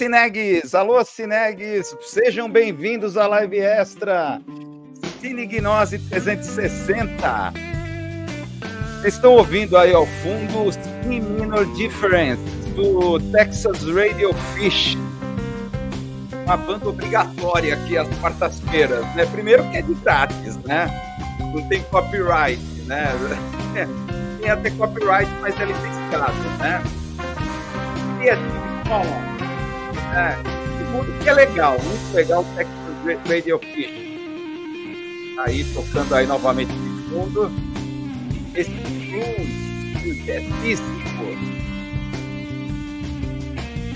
Cinegues! Alô, Cinegues! Sejam bem-vindos à live extra Cinegnose 360. estão ouvindo aí ao fundo Skin Minor Difference do Texas Radio Fish. Uma banda obrigatória aqui às quartas-feiras, né? Primeiro que é de grátis, né? Não tem copyright, né? tem até copyright, mas é licenciado, né? Criativo, é bom, é. Segundo que é legal, muito legal o Texas Radio Fish. Aí tocando aí novamente de fundo. Esse filme é físico,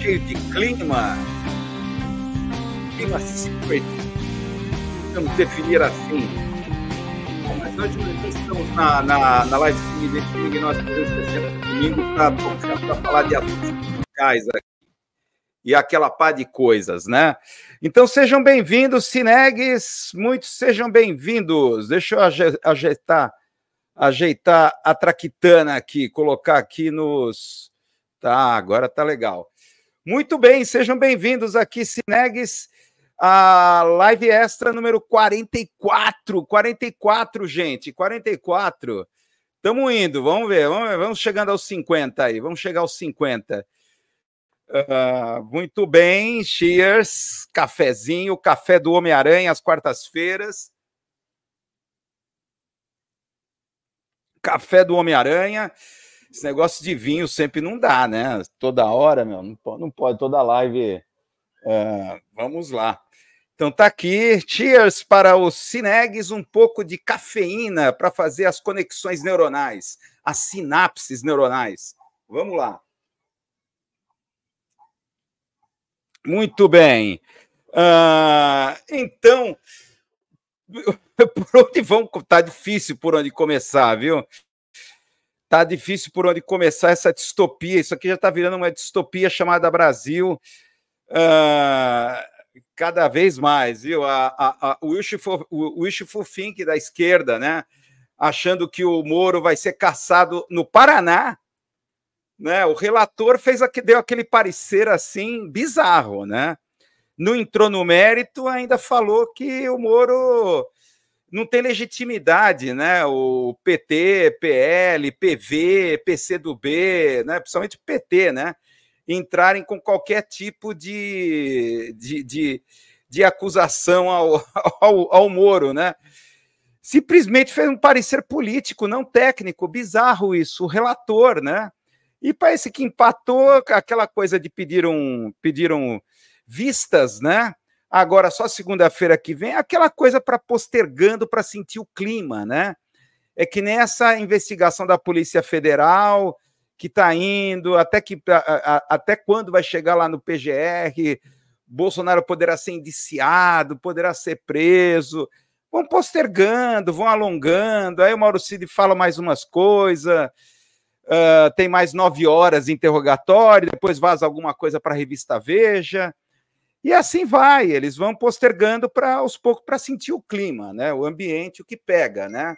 cheio de clima, clima secret, vamos definir assim. Bom, mas hoje nós estamos na, na, na live stream desse Nós 360 domingo para falar de assuntos musicais aqui e aquela pá de coisas, né? Então sejam bem-vindos, Sinegues, muitos sejam bem-vindos. Deixa eu ajeitar, ajeitar a traquitana aqui, colocar aqui nos. Tá, agora tá legal. Muito bem, sejam bem-vindos aqui, Sinegues, a live extra número 44. 44, gente, 44. Estamos indo, vamos ver, vamos ver, vamos chegando aos 50 aí, vamos chegar aos 50. Ah, muito bem, cheers, cafezinho, café do Homem-Aranha às quartas-feiras. Café do Homem-Aranha. Esse negócio de vinho sempre não dá, né? Toda hora, meu, não pode, não pode toda live. Uh, vamos lá. Então tá aqui, cheers para os Cinegues, um pouco de cafeína para fazer as conexões neuronais, as sinapses neuronais. Vamos lá. Muito bem. Ah, então, por onde vão? Tá difícil por onde começar, viu? Tá difícil por onde começar essa distopia. Isso aqui já está virando uma distopia chamada Brasil. Ah, cada vez mais, viu? A, a, a, o, wishful, o wishful thinking da esquerda, né? Achando que o Moro vai ser caçado no Paraná né? O relator fez deu aquele parecer assim bizarro, né? Não entrou no mérito, ainda falou que o Moro não tem legitimidade, né? O PT, PL, PV, PCdoB, né? principalmente PT, né? Entrarem com qualquer tipo de, de, de, de acusação ao, ao, ao, Moro, né? Simplesmente fez um parecer político, não técnico, bizarro isso. O relator, né? E parece que empatou aquela coisa de pediram, pediram vistas, né? Agora só segunda-feira que vem, aquela coisa para postergando para sentir o clima, né? É que nessa investigação da Polícia Federal que está indo, até, que, a, a, até quando vai chegar lá no PGR, Bolsonaro poderá ser indiciado, poderá ser preso. Vão postergando, vão alongando. Aí o Mauro Cid fala mais umas coisas Uh, tem mais nove horas interrogatório, depois vaza alguma coisa para a revista Veja. E assim vai, eles vão postergando para aos poucos para sentir o clima, né? O ambiente, o que pega, né?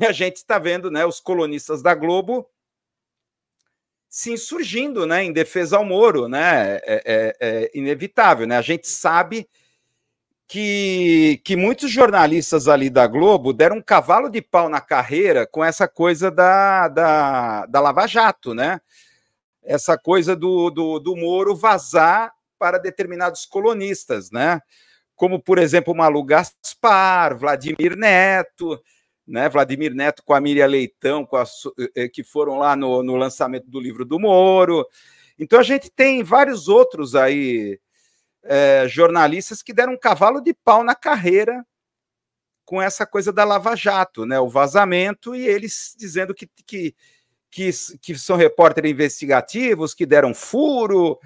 E a gente está vendo, né, os colonistas da Globo se insurgindo, né, em defesa ao Moro, né? É, é, é inevitável, né? A gente sabe que, que muitos jornalistas ali da Globo deram um cavalo de pau na carreira com essa coisa da, da, da Lava Jato, né? Essa coisa do, do, do Moro vazar para determinados colonistas, né? Como, por exemplo, Malu Gaspar, Vladimir Neto, né? Vladimir Neto com a Miriam Leitão, com a, eh, eh, que foram lá no, no lançamento do livro do Moro. Então a gente tem vários outros aí é, jornalistas que deram um cavalo de pau na carreira com essa coisa da Lava Jato, né? O vazamento e eles dizendo que, que, que, que são repórteres investigativos, que deram furo,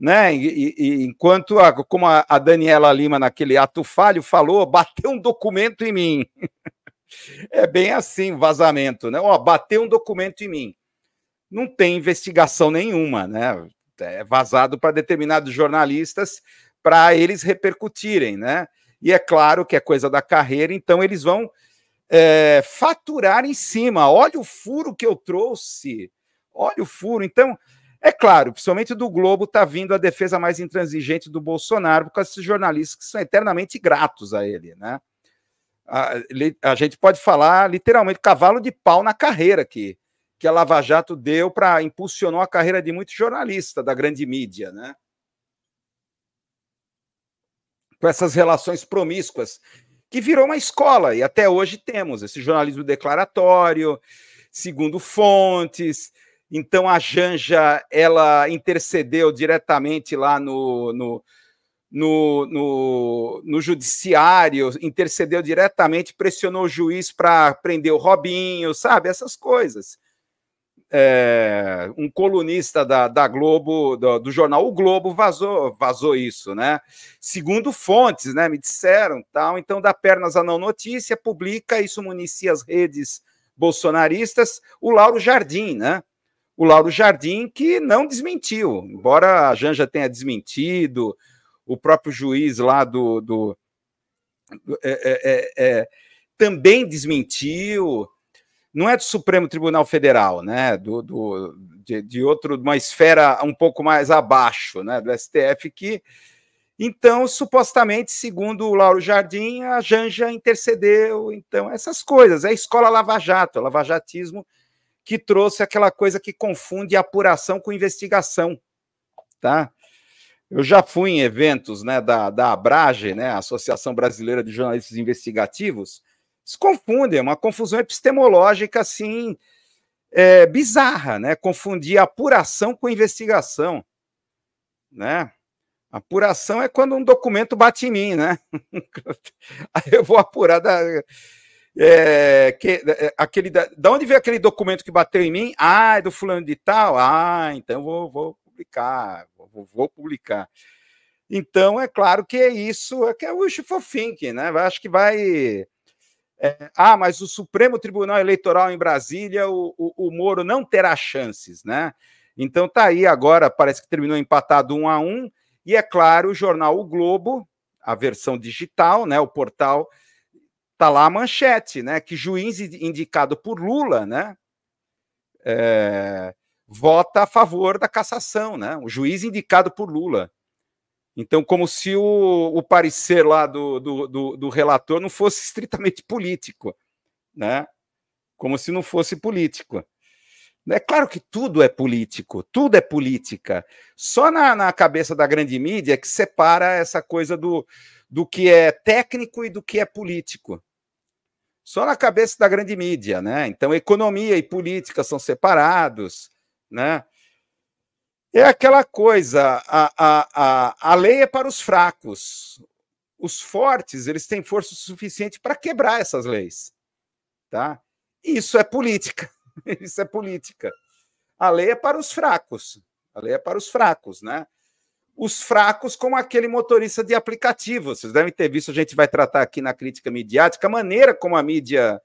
né? E, e enquanto a, como a, a Daniela Lima naquele ato falho falou, bateu um documento em mim. É bem assim, vazamento, né? Ó, bateu um documento em mim. Não tem investigação nenhuma, né? É vazado para determinados jornalistas para eles repercutirem, né? E é claro que é coisa da carreira, então eles vão é, faturar em cima. Olha o furo que eu trouxe, olha o furo. Então, é claro, principalmente do Globo, está vindo a defesa mais intransigente do Bolsonaro, porque esses jornalistas que são eternamente gratos a ele, né? A, a gente pode falar literalmente cavalo de pau na carreira que, que a Lava Jato deu para impulsionou a carreira de muitos jornalistas da grande mídia, né? com essas relações promíscuas, que virou uma escola, e até hoje temos esse jornalismo declaratório, segundo fontes. Então a Janja ela intercedeu diretamente lá no, no no, no, no, judiciário, intercedeu diretamente, pressionou o juiz para prender o Robinho, sabe? Essas coisas é, um colunista da, da Globo, do, do, jornal O Globo, vazou, vazou isso, né? Segundo fontes, né? Me disseram tal. Então, dá pernas à não notícia, publica, isso municia as redes bolsonaristas, o Lauro Jardim, né? O Lauro Jardim que não desmentiu, embora a Janja tenha desmentido, o próprio juiz lá do. do é é, é, é, também desmentiu não é do Supremo Tribunal Federal, né? Do, do de, de outro, uma esfera um pouco mais abaixo, né? Do STF que então, supostamente, segundo o Lauro Jardim, a Janja intercedeu. Então, essas coisas. É a escola lava-jato, é o lavajatismo, que trouxe aquela coisa que confunde apuração com investigação. Tá? Eu já fui em eventos né, da, da Abrage, né, Associação Brasileira de Jornalistas Investigativos, se confundem, é uma confusão epistemológica assim é, bizarra, né? Confundir apuração com investigação, né? Apuração é quando um documento bate em mim, né? Aí eu vou apurar da, é, que, é, é, aquele da, da onde veio aquele documento que bateu em mim? Ah, é do fulano de tal. Ah, então vou, vou publicar, vou, vou publicar. Então é claro que é isso, é que é o wishful thinking, né? Acho que vai é, ah, mas o Supremo Tribunal Eleitoral em Brasília, o, o, o, Moro não terá chances, né? Então tá aí agora, parece que terminou empatado um a um, e é claro, o jornal O Globo, a versão digital, né? O portal tá lá a manchete, né? Que juiz indicado por Lula, né? É, vota a favor da cassação, né? O juiz indicado por Lula. Então, como se o, o parecer lá do, do, do, do relator não fosse estritamente político, né? Como se não fosse político. É claro que tudo é político, tudo é política. Só na, na cabeça da grande mídia é que separa essa coisa do, do que é técnico e do que é político. Só na cabeça da grande mídia, né? Então, economia e política são separados, né? É aquela coisa, a, a, a, a lei é para os fracos. Os fortes, eles têm força suficiente para quebrar essas leis. Tá? Isso é política. Isso é política. A lei é para os fracos. A lei é para os fracos, né? Os fracos como aquele motorista de aplicativo. Vocês devem ter visto, a gente vai tratar aqui na crítica midiática, a maneira como a mídia,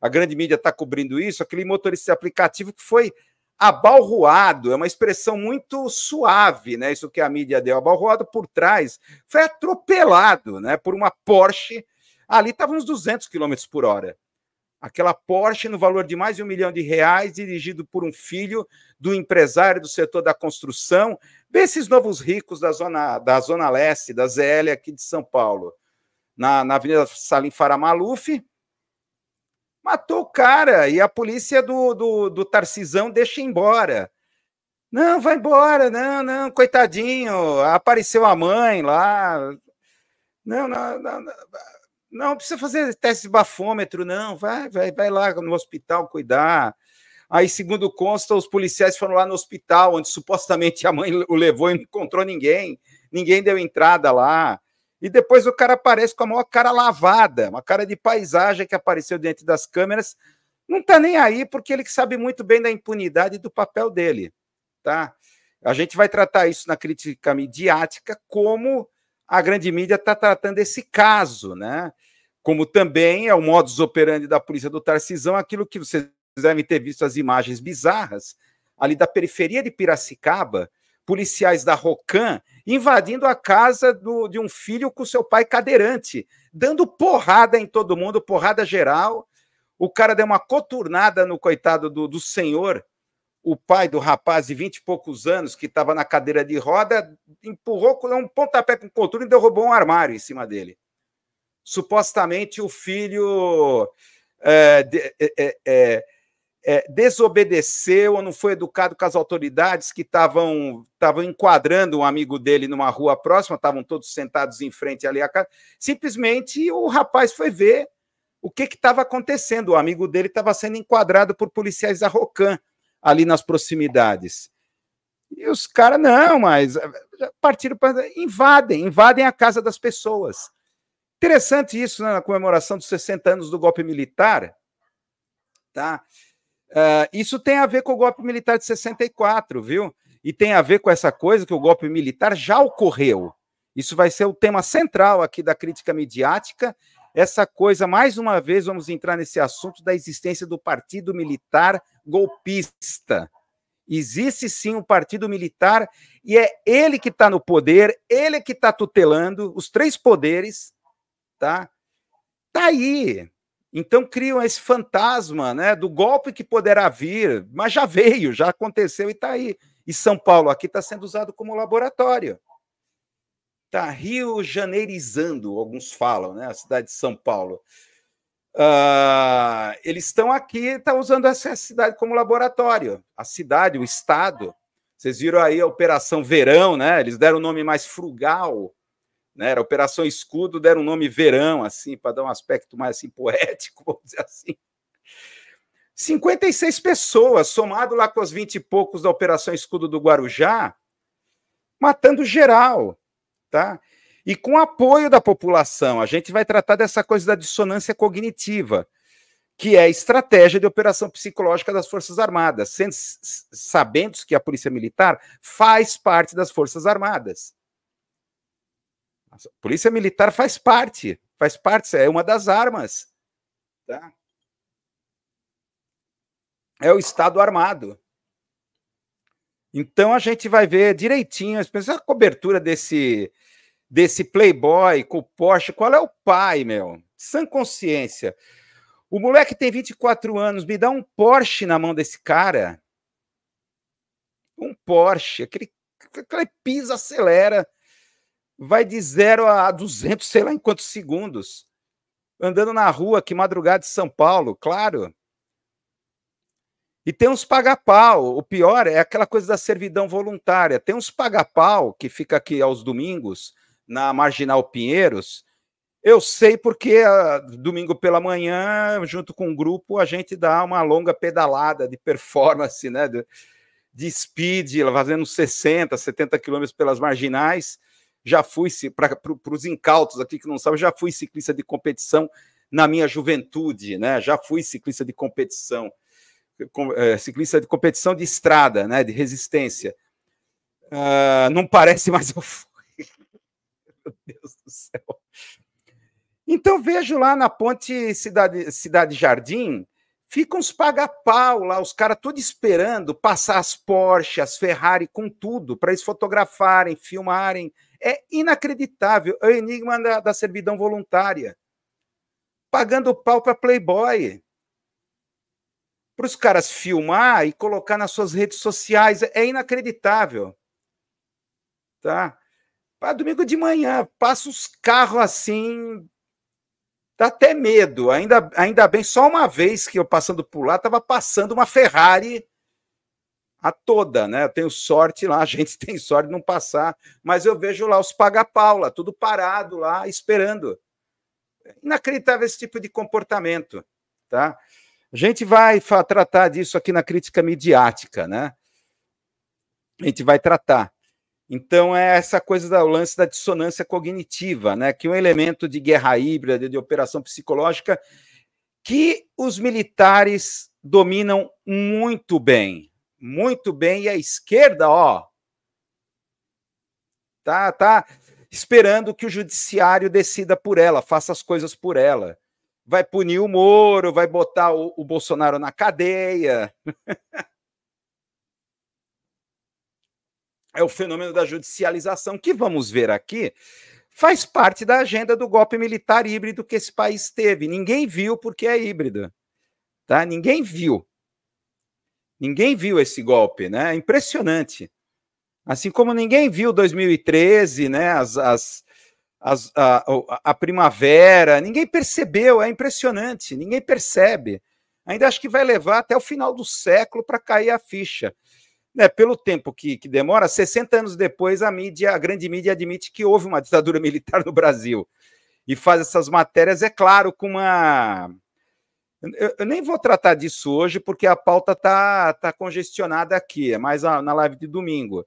a grande mídia está cobrindo isso, aquele motorista de aplicativo que foi abalroado, é uma expressão muito suave, né? Isso que a mídia deu, abalroado por trás, foi atropelado, né? Por uma Porsche, ali estava uns 200 km por hora. Aquela Porsche no valor de mais de um milhão de reais, dirigido por um filho do empresário do setor da construção, esses novos ricos da zona, da zona leste, da ZL aqui de São Paulo, na, na Avenida Salim Maluf. Matou o cara e a polícia do, do, do Tarcisão deixa embora. Não, vai embora, não, não, coitadinho. Apareceu a mãe lá. Não, não, não, não, não precisa fazer teste de bafômetro, não. Vai, vai, vai lá no hospital cuidar. Aí, segundo consta, os policiais foram lá no hospital, onde supostamente a mãe o levou e não encontrou ninguém. Ninguém deu entrada lá. E depois o cara aparece com a maior cara lavada, uma cara de paisagem que apareceu diante das câmeras. Não está nem aí, porque ele sabe muito bem da impunidade e do papel dele. tá? A gente vai tratar isso na crítica midiática como a grande mídia está tratando esse caso, né? Como também é o modus operandi da polícia do Tarcisão, aquilo que vocês devem ter visto as imagens bizarras ali da periferia de Piracicaba, policiais da Rocan invadindo a casa do, de um filho com seu pai cadeirante, dando porrada em todo mundo, porrada geral. O cara deu uma coturnada no coitado do, do senhor, o pai do rapaz de vinte e poucos anos, que estava na cadeira de roda, empurrou com um pontapé com coturno e derrubou um armário em cima dele. Supostamente o filho. É, de, é, é, é, desobedeceu ou não foi educado com as autoridades que estavam enquadrando um amigo dele numa rua próxima, estavam todos sentados em frente ali à casa. Simplesmente o rapaz foi ver o que estava acontecendo. O amigo dele estava sendo enquadrado por policiais da Rocan ali nas proximidades. E os caras, não, mas eh, partiram para. Invadem, invadem a casa das pessoas. Interessante isso né, na comemoração dos 60 anos do golpe militar. Tá? Uh, isso tem a ver com o golpe militar de 64, viu? E tem a ver com essa coisa que o golpe militar já ocorreu. Isso vai ser o tema central aqui da crítica midiática. Essa coisa, mais uma vez, vamos entrar nesse assunto da existência do partido militar golpista. Existe sim o um partido militar e é ele que está no poder, ele que está tutelando os três poderes, tá? Tá aí, então criam esse fantasma né, do golpe que poderá vir, mas já veio, já aconteceu e está aí. E São Paulo aqui está sendo usado como laboratório. Está Rio Janeirizando, alguns falam, né, a cidade de São Paulo. Uh, eles estão aqui, estão tá usando essa cidade como laboratório. A cidade, o Estado. Vocês viram aí a Operação Verão, né? Eles deram o um nome mais frugal né? Era Operação Escudo, deram o nome verão, assim, para dar um aspecto mais assim, poético, vamos dizer assim. 56 pessoas, somado lá com os 20 e poucos da Operação Escudo do Guarujá, matando geral, tá? E com apoio da população, a gente vai tratar dessa coisa da dissonância cognitiva, que é a estratégia de operação psicológica das Forças Armadas, sendo, sabendo que a Polícia Militar faz parte das Forças Armadas. A polícia militar faz parte, faz parte, é uma das armas. Tá? É o Estado armado. Então a gente vai ver direitinho, a cobertura desse desse playboy com o Porsche, qual é o pai, meu? Sã consciência. O moleque tem 24 anos, me dá um Porsche na mão desse cara. Um Porsche, aquele, aquele pisa, acelera, vai de 0 a 200, sei lá em quantos segundos. Andando na rua, que madrugada de São Paulo, claro. E tem uns paga-pau. O pior é aquela coisa da servidão voluntária. Tem uns paga-pau que fica aqui aos domingos, na Marginal Pinheiros. Eu sei porque ah, domingo pela manhã, junto com o um grupo, a gente dá uma longa pedalada de performance, né? De, de speed, fazendo 60, 70 quilômetros pelas marginais já fui, para pro, os incautos aqui que não sabem, já fui ciclista de competição na minha juventude, né? Já fui ciclista de competição, com, é, ciclista de competição de estrada, né? De resistência. Uh, não parece, mas eu fui. Meu Deus do céu. Então vejo lá na ponte Cidade, Cidade Jardim, ficam uns paga-pau lá, os caras todos esperando passar as Porsche, as Ferrari com tudo, para eles fotografarem, filmarem é inacreditável. É o enigma da, da servidão voluntária. Pagando pau para Playboy. Para os caras filmar e colocar nas suas redes sociais. É inacreditável. Tá? Para domingo de manhã, passa os carros assim, dá até medo. Ainda, ainda bem, só uma vez que eu passando por lá, estava passando uma Ferrari a toda, né? Eu tenho sorte lá, a gente tem sorte de não passar, mas eu vejo lá os paga-pau tudo parado lá, esperando. Inacreditável esse tipo de comportamento, tá? A gente vai tratar disso aqui na crítica midiática, né? A gente vai tratar. Então, é essa coisa do lance da dissonância cognitiva, né? Que é um elemento de guerra híbrida, de operação psicológica, que os militares dominam muito bem, muito bem. E a esquerda, ó, tá, tá esperando que o judiciário decida por ela, faça as coisas por ela. Vai punir o Moro, vai botar o, o Bolsonaro na cadeia. é o fenômeno da judicialização que vamos ver aqui. Faz parte da agenda do golpe militar híbrido que esse país teve. Ninguém viu porque é híbrido. Tá? Ninguém viu. Ninguém viu esse golpe, né? É impressionante. Assim como ninguém viu 2013, né? As, as, as a, a, primavera, ninguém percebeu, é impressionante, ninguém percebe. Ainda acho que vai levar até o final do século para cair a ficha. Né, pelo tempo que, que demora, 60 anos depois, a mídia, a grande mídia admite que houve uma ditadura militar no Brasil. E faz essas matérias, é claro, com uma eu, eu nem vou tratar disso hoje, porque a pauta está tá congestionada aqui, é mais na, na live de domingo.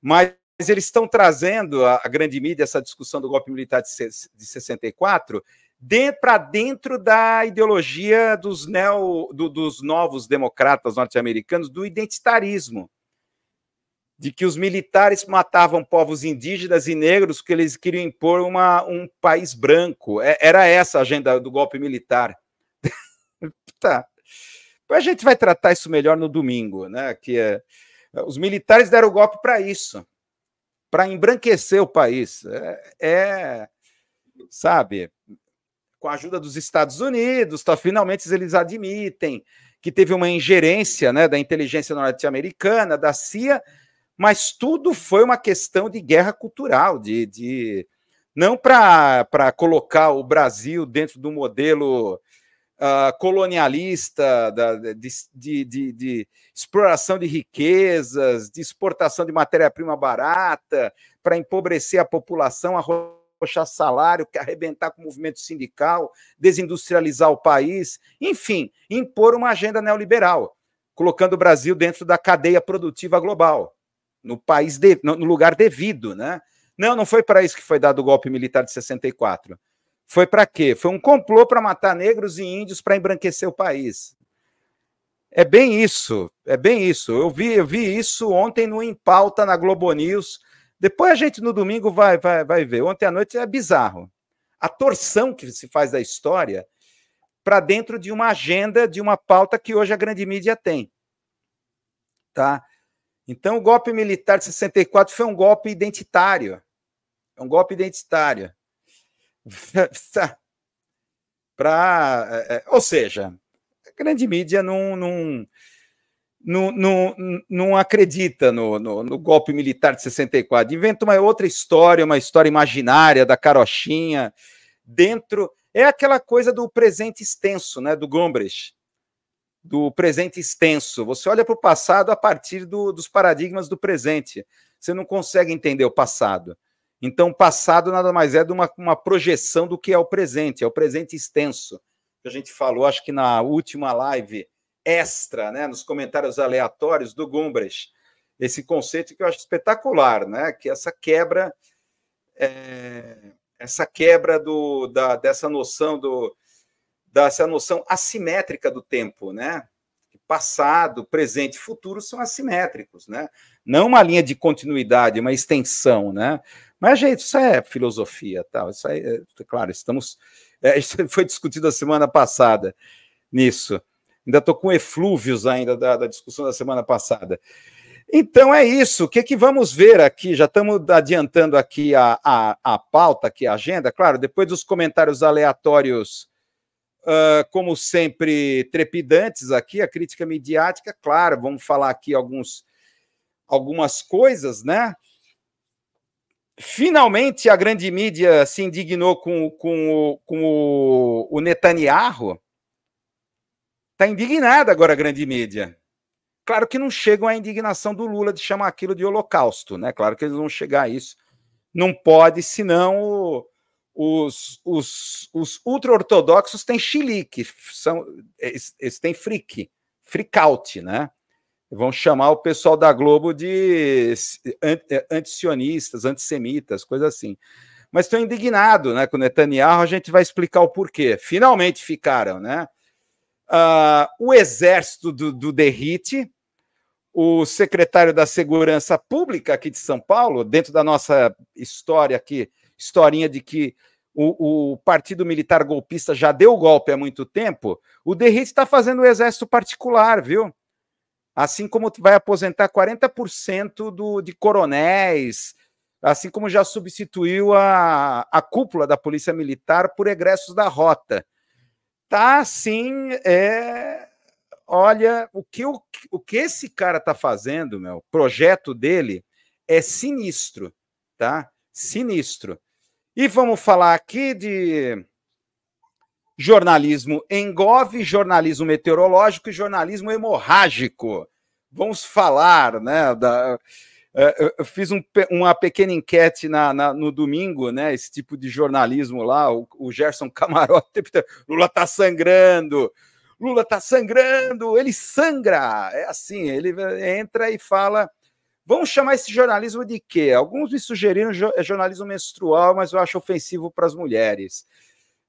Mas eles estão trazendo a, a, grande mídia essa discussão do golpe militar de, de 64 de, para dentro da ideologia dos, neo, do, dos novos democratas norte-americanos, do identitarismo. De que os militares matavam povos indígenas e negros porque eles queriam impor uma, um país branco. É, era essa a agenda do golpe militar. Tá. A gente vai tratar isso melhor no domingo, né? Que é, os militares deram o golpe para isso, para embranquecer o país. É, é, sabe, com a ajuda dos Estados Unidos, tá, finalmente eles admitem que teve uma ingerência né, da inteligência norte-americana, da CIA, mas tudo foi uma questão de guerra cultural, de, de não para colocar o Brasil dentro do modelo uh, colonialista, da, de, de, de, de, exploração de riquezas, de exportação de matéria-prima barata, para empobrecer a população, arrochar salário, arrebentar com o movimento sindical, desindustrializar o país, enfim, impor uma agenda neoliberal, colocando o Brasil dentro da cadeia produtiva global, no país de, no lugar devido, né? Não, não foi para isso que foi dado o golpe militar de 64. Foi para quê? Foi um complô para matar negros e índios para embranquecer o país. É bem isso, é bem isso. Eu vi, eu vi isso ontem no Em Pauta na Globo News. Depois a gente no domingo vai, vai, vai ver. Ontem à noite é bizarro. A torção que se faz da história para dentro de uma agenda, de uma pauta que hoje a grande mídia tem. Tá? Então o golpe militar de 64 foi um golpe identitário. É um golpe identitário. para. É, é, ou seja, a grande mídia não. não não, não, não acredita no, no, no, golpe militar de 64. Inventa uma outra história, uma história imaginária da carochinha. Dentro. É aquela coisa do presente extenso, né? Do Gombrich. Do presente extenso. Você olha para o passado a partir do, dos paradigmas do presente. Você não consegue entender o passado. Então, passado nada mais é de uma, uma projeção do que é o presente, é o presente extenso, que a gente falou, acho que na última live extra, né, nos comentários aleatórios do Gumbres, esse conceito que eu acho espetacular, né, que essa quebra, é, essa quebra do, da, dessa noção do, dessa noção assimétrica do tempo, né, passado, presente e futuro são assimétricos, né? Não uma linha de continuidade, uma extensão, né? Mas, gente, isso é filosofia, tal. Isso aí, é, é claro, estamos. É, isso foi discutido a semana passada nisso. Ainda estou com eflúvios ainda da, da, discussão da semana passada. Então é isso. O que, que vamos ver aqui? Já estamos adiantando aqui a, a, a pauta, aqui, a agenda. Claro, depois dos comentários aleatórios Uh, como sempre, trepidantes aqui, a crítica midiática, claro, vamos falar aqui alguns, algumas coisas, né? Finalmente a grande mídia se indignou com, com, o, com o, Netanyahu. Está indignada agora a grande mídia. Claro que não chegam à indignação do Lula de chamar aquilo de holocausto, né? Claro que eles vão chegar a isso. Não pode, senão os, os, os ultra-ortodoxos têm xilique, são, eles, eles têm freak, freak out, né? vão chamar o pessoal da Globo de é, antisionistas, antissemitas, coisa assim. Mas estou indignado né, com o Netanyahu, a gente vai explicar o porquê. Finalmente ficaram, né? Uh, o exército do, do Derrite, o secretário da Segurança Pública aqui de São Paulo, dentro da nossa história aqui, historinha de que o, o Partido Militar Golpista já deu golpe há muito tempo, o Derrite está fazendo o exército particular, viu? assim como vai aposentar 40% do, de coronéis, assim como já substituiu a, a cúpula da Polícia Militar por egressos da Rota. Tá, sim, é... Olha, o que, o, o que esse cara tá fazendo, meu, projeto dele, é sinistro, tá? Sinistro. E vamos falar aqui de jornalismo engove, jornalismo meteorológico e jornalismo hemorrágico. Vamos falar, né? Da, é, eu fiz um, uma pequena enquete na, na, no domingo, né? Esse tipo de jornalismo lá, o, o Gerson Camarote, Lula tá sangrando, Lula tá sangrando, ele sangra. É assim, ele é, entra e fala. Vamos chamar esse jornalismo de quê? Alguns me sugeriram jornalismo menstrual, mas eu acho ofensivo para as mulheres.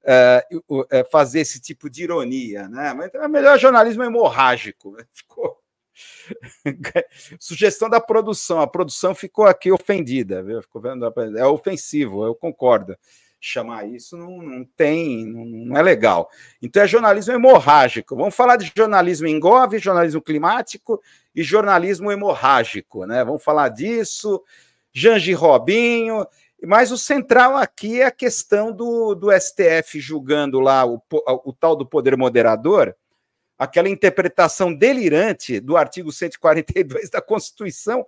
É, é, fazer esse tipo de ironia, né? Mas então, é melhor jornalismo hemorrágico. Né? Ficou. Sugestão da produção, a produção ficou aqui ofendida, viu? Ficou vendo, é ofensivo, eu concordo. Chamar isso não, não tem, não, não, é legal. Então é jornalismo hemorrágico. Vamos falar de jornalismo engove, jornalismo climático e jornalismo hemorrágico, né? Vamos falar disso. Janji Robinho, mas o central aqui é a questão do, do STF julgando lá o, o tal do poder moderador, aquela interpretação delirante do artigo 142 da Constituição.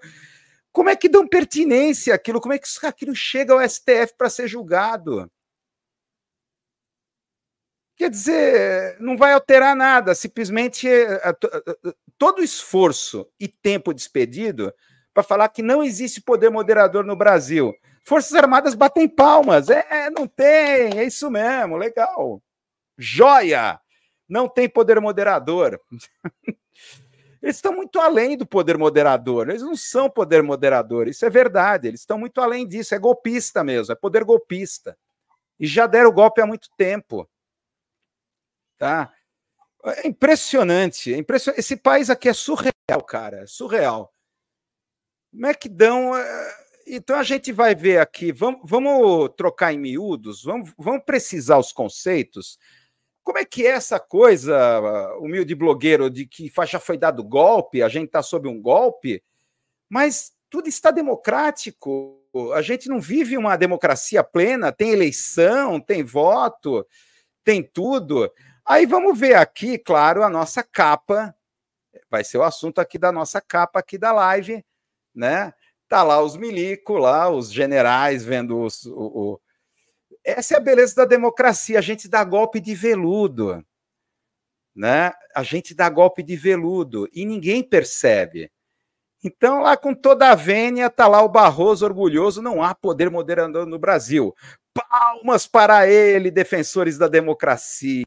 Como é que dão pertinência aquilo? Como é que isso, aquilo chega ao STF para ser julgado? Quer dizer, não vai alterar nada, simplesmente eh, todo esforço e tempo despedido para falar que não existe poder moderador no Brasil. Forças Armadas batem palmas. É, é, não tem, é isso mesmo, legal. Joia! Não tem poder moderador. eles estão muito além do poder moderador, eles não são poder moderador, isso é verdade, eles estão muito além disso, é golpista mesmo, é poder golpista. E já deram golpe há muito tempo. Tá? É impressionante, é impressionante. Esse país aqui é surreal, cara, é surreal. Como é que dão. Então a gente vai ver aqui, vamos, vamos trocar em miúdos, vamos, vamos precisar os conceitos. Como é que é essa coisa, ah, humilde blogueiro, de que já foi dado golpe, a gente está sob um golpe, mas tudo está democrático. A gente não vive uma democracia plena, tem eleição, tem voto, tem tudo. Aí vamos ver aqui, claro, a nossa capa, vai ser o assunto aqui da nossa capa aqui da live, né? Tá lá os milico, lá os generais vendo os, o, o... Essa é a beleza da democracia. A gente dá golpe de veludo, né? A gente dá golpe de veludo e ninguém percebe. Então, lá com toda a vênia, tá lá o Barroso orgulhoso, não há poder moderador no Brasil. Palmas para ele, defensores da democracia.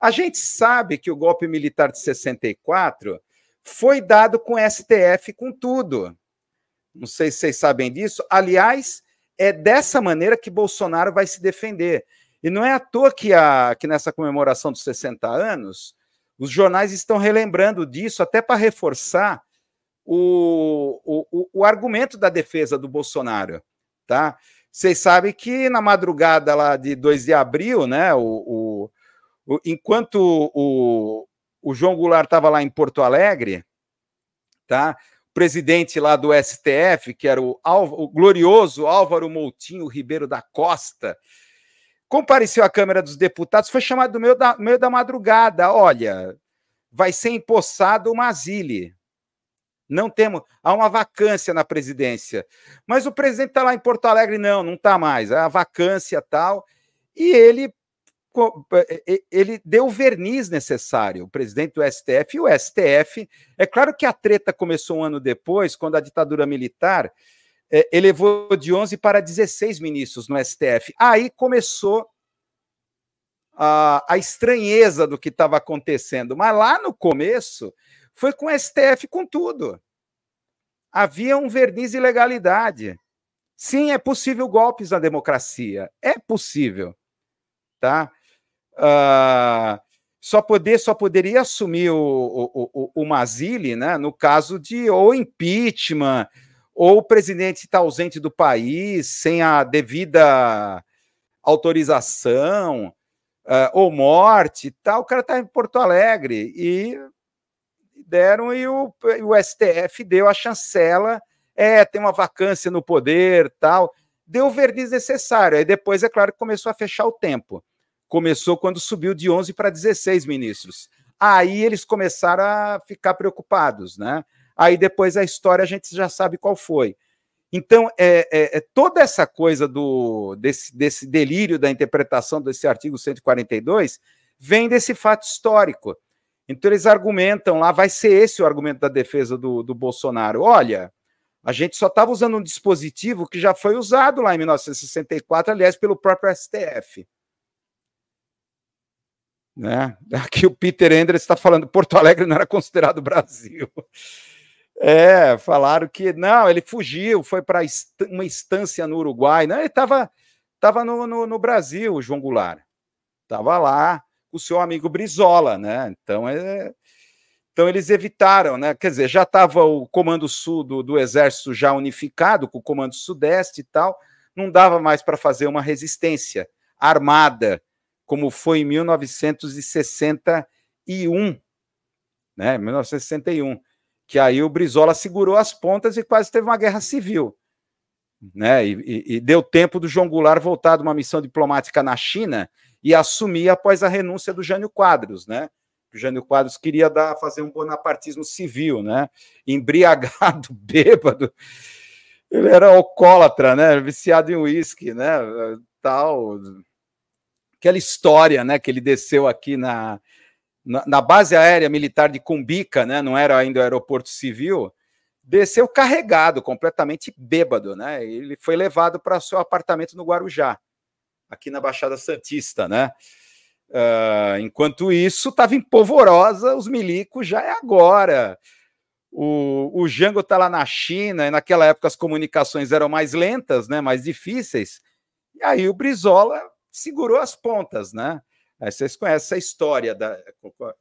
A gente sabe que o golpe militar de 64 foi dado com STF com tudo. Não sei se vocês sabem disso. Aliás, é dessa maneira que Bolsonaro vai se defender. E não é à toa que, a, que nessa comemoração dos 60 anos, os jornais estão relembrando disso, até para reforçar o, o, o, argumento da defesa do Bolsonaro. Tá? Vocês sabem que na madrugada lá de 2 de abril, né, o, o enquanto o, João Goulart estava lá em Porto Alegre, tá? presidente lá do STF, que era o, Alvo, o glorioso Álvaro Moutinho Ribeiro da Costa, compareceu à Câmara dos Deputados, foi chamado no meio da, no meio da madrugada. Olha, vai ser empossado o Mazile. Não temos. Há uma vacância na presidência. Mas o presidente está lá em Porto Alegre, não, não está mais. Há vacância tal. E ele eh, eh, eh, ele deu o verniz necessário, o presidente do STF e o STF. É claro que a treta começou um ano depois, quando a ditadura militar é, elevou de 11 para 16 ministros no STF. Aí começou a, a estranheza do que estava acontecendo. Mas lá no começo, foi com o STF com tudo. Havia um verniz de legalidade. Sim, é possível golpes na democracia. É possível. Tá? Uh, só poder só poderia assumir o, o, o, o Mazili, né, no caso de ou impeachment ou o presidente está ausente do país sem a devida autorização uh, ou morte, tá, o cara está em Porto Alegre e deram e o, e o STF deu a chancela, é, tem uma vacância no poder, tal, deu o verniz necessário. Aí depois é claro começou a fechar o tempo começou quando subiu de 11 para 16 ministros. Aí eles começaram a ficar preocupados, né? Aí depois a história a gente já sabe qual foi. Então, é, é, é toda essa coisa do, desse, desse delírio da interpretação desse artigo 142 vem desse fato histórico. Então, eles argumentam lá, vai ser esse o argumento da defesa do, do Bolsonaro. Olha, a gente só estava usando um dispositivo que já foi usado lá em 1964, aliás, pelo próprio STF. Né? Aqui o Peter Endres está falando Porto Alegre não era considerado Brasil. É, falaram que não, ele fugiu, foi para uma estância no Uruguai. Não, né? ele estava tava no, no, no, Brasil, o João Goulart. Estava lá com o seu amigo Brizola, né? Então, é, então eles evitaram, né? Quer dizer, já estava o Comando Sul do, do Exército já unificado, com o Comando Sudeste e tal, não dava mais para fazer uma resistência armada como foi em 1961, né? 1961, que aí o Brizola segurou as pontas e quase teve uma guerra civil. Né? E, e, e deu tempo do João Goulart voltar de uma missão diplomática na China e assumir após a renúncia do Jânio Quadros, né? o Jânio Quadros queria dar, fazer um bonapartismo civil, né? Embriagado, bêbado. Ele era alcoólatra, né? Viciado em uísque, né? Tal aquela história, né, que ele desceu aqui na, na, na base aérea militar de Cumbica, né, não era ainda o aeroporto civil, desceu carregado, completamente bêbado, né, ele foi levado para seu apartamento no Guarujá, aqui na Baixada Santista, né, uh, enquanto isso, estava em polvorosa, os milicos já é agora, o, o Jango está lá na China, e naquela época as comunicações eram mais lentas, né, mais difíceis, e aí o Brizola segurou as pontas, né? Aí vocês conhecem a história da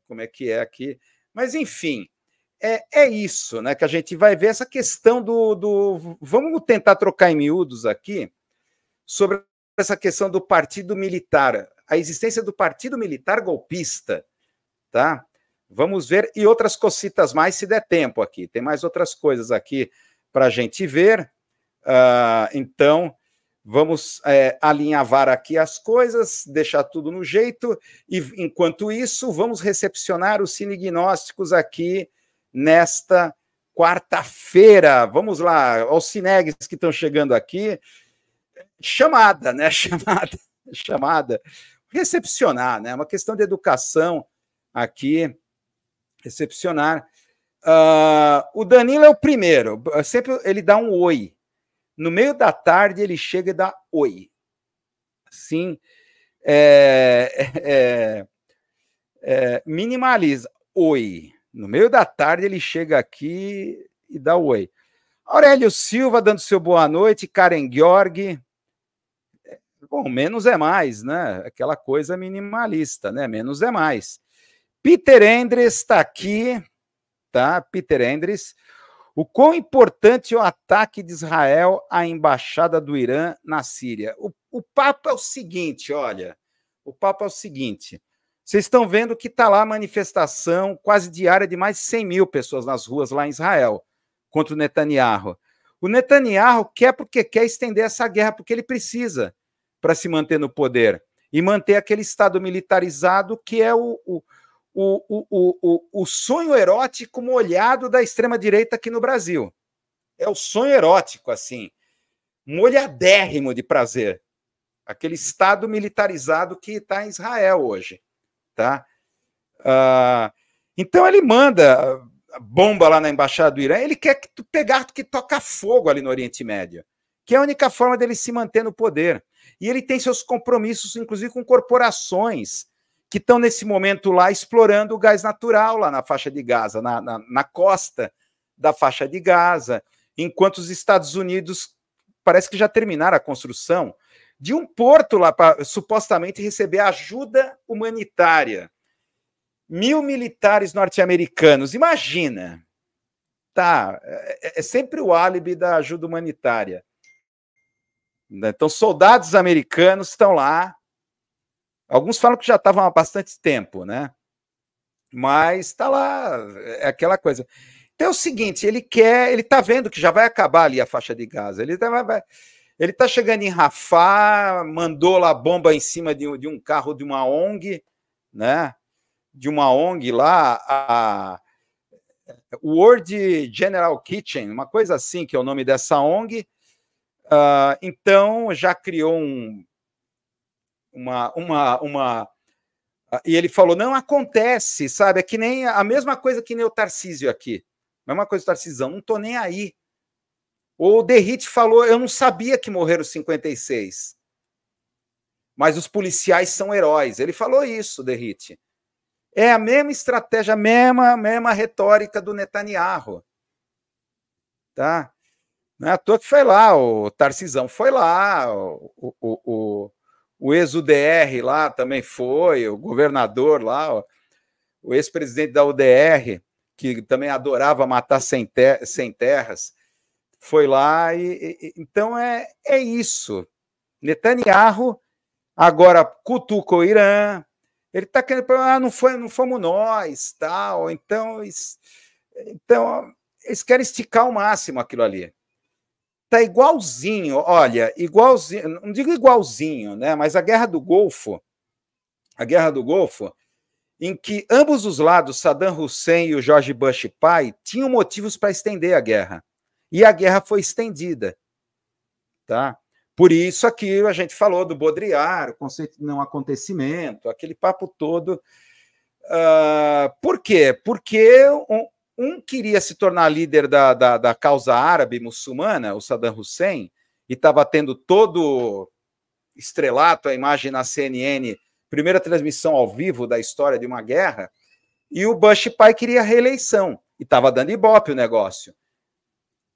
como é que é aqui. Mas, enfim, é, é isso, né? Que a gente vai ver essa questão do, do. Vamos tentar trocar em miúdos aqui sobre essa questão do partido militar, a existência do partido militar golpista, tá? Vamos ver e outras cocitas mais se der tempo aqui. Tem mais outras coisas aqui para a gente ver. Uh, então, Vamos é, alinhavar aqui as coisas, deixar tudo no jeito, e enquanto isso, vamos recepcionar os cinegnósticos aqui nesta quarta-feira. Vamos lá, aos cinegues que estão chegando aqui. Chamada, né? Chamada, chamada. Recepcionar, né? É uma questão de educação aqui. Recepcionar. Uh, o Danilo é o primeiro, sempre ele dá um oi. No meio da tarde, ele chega e dá oi. Sim, é, é, é, minimaliza. Oi. No meio da tarde, ele chega aqui e dá oi. Aurélio Silva dando seu boa noite, Karen Georg. Bom, menos é mais, né? Aquela coisa minimalista, né? Menos é mais. Peter Endres está aqui, tá? Peter Endres. O quão importante é o ataque de Israel à embaixada do Irã na Síria? O, o papo é o seguinte, olha. O papo é o seguinte. Vocês estão vendo que está lá manifestação quase diária de mais de 100 mil pessoas nas ruas lá em Israel contra o Netanyahu. O Netanyahu quer porque quer estender essa guerra, porque ele precisa para se manter no poder e manter aquele Estado militarizado que é o, o o, o, o, o sonho erótico molhado da extrema-direita aqui no Brasil. É o sonho erótico, assim, molhadérrimo de prazer. Aquele Estado militarizado que está em Israel hoje. Tá? Uh, então ele manda bomba lá na embaixada do Irã, ele quer que tu pegar que toca fogo ali no Oriente Médio, que é a única forma dele se manter no poder. E ele tem seus compromissos, inclusive com corporações que estão nesse momento lá explorando o gás natural lá na faixa de Gaza, na, na, na costa da faixa de Gaza, enquanto os Estados Unidos parece que já terminaram a construção de um porto lá para supostamente receber ajuda humanitária. Mil militares norte-americanos, imagina! Tá, é, é sempre o álibi da ajuda humanitária. Então, soldados americanos estão lá Alguns falam que já estavam há bastante tempo, né? Mas está lá, é aquela coisa. Então é o seguinte, ele quer, ele está vendo que já vai acabar ali a faixa de gás. Ele tá, vai, ele está chegando em Rafá, mandou lá bomba em cima de, de, um carro de uma ONG, né? De uma ONG lá, a World General Kitchen, uma coisa assim que é o nome dessa ONG. Uh, ah, então já criou um, uma, uma, uma ah, e ele falou: não acontece, sabe? É que nem a mesma coisa que nem o Tarcísio aqui. mesma coisa do Tarcísio não tô nem aí. Ou o Derrite falou: eu não sabia que morreram 56. Mas os policiais são heróis. Ele falou isso, Derrite. É a mesma estratégia, a mesma, a mesma retórica do Netanyahu. Tá? Não é à toa que foi lá, o Tarcisão foi lá, o, o, o o ex-UDR lá também foi, o governador lá, ó, o ex-presidente da UDR, que também adorava matar sem, ter sem terras, foi lá. E, e, então é, é isso. Netanyahu agora cutucou o Irã, ele está querendo, ah, não, foi, não fomos nós, tal, então, então eles querem esticar ao máximo aquilo ali tá igualzinho, olha, igualzinho, não digo igualzinho, né? Mas a Guerra do Golfo, a Guerra do Golfo, em que ambos os lados, Saddam Hussein e o George Bush pai, tinham motivos para estender a guerra. E a guerra foi estendida. Tá? Por isso aqui a gente falou do Baudrillard, o conceito de não acontecimento, aquele papo todo. Uh, por quê? Porque um queria se tornar líder da, da, da causa árabe muçulmana, o Saddam Hussein, e estava tendo todo estrelato a imagem na CNN, primeira transmissão ao vivo da história de uma guerra, e o Bush pai queria reeleição, e estava dando ibope o negócio.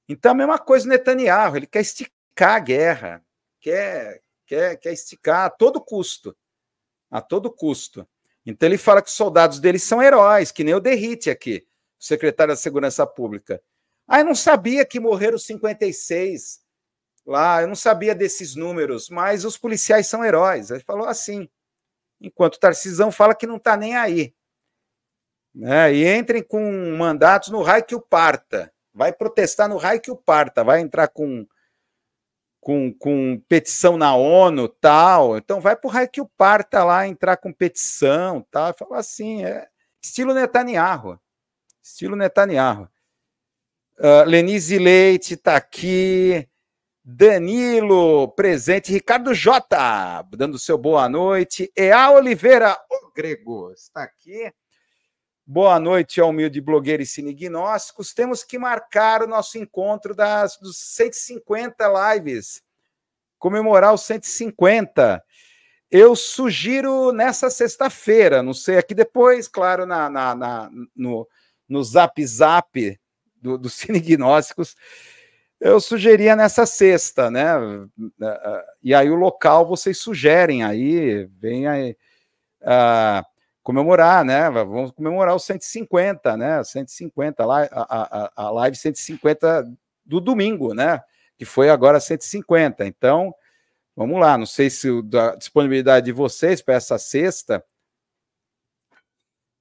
Então, a mesma coisa o Netanyahu, ele quer esticar a guerra, quer, quer, quer esticar a todo custo, a todo custo. Então, ele fala que os soldados dele são heróis, que nem o Derrite aqui secretário da Segurança Pública. Ah, eu não sabia que morreram 56 lá, eu não sabia desses números, mas os policiais são heróis. Ele falou assim. Enquanto Tarcisão fala que não está nem aí. Né? E entrem com mandatos no raio que o parta. Vai protestar no raio que o parta, vai entrar com, com, com petição na ONU tal. Então vai para o raio que o parta lá entrar com petição tal. Falou assim, é estilo Netanyahu estilo Netanyahu. Uh, Lenise Leite está aqui. Danilo, presente. Ricardo J, dando seu boa noite. Ea Oliveira, o grego, está aqui. Boa noite ao humilde blogueiro e cinegnósticos. Temos que marcar o nosso encontro das, dos 150 lives, comemorar os 150. Eu sugiro nessa sexta-feira, não sei, aqui depois, claro, na, na, na no, no Zap Zap do, do Cine Gnósticos, eu sugeria nessa sexta, né? Ah, ah, e aí o local vocês sugerem aí, vem aí uh, comemorar, né? Vamos comemorar os 150, né? 150, a, a, a live 150 do domingo, né? Que foi agora 150. Então, vamos lá. Não sei se a disponibilidade de vocês para essa sexta,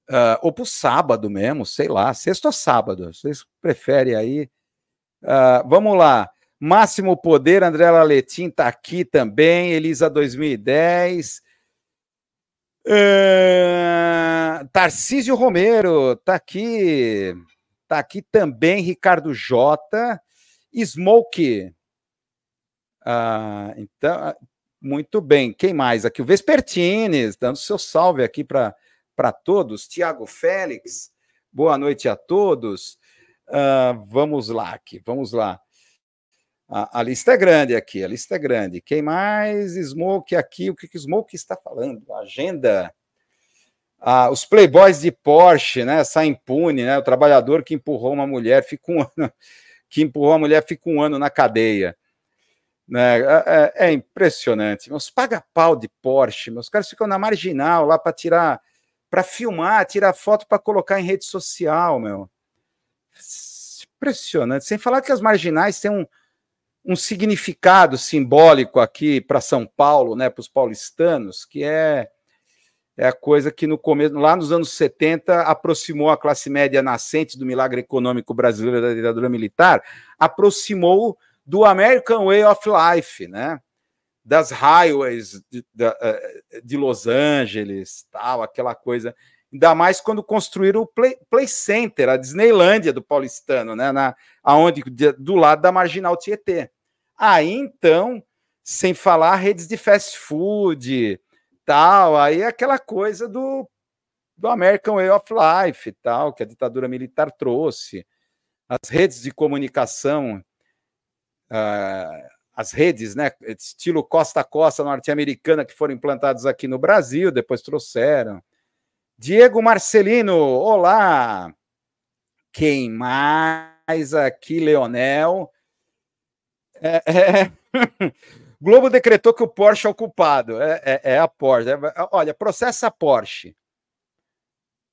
uh, ou para o sábado mesmo, sei lá, sexta ou sábado, vocês preferem aí. Uh, vamos lá. Máximo Poder, André Laletim está aqui também, Elisa 2010. Uh, ah, Tarcísio Romero está aqui. Está aqui também Ricardo Jota. Smoke. Uh, então, muito bem. Quem mais aqui? O Vespertines, dando seu salve aqui para para todos. Tiago Félix, boa noite a todos. Uh, vamos lá aqui, vamos lá. A, a, lista é grande aqui, a lista é grande. Quem mais? Smoke aqui, o que, que Smoke está falando? agenda. Ah, os playboys de Porsche, né? Sai impune, né? O trabalhador que empurrou uma mulher fica um ano, que empurrou a mulher fica um ano na cadeia. Né? É, é, é impressionante. Os paga-pau de Porsche, meus caras ficam na marginal lá para tirar para filmar, tirar foto para colocar em rede social, meu. Impressionante. Sem falar que as marginais têm um, um significado simbólico aqui para São Paulo, né, para os paulistanos, que é, é a coisa que no começo, lá nos anos 70, aproximou a classe média nascente do milagre econômico brasileiro da ditadura militar, aproximou do American Way of Life, né? das highways de, eh, eh, de, Los Angeles, tal, aquela coisa. Ainda mais quando construíram o Play, Play Center, a Disneylândia do paulistano, né, na, aonde, do lado da Marginal Tietê. Aí, então, sem falar redes de fast food, tal, aí é aquela coisa do, do American Way of Life, tal, que a ditadura militar trouxe. As redes de comunicação... Uh, as redes, né, estilo costa a costa norte-americana que foram implantadas aqui no Brasil, depois trouxeram. Diego Marcelino, olá. Quem mais aqui, Leonel? É, é... é. Globo decretou que o Porsche é o culpado. É, é, é a Porsche. É, olha, processa a Porsche.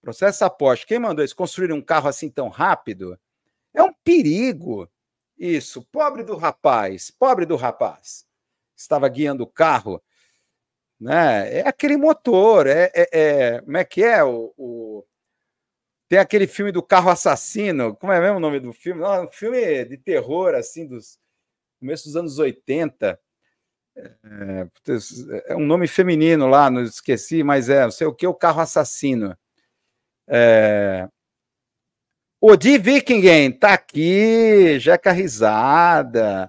Processa a Porsche. Quem mandou isso? Construir um carro assim tão rápido? É um perigo. Isso, pobre do rapaz, pobre do rapaz. Estava guiando o carro. Né? É aquele motor, é, é, é como é que é o, o, tem aquele filme do carro assassino, como é mesmo o nome do filme? Não, é um filme de terror assim dos começo dos anos 80. É, é, é um nome feminino lá, não esqueci, mas é, não sei o que, o carro assassino. É, o de Vikingen tá aqui, Jeca Risada.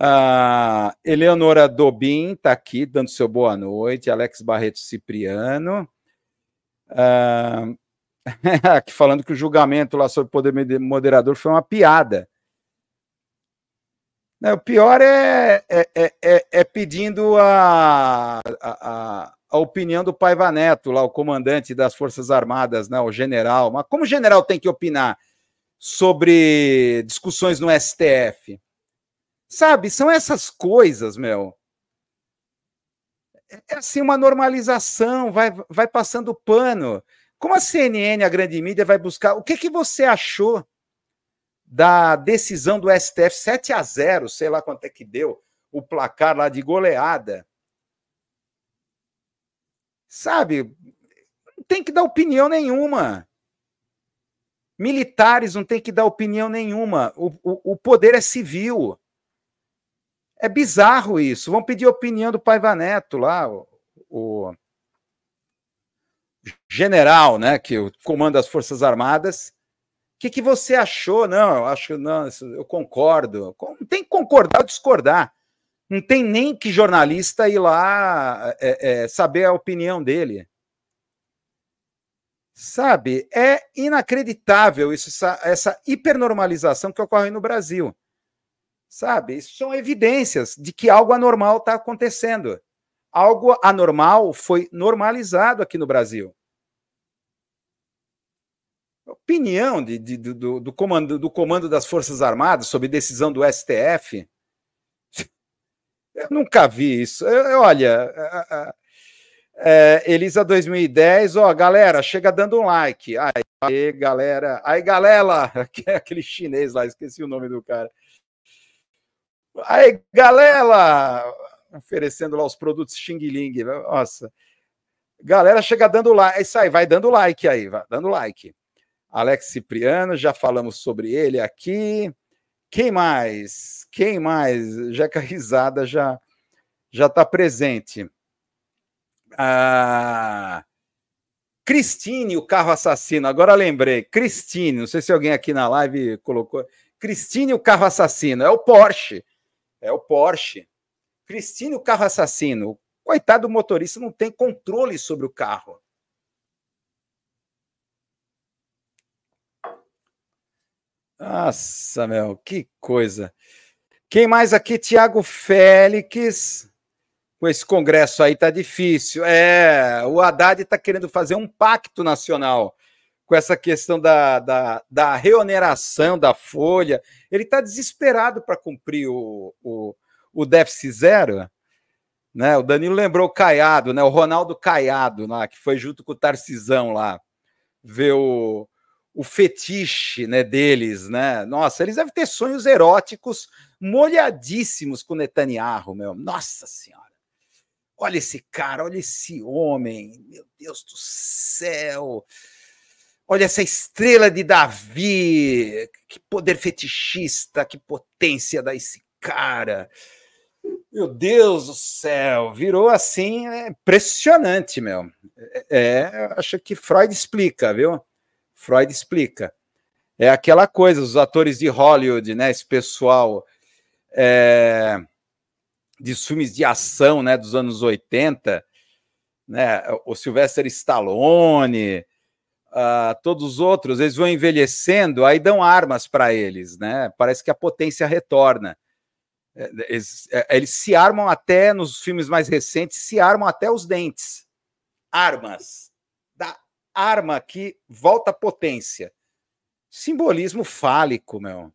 Ah, Eleonora Dobin tá aqui, dando seu boa noite. Alex Barreto Cipriano. Ah, aqui falando que o julgamento lá sobre o poder moderador foi uma piada. Né, o pior é, é, é, é, é pedindo a, a, a, opinião do Paiva Neto, lá, o comandante das Forças Armadas, né, o general. Mas como o general tem que opinar sobre discussões no STF? Sabe, são essas coisas, meu. É, é assim uma normalização, vai, vai passando pano. Como a CNN, a grande mídia, vai buscar? O que, que você achou? da decisão do STF 7 a 0, sei lá quanto é que deu o placar lá de goleada. Sabe? Não tem que dar opinião nenhuma. Militares não tem que dar opinião nenhuma. O, o, o poder é civil. É bizarro isso. Vão pedir opinião do Paiva Neto lá, o, o general, né, que comanda as Forças Armadas que, que você achou? Não, eu acho não, eu concordo. Não Tem que concordar ou discordar. Não tem nem que jornalista ir lá é, é, saber a opinião dele. Sabe, é inacreditável isso, essa, essa hipernormalização que ocorre no Brasil. Sabe, isso são evidências de que algo anormal está acontecendo. Algo anormal foi normalizado aqui no Brasil opinião de, de, do, do, comando, do comando das Forças Armadas sobre decisão do STF. Eu nunca vi isso. Eu, olha, é, Elisa 2010, ó, galera, chega dando um like. Aí, galera, aí, galera, é aquele chinês lá, esqueci o nome do cara. Aí, galera, oferecendo lá os produtos Xing Ling, nossa. Galera, chega dando like, é isso aí, vai dando like aí, vai dando like. Alex Cipriano, já falamos sobre ele aqui. Quem mais? Quem mais? Jeca Risada já já está presente. Ah, Cristine, o carro assassino. Agora lembrei. Cristine, não sei se alguém aqui na live colocou. Cristine, o carro assassino. É o Porsche. É o Porsche. Cristine, o carro assassino. Coitado do motorista, não tem controle sobre o carro. Nossa, meu, que coisa. Quem mais aqui? Tiago Félix. Com esse congresso aí tá difícil. É, o Haddad está querendo fazer um pacto nacional com essa questão da, da, da reoneração da folha. Ele está desesperado para cumprir o, o, o déficit zero. Né? O Danilo lembrou o Caiado, né? o Ronaldo Caiado, lá, que foi junto com o Tarcisão lá, ver o, o fetiche né, deles, né? Nossa, eles devem ter sonhos eróticos molhadíssimos com Netanyahu, meu. Nossa Senhora. Olha esse cara, olha esse homem. Meu Deus do céu. Olha essa estrela de Davi. Que poder fetichista, que potência dá esse cara. Meu Deus do céu, virou assim, é impressionante, meu. É, é acho que Freud explica, viu? Freud explica. É aquela coisa, os atores de Hollywood, né, esse pessoal é, de filmes de ação né, dos anos 80, né, o Sylvester Stallone, uh, todos os outros, eles vão envelhecendo, aí dão armas para eles, né? Parece que a potência retorna. É, eles, é, eles, se armam até nos filmes mais recentes, se armam até os dentes. Armas arma que volta à potência. Simbolismo fálico, meu.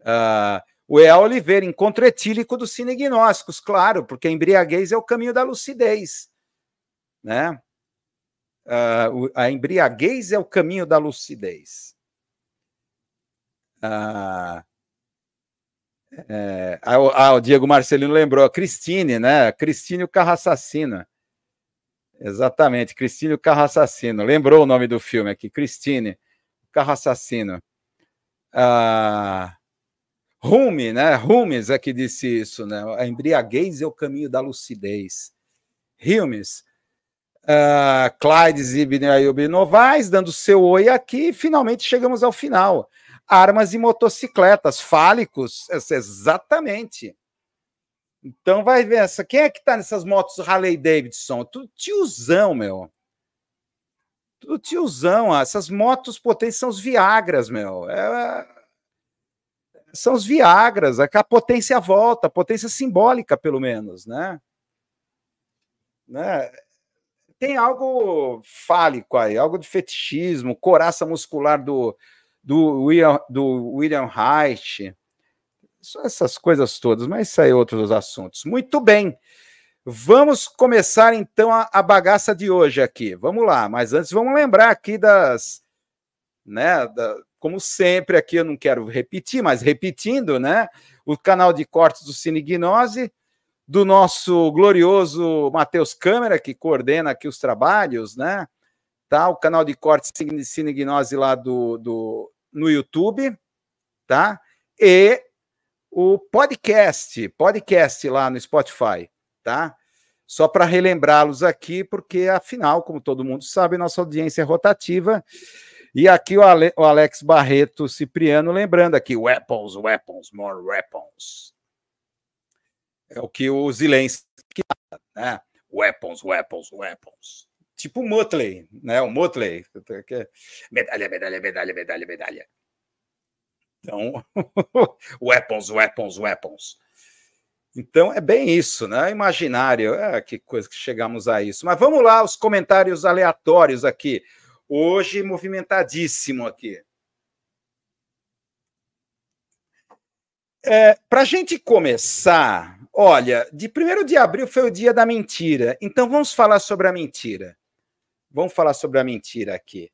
Uh, o E.A. Oliveira, encontro etílico dos cinegnósticos, claro, porque a embriaguez é o caminho da lucidez. Né? Uh, a embriaguez é o caminho da lucidez. Uh, é, o Diego Marcelino lembrou, a Cristine, né? Cristine o carro assassina. Exatamente, Cristine o Carro Assassino. Lembrou o nome do filme aqui, Cristine, o Carro Assassino. Ah, Rumi, né? Rumes é que disse isso, né? A embriaguez é o caminho da lucidez. Rumes. ah, Clydes Ibn Ayub Novaes, dando seu oi aqui, finalmente chegamos ao final. Armas e motocicletas, fálicos, exatamente. Então vai ver essa. Quem é que tá nessas motos Harley Davidson? tudo tiozão, meu. Tudo tiozão, essas motos potentes são os Viagras, meu. É... São os Viagras, é a potência volta, a potência simbólica, pelo menos, né? né? Tem algo fálico aí, algo de fetichismo, coraça muscular do, do, William, do William Reich só essas coisas todas, mas saiu é outros assuntos. Muito bem. Vamos começar então a, a, bagaça de hoje aqui. Vamos lá, mas antes vamos lembrar aqui das, né, da, como sempre aqui eu não quero repetir, mas repetindo, né, o canal de cortes do Cine Gnose, do nosso glorioso Matheus Câmara que coordena aqui os trabalhos, né? Tá, o canal de cortes Cine, Cine Gnose lá do, do no YouTube, tá? E o podcast, podcast lá no Spotify, tá? Só para relembrá-los aqui, porque afinal, como todo mundo sabe, nossa audiência é rotativa. E aqui o, Ale, o Alex Barreto Cipriano lembrando aqui: weapons, weapons, more weapons. É o que o Zelensky, né? Weapons, weapons, weapons. Tipo o Motley, né? O Motley. É medalha, medalha, medalha, medalha, medalha. Então, weapons, weapons, weapons. Então é bem isso, né? Imaginário. É, que coisa que chegamos a isso. Mas vamos lá, os comentários aleatórios aqui. Hoje movimentadíssimo aqui. É, Para a gente começar, olha, de 1 de abril foi o dia da mentira. Então vamos falar sobre a mentira. Vamos falar sobre a mentira aqui.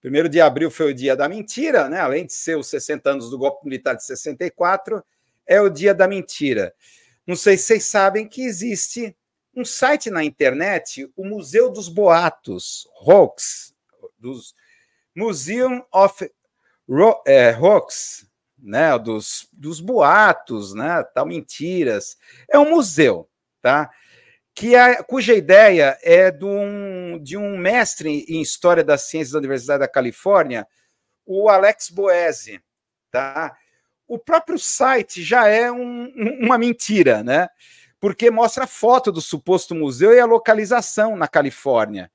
Primeiro de abril foi o dia da mentira, né? além de ser os 60 anos do golpe militar de 64, é o dia da mentira. Não sei se vocês sabem que existe um site na internet, o Museu dos Boatos, Hoax, dos Museum of Ro, é, Hoax, né? dos, dos boatos, né? tal, mentiras. É um museu, tá? que a, é, cuja ideia é de um, de um mestre em História das Ciências da Universidade da Califórnia, o Alex Boese. Tá? O próprio site já é um, uma mentira, né? porque mostra a foto do suposto museu e a localização na Califórnia,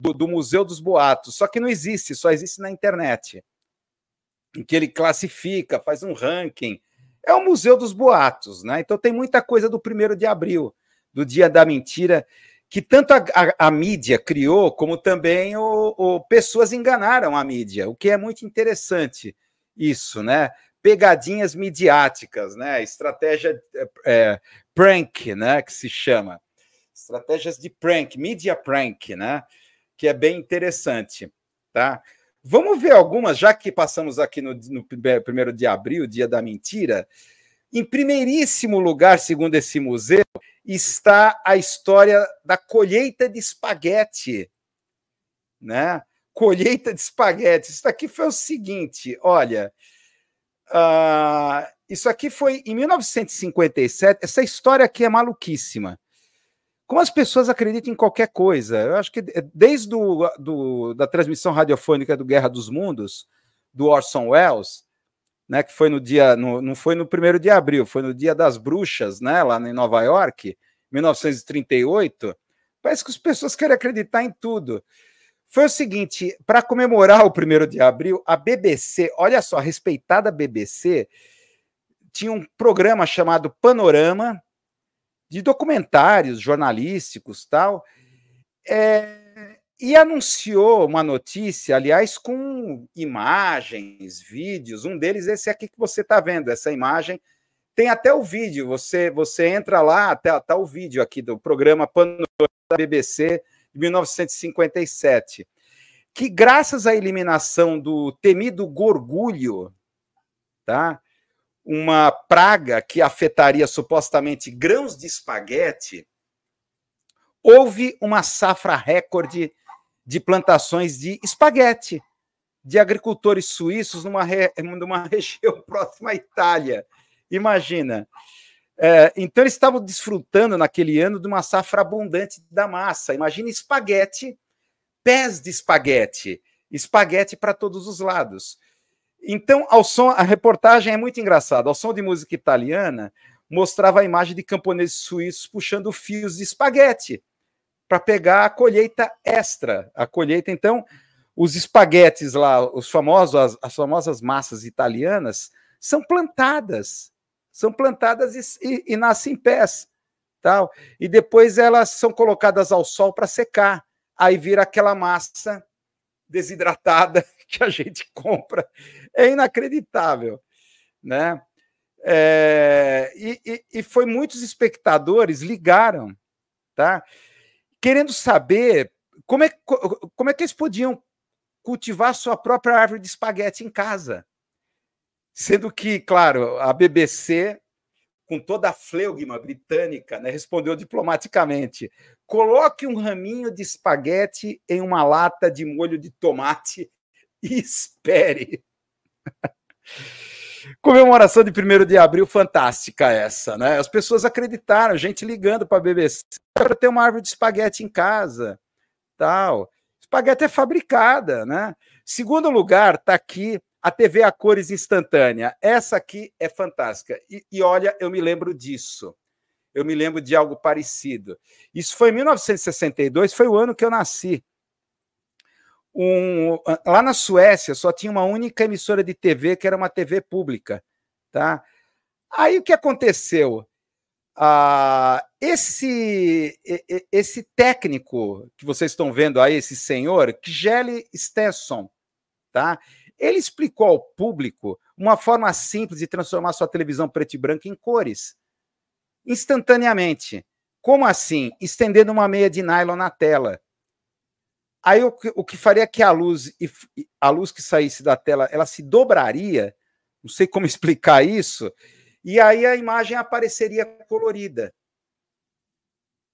do, do Museu dos Boatos. Só que não existe, só existe na internet, em que ele classifica, faz um ranking. É o Museu dos Boatos, né? Então tem muita coisa do primeiro de abril do dia da mentira, que tanto a, a, a mídia criou, como também o, o, pessoas enganaram a mídia, o que é muito interessante isso, né? Pegadinhas midiáticas, né? Estratégia é, é prank, né? Que se chama. Estratégias de prank, mídia prank, né? Que é bem interessante, tá? Vamos ver algumas, já que passamos aqui no, no primeiro de abril, dia da mentira. Em primeiríssimo lugar, segundo esse museu, está a história da colheita de espaguete, né? Colheita de espaguete. Isso aqui foi o seguinte, olha, uh, isso aqui foi em 1957. Essa história aqui é maluquíssima. Como as pessoas acreditam em qualquer coisa? Eu acho que desde do, do da transmissão radiofônica do Guerra dos Mundos, do Orson Welles, né, que foi no dia, no, não foi no primeiro de abril, foi no dia das bruxas, né, lá em Nova York, 1938, parece que as pessoas querem acreditar em tudo. Foi o seguinte, para comemorar o primeiro de abril, a BBC, olha só, a respeitada BBC, tinha um programa chamado Panorama, de documentários jornalísticos tal, é, e anunciou uma notícia, aliás, com imagens, vídeos. Um deles, esse aqui que você está vendo, essa imagem. Tem até o vídeo, você, você entra lá, está tá o vídeo aqui do programa Panorama da BBC de 1957. Que graças à eliminação do temido gorgulho, tá? uma praga que afetaria supostamente grãos de espaguete, houve uma safra recorde de plantações de espaguete de agricultores suíços numa, re, numa região próxima à Itália. Imagina. É, então, eles estavam desfrutando naquele ano de uma safra abundante da massa. Imagina espaguete, pés de espaguete, espaguete para todos os lados. Então, ao som, a reportagem é muito engraçada. Ao som de música italiana, mostrava a imagem de camponeses suíços puxando fios de espaguete para pegar a colheita extra. A colheita, então, os espaguetes lá, os famosos, as, as famosas massas italianas, são plantadas, são plantadas e, e, e nascem pés, tal. E depois elas são colocadas ao sol para secar. Aí vira aquela massa desidratada que a gente compra. É inacreditável, né? É, e, e, e foi muitos espectadores ligaram, tá? querendo saber como é, como é que eles podiam cultivar sua própria árvore de espaguete em casa. Sendo que, claro, a BBC, com toda a fleugma britânica, né, respondeu diplomaticamente: coloque um raminho de espaguete em uma lata de molho de tomate e espere. Comemoração de 1 de abril, fantástica essa, né? As pessoas acreditaram, gente ligando para a BBC para ter uma árvore de espaguete em casa, tal. Espaguete é fabricada, né? Segundo lugar, está aqui a TV a cores instantânea. Essa aqui é fantástica. E, e olha, eu me lembro disso. Eu me lembro de algo parecido. Isso foi em 1962, foi o ano que eu nasci um. Lá na Suécia só tinha uma única emissora de TV, que era uma TV pública. Tá? Aí o que aconteceu? Ah, esse, esse técnico que vocês estão vendo aí, esse senhor, Kjell Stenson, tá? ele explicou ao público uma forma simples de transformar sua televisão preto e branco em cores, instantaneamente. Como assim? Estendendo uma meia de nylon na tela. Aí o que, o que faria é que a luz a luz que saísse da tela, ela se dobraria, não sei como explicar isso, e aí a imagem apareceria colorida.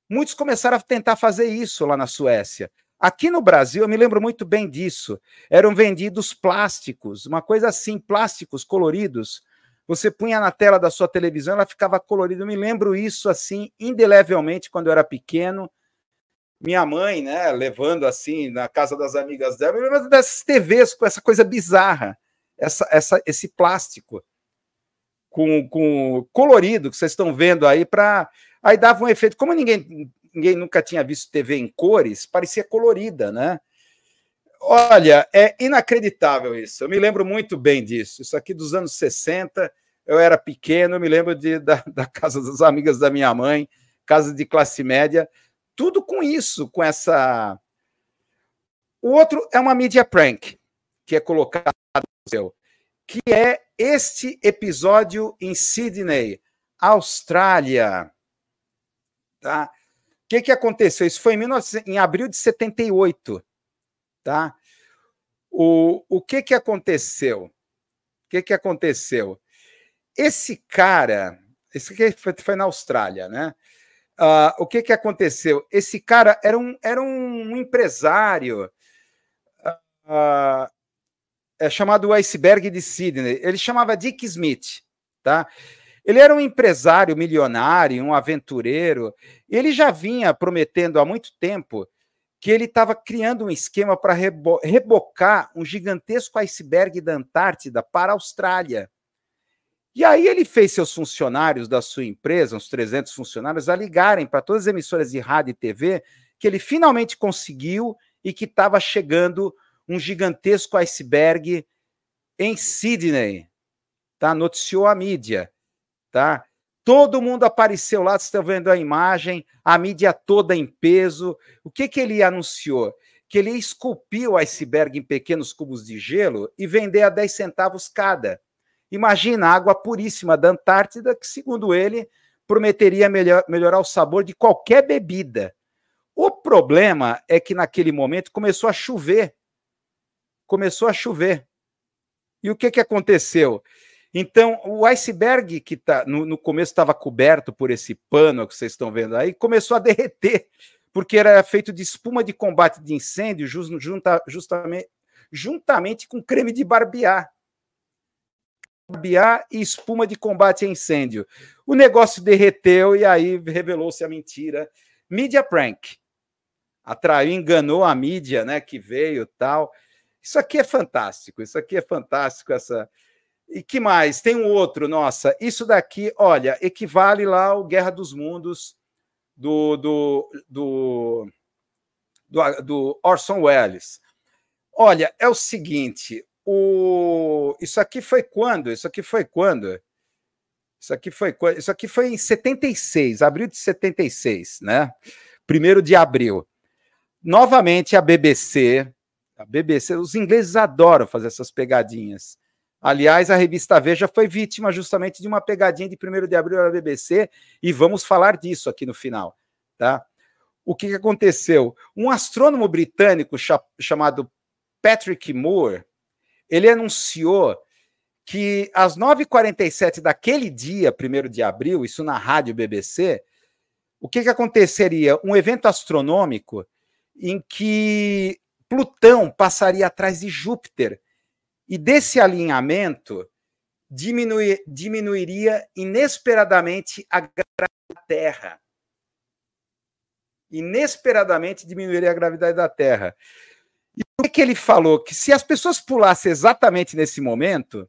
Muitos começaram a tentar fazer isso lá na Suécia. Aqui no Brasil, eu me lembro muito bem disso. Eram vendidos plásticos, uma coisa assim, plásticos coloridos. Você punha na tela da sua televisão, ela ficava colorida. Eu me lembro isso assim indelevelmente quando eu era pequeno minha mãe, né, levando assim na casa das amigas dela, lembro dessas TVs com essa coisa bizarra, essa, essa, esse plástico com, com colorido que vocês estão vendo aí para aí dava um efeito, como ninguém ninguém nunca tinha visto TV em cores, parecia colorida, né? Olha, é inacreditável isso. Eu me lembro muito bem disso. Isso aqui dos anos 60, eu era pequeno, eu me lembro de, da, da casa das amigas da minha mãe, casa de classe média, tudo com isso, com essa. O outro é uma mídia prank, que é colocada no que é este episódio em Sydney, Austrália. Tá? O que, que aconteceu? Isso foi em, 19... em abril de 78. Tá? O, o que, que aconteceu? O que, que aconteceu? Esse cara, esse aqui foi na Austrália, né? Uh, o que, que aconteceu? Esse cara era um, era um empresário uh, é chamado Iceberg de Sydney. Ele chamava Dick Smith, tá? Ele era um empresário milionário, um aventureiro. Ele já vinha prometendo há muito tempo que ele estava criando um esquema para rebo rebocar um gigantesco iceberg da Antártida para a Austrália. E aí ele fez seus funcionários da sua empresa, uns 300 funcionários, a ligarem para todas as emissoras de rádio e TV que ele finalmente conseguiu e que estava chegando um gigantesco iceberg em Sydney, tá? Noticiou a mídia, tá? Todo mundo apareceu lá, vocês estão vendo a imagem, a mídia toda em peso. O que que ele anunciou? Que ele esculpiu o iceberg em pequenos cubos de gelo e vender a 10 centavos cada. Imagina a água puríssima da Antártida, que, segundo ele, prometeria melhor, melhorar o sabor de qualquer bebida. O problema é que naquele momento começou a chover. Começou a chover. E o que, que aconteceu? Então, o iceberg que tá, no, no começo estava coberto por esse pano que vocês estão vendo aí, começou a derreter, porque era feito de espuma de combate de incêndio junta, justamente, juntamente com creme de barbear. Biá e espuma de combate a incêndio. O negócio derreteu e aí revelou-se a mentira. Media prank. Atraiu, enganou a mídia, né, que veio, tal. Isso aqui é fantástico, isso aqui é fantástico essa E que mais? Tem um outro, nossa, isso daqui, olha, equivale lá ao Guerra dos Mundos do do, do, do, do Orson Welles. Olha, é o seguinte, o... Isso aqui foi quando? Isso aqui foi quando? Isso aqui foi, isso aqui foi em 76, abril de 76, né? Primeiro de abril. Novamente a BBC, a BBC, os ingleses adoram fazer essas pegadinhas. Aliás, a revista Veja foi vítima justamente de uma pegadinha de 1 de abril da BBC, e vamos falar disso aqui no final. Tá? O que, que aconteceu? Um astrônomo britânico cha chamado Patrick Moore, ele anunciou que às 9h47 daquele dia, 1 de abril, isso na rádio BBC, o que, que aconteceria? Um evento astronômico em que Plutão passaria atrás de Júpiter. E desse alinhamento diminuiria inesperadamente a gravidade da Terra. Inesperadamente diminuiria a gravidade da Terra. Por é que ele falou que se as pessoas pulassem exatamente nesse momento,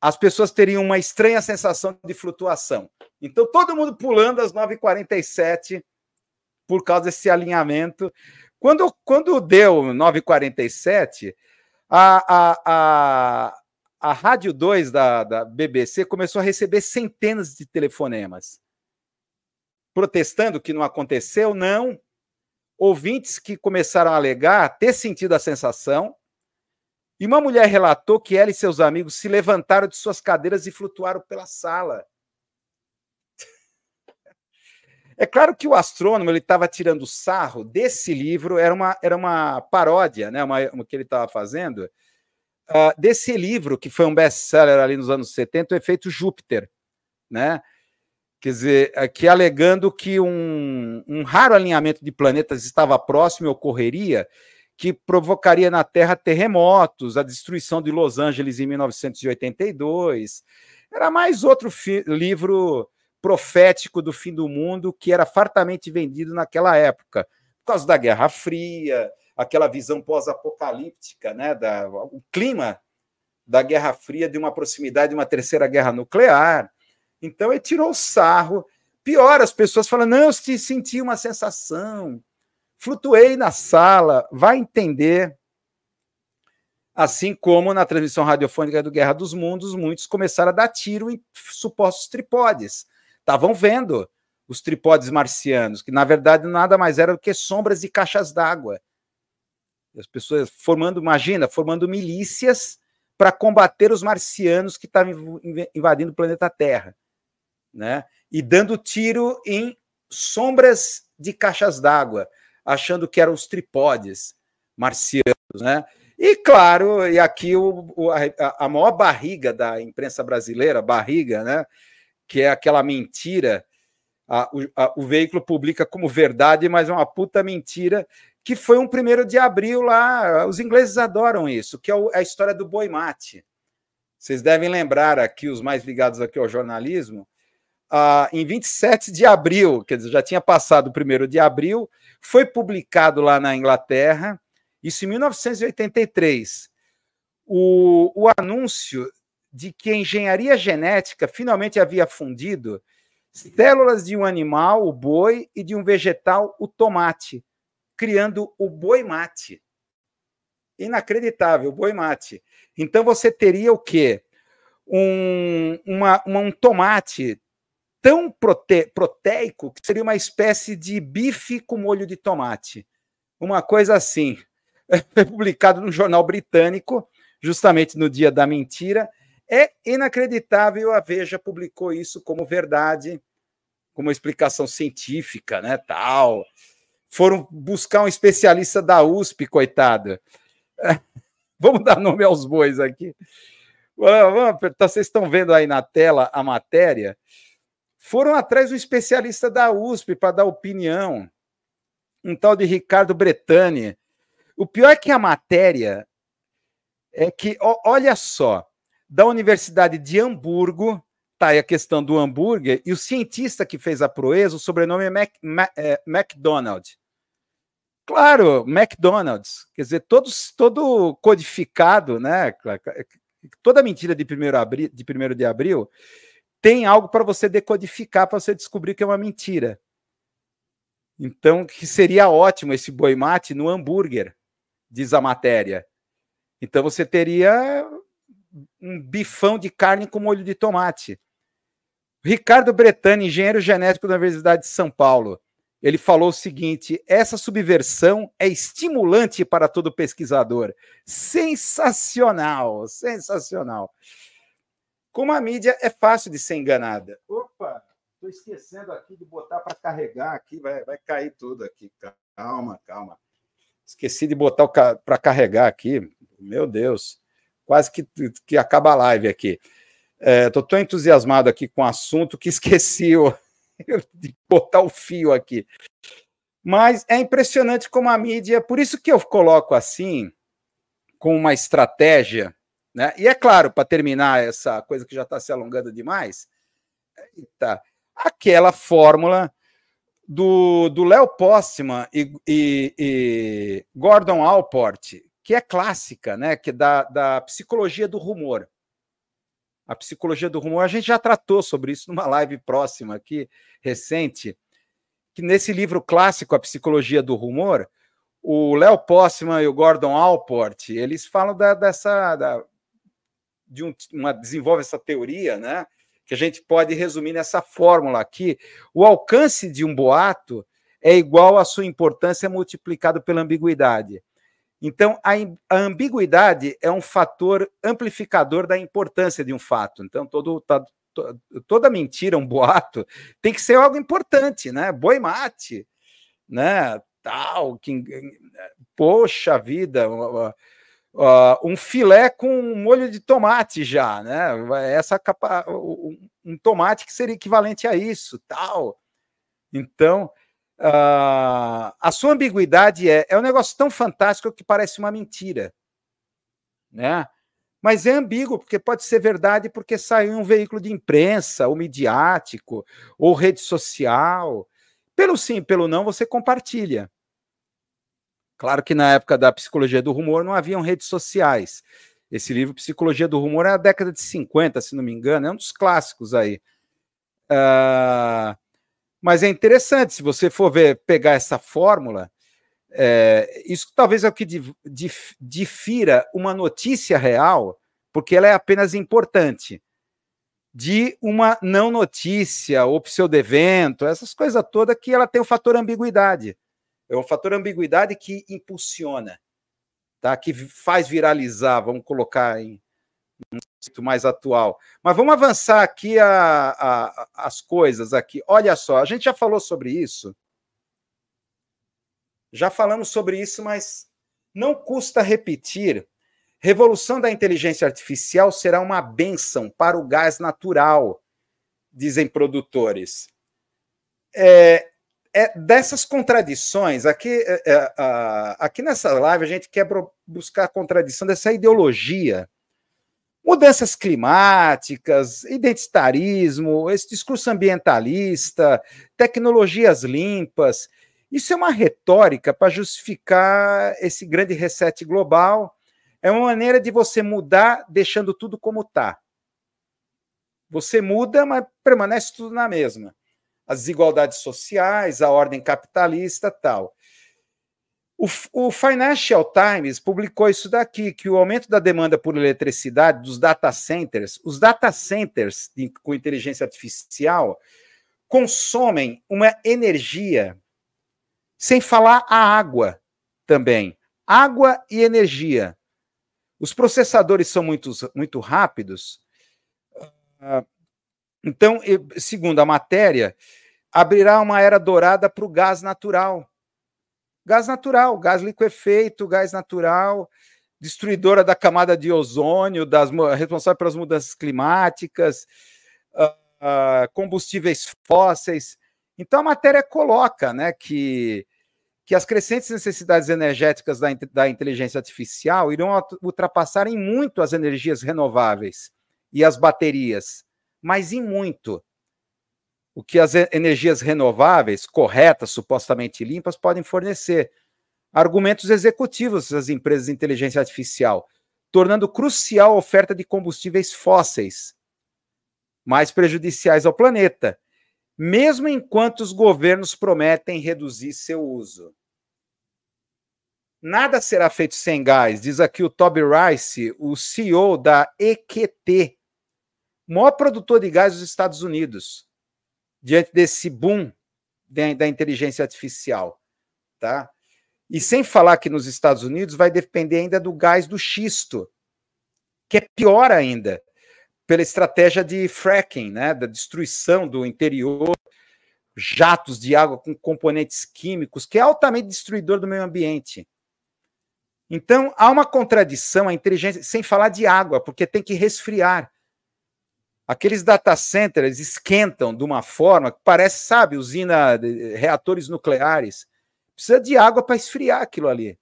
as pessoas teriam uma estranha sensação de flutuação. Então, todo mundo pulando às 9h47 por causa desse alinhamento. Quando, quando deu 9h47, a, a, a, a Rádio 2 da, da BBC começou a receber centenas de telefonemas protestando que não aconteceu, não ouvintes que começaram a alegar ter sentido a sensação, e uma mulher relatou que ela e seus amigos se levantaram de suas cadeiras e flutuaram pela sala. É claro que o astrônomo ele estava tirando sarro desse livro, era uma, era uma paródia, né, uma, uma que ele estava fazendo, uh, desse livro que foi um best-seller ali nos anos 70, o efeito Júpiter, né? quer dizer, que alegando que um, um raro alinhamento de planetas estava próximo e ocorreria, que provocaria na Terra terremotos, a destruição de Los Angeles em 1982. Era mais outro livro profético do fim do mundo que era fartamente vendido naquela época, por causa da Guerra Fria, aquela visão pós-apocalíptica, né, o clima da Guerra Fria de uma proximidade de uma terceira guerra nuclear. Então ele tirou o sarro. Pior, as pessoas falam: não, eu senti uma sensação, flutuei na sala, vai entender. Assim como na transmissão radiofônica do Guerra dos Mundos, muitos começaram a dar tiro em supostos tripodes. Estavam vendo os tripodes marcianos, que na verdade nada mais eram do que sombras e caixas d'água. As pessoas formando, imagina, formando milícias para combater os marcianos que estavam invadindo o planeta Terra né? E dando tiro em sombras de caixas d'água, achando que eram os tripodes marcianos, né? E claro, e aqui o, o, a, a, maior barriga da imprensa brasileira, barriga, né? Que é aquela mentira. A, o, a, o, veículo publica como verdade, mas é uma puta mentira. Que foi um primeiro de abril lá. Os ingleses adoram isso, que é, é a história do boi mate. Vocês devem lembrar aqui, os mais ligados aqui ao jornalismo, em 27 de abril, quer dizer, já tinha passado o primeiro de abril, foi publicado lá na Inglaterra, isso em 1983, o, o anúncio de que a engenharia genética finalmente havia fundido células de um animal, o boi, e de um vegetal, o tomate, criando o boi mate. Inacreditável, o boi mate. Então você teria o quê? Um, uma, uma, um tomate tão prote proteico que seria uma espécie de bife com molho de tomate. Uma coisa assim. Foi é publicado no jornal britânico, justamente no dia da mentira. É inacreditável, a Veja publicou isso como verdade, como explicação científica, né, tal. Foram buscar um especialista da USP, coitado. Vamos dar nome aos bois aqui. Tá, vocês estão vendo aí na tela a matéria. Foram atrás do especialista da USP para dar opinião, um tal de Ricardo Bretani. O pior é que a matéria é que, olha só, da Universidade de Hamburgo, tá aí a questão do hambúrguer, e o cientista que fez a proeza, o sobrenome é, Mac, Mac, é McDonald. Claro, McDonald's, quer dizer, todo codificado, né? Toda mentira de 1 de, primeiro de abril tem algo para você decodificar, para você descobrir que é uma mentira. Então, que seria ótimo esse boi mate no hambúrguer, diz a matéria. Então, você teria um bifão de carne com molho de tomate. Ricardo Bretani, engenheiro genético da Universidade de São Paulo, ele falou o seguinte: essa subversão é estimulante para todo pesquisador. Sensacional, sensacional. Como a mídia é fácil de ser enganada. Opa, estou esquecendo aqui de botar para carregar aqui, vai, vai cair tudo aqui. Calma, calma. Esqueci de botar para carregar aqui. Meu Deus, quase que, que acaba a live aqui. Estou é, tão entusiasmado aqui com o assunto que esqueci o, de botar o fio aqui. Mas é impressionante como a mídia, por isso que eu coloco assim, com uma estratégia né? E é claro, para terminar essa coisa que já está se alongando demais, eita, aquela fórmula do Léo Postman e, e, e, Gordon Alport, que é clássica, né? que é da, da psicologia do rumor. A psicologia do rumor, a gente já tratou sobre isso numa live próxima aqui, recente, que nesse livro clássico, A Psicologia do Rumor, o Léo Postman e o Gordon Alport, eles falam da, dessa, da, de um, uma, desenvolve essa teoria, né? Que a gente pode resumir nessa fórmula aqui: o alcance de um boato é igual à sua importância multiplicado pela ambiguidade. Então, a, a ambiguidade é um fator amplificador da importância de um fato. Então, todo, tá, to, toda mentira, um boato, tem que ser algo importante, né? Boi mate, né? Tal, que, poxa vida, uh, um filé com molho de tomate já, né? Essa capa, um, um tomate que seria equivalente a isso, tal. Então, uh, a sua ambiguidade é, é um negócio tão fantástico que parece uma mentira, né? Mas é ambíguo, porque pode ser verdade porque saiu em um veículo de imprensa, ou midiático, ou rede social. Pelo sim, pelo não, você compartilha. Claro que na época da psicologia do rumor não haviam redes sociais. Esse livro, Psicologia do Rumor, é a década de 50, se não me engano, é um dos clássicos aí. Uh, mas é interessante, se você for ver, pegar essa fórmula, é, isso talvez é o que difira uma notícia real, porque ela é apenas importante, de uma não notícia ou pseudo-evento, essas coisas todas que ela tem o fator ambiguidade. É o fator ambiguidade que impulsiona, tá? que faz viralizar, vamos colocar em um sítio mais atual. Mas vamos avançar aqui a, a, as coisas aqui. Olha só, a gente já falou sobre isso. Já falamos sobre isso, mas não custa repetir. Revolução da inteligência artificial será uma benção para o gás natural, dizem produtores. É, é dessas contradições, aqui, é, é, aqui nessa live a gente quer buscar a contradição dessa ideologia. Mudanças climáticas, identitarismo, esse discurso ambientalista, tecnologias limpas. Isso é uma retórica para justificar esse grande reset global. É uma maneira de você mudar deixando tudo como está. Você muda, mas permanece tudo na mesma as desigualdades sociais, a ordem capitalista tal. O, o, Financial Times publicou isso daqui, que o aumento da demanda por eletricidade dos data centers, os data centers de, com inteligência artificial consomem uma energia, sem falar a água também. Água e energia. Os processadores são muito, muito rápidos. Uh, então, segundo a matéria, abrirá uma era dourada para o gás natural. Gás natural, gás liquefeito, gás natural, destruidora da camada de ozônio, das, responsável pelas mudanças climáticas, uh, uh, combustíveis fósseis. Então, a matéria coloca né, que, que as crescentes necessidades energéticas da, da inteligência artificial irão ultrapassar em muito as energias renováveis e as baterias mas em muito. O que as energias renováveis, corretas, supostamente limpas, podem fornecer. Argumentos executivos das empresas de inteligência artificial, tornando crucial a oferta de combustíveis fósseis, mais prejudiciais ao planeta, mesmo enquanto os governos prometem reduzir seu uso. Nada será feito sem gás, diz aqui o Toby Rice, o CEO da EQT, maior produtor de gás dos Estados Unidos, diante desse boom da inteligência artificial, tá? E sem falar que nos Estados Unidos vai depender ainda do gás do xisto, que é pior ainda, pela estratégia de fracking, né, da destruição do interior, jatos de água com componentes químicos, que é altamente destruidor do meio ambiente. Então, há uma contradição a inteligência, sem falar de água, porque tem que resfriar aqueles data centers esquentam de uma forma que parece, sabe, usina, eh, reatores nucleares. Precisa de água para esfriar aquilo ali.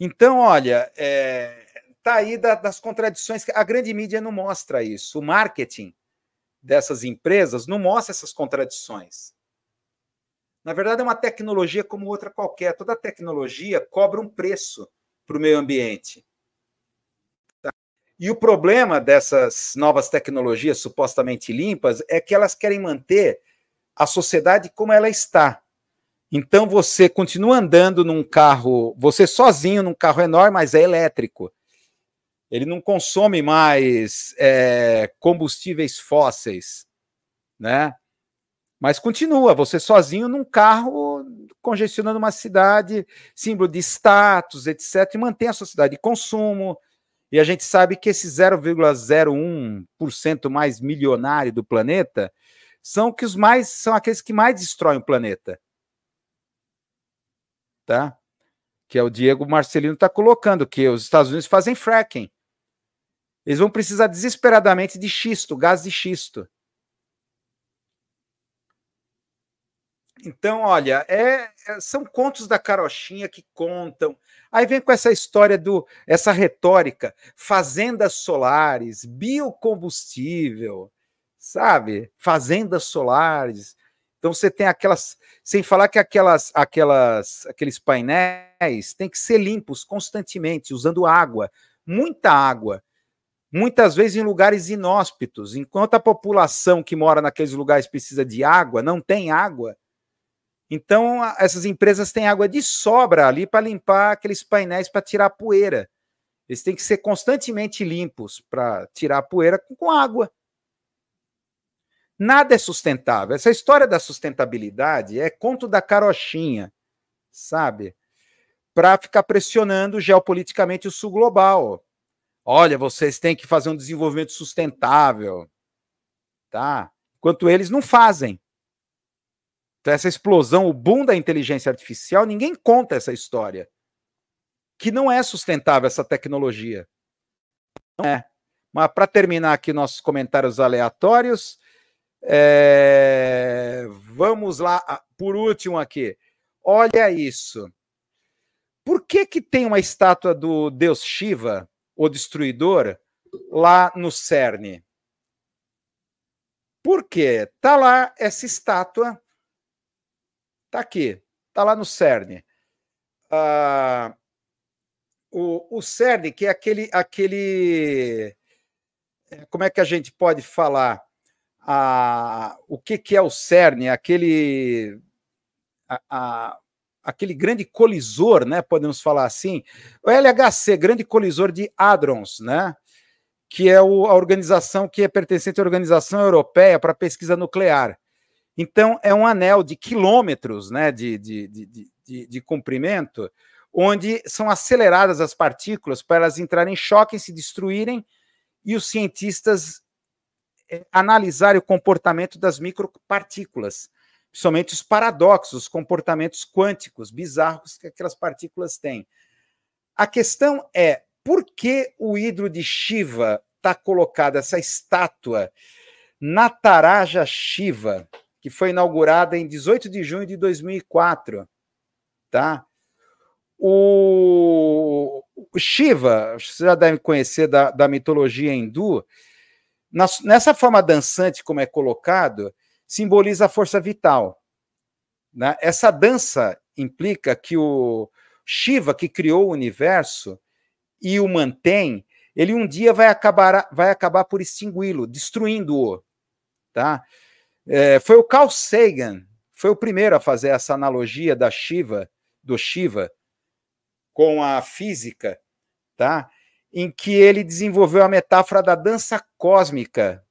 Então, olha, é, tá aí da, das contradições que a grande mídia não mostra isso. O marketing dessas empresas não mostra essas contradições. Na verdade, é uma tecnologia como outra qualquer. Toda tecnologia cobra um preço para o meio ambiente. E o problema dessas novas tecnologias supostamente limpas é que elas querem manter a sociedade como ela está. Então você continua andando num carro, você sozinho num carro enorme, mas é elétrico. Ele não consome mais é, combustíveis fósseis, né? Mas continua, você sozinho num carro congestionando uma cidade, símbolo de status, etc., e mantém a sociedade de consumo, e a gente sabe que esse 0,01% mais milionário do planeta são que os mais são aqueles que mais destroem o planeta. Tá? Que é o Diego Marcelino está colocando que os Estados Unidos fazem fracking. Eles vão precisar desesperadamente de xisto, gás de xisto. Então, olha, é, é, são contos da carochinha que contam. Aí vem com essa história do essa retórica, fazendas solares, biocombustível, sabe? Fazendas solares. Então você tem aquelas, sem falar que aquelas aquelas aqueles painéis têm que ser limpos constantemente, usando água, muita água muitas vezes em lugares inóspitos. Enquanto a população que mora naqueles lugares precisa de água, não tem água, então, essas empresas têm água de sobra ali para limpar aqueles painéis para tirar poeira. Eles têm que ser constantemente limpos para tirar poeira com água. Nada é sustentável. Essa história da sustentabilidade é conto da carochinha, sabe? Para ficar pressionando geopoliticamente o sul global. Olha, vocês têm que fazer um desenvolvimento sustentável, tá? Enquanto eles não fazem. Então, essa explosão, o boom da inteligência artificial, ninguém conta essa história. Que não é sustentável essa tecnologia. Não é. Mas, para terminar aqui nossos comentários aleatórios, é... vamos lá, por último aqui. Olha isso. Por que, que tem uma estátua do deus Shiva, o destruidor, lá no CERN? Porque tá lá essa estátua Está aqui, está lá no CERN. Ah, o, o CERN, que é aquele, aquele. Como é que a gente pode falar? Ah, o que, que é o CERN? Aquele. aquele grande colisor, né? Podemos falar assim, o LHC, grande colisor de hadrons, né? Que é o, a organização que é pertencente à Organização Europeia para Pesquisa Nuclear. Então, é um anel de quilômetros né, de, de, de, de, de comprimento, onde são aceleradas as partículas para elas entrarem em choque, e se destruírem, e os cientistas eh, analisarem o comportamento das micropartículas, somente os paradoxos, os comportamentos quânticos bizarros que aquelas partículas têm. A questão é por que o hidro de Shiva está colocado, essa estátua, na Taraja Shiva? que foi inaugurada em 18 de junho de 2004, tá? O, o Shiva, você já deve conhecer da, da mitologia hindu, nessa forma dançante como é colocado, simboliza a força vital. Né? Essa dança implica que o Shiva, que criou o universo e o mantém, ele um dia vai acabar, vai acabar por extingui-lo, destruindo-o. Tá? É, foi o Carl Sagan, foi o primeiro a fazer essa analogia da Shiva, do Shiva, com a física, tá? Em que ele desenvolveu a metáfora da dança cósmica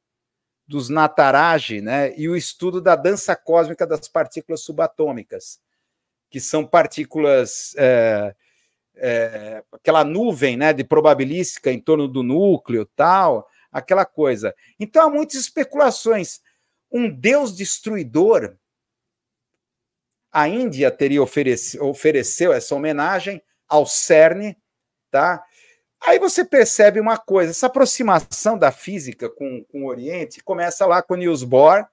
dos Nataraj, né? E o estudo da dança cósmica das partículas subatômicas, que são partículas é, é, aquela nuvem, né? De probabilística em torno do núcleo, tal, aquela coisa. Então há muitas especulações um Deus destruidor. A Índia teria ofereceu essa homenagem ao CERN, tá? Aí você percebe uma coisa, essa aproximação da física com, com o Oriente começa lá com Niels Bohr,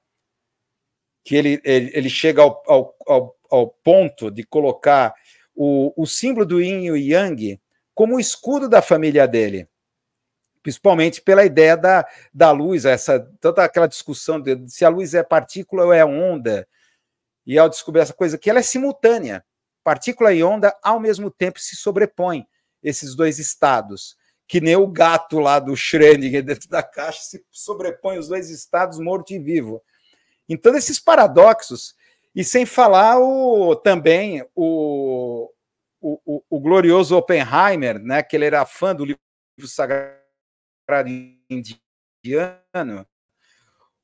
que ele, ele, ele chega ao, ao, ao, ao, ponto de colocar o, o símbolo do Yin e Yang como o escudo da família dele principalmente pela ideia da, da luz, essa toda aquela discussão de se a luz é partícula ou é onda. E ao descobrir essa coisa que ela é simultânea, partícula e onda ao mesmo tempo se sobrepõem esses dois estados, que nem o gato lá do Schrödinger dentro da caixa se sobrepõe os dois estados morto e vivo. Então esses paradoxos e sem falar o também o, o, o glorioso Oppenheimer, né, que ele era fã do livro sagrado indiano,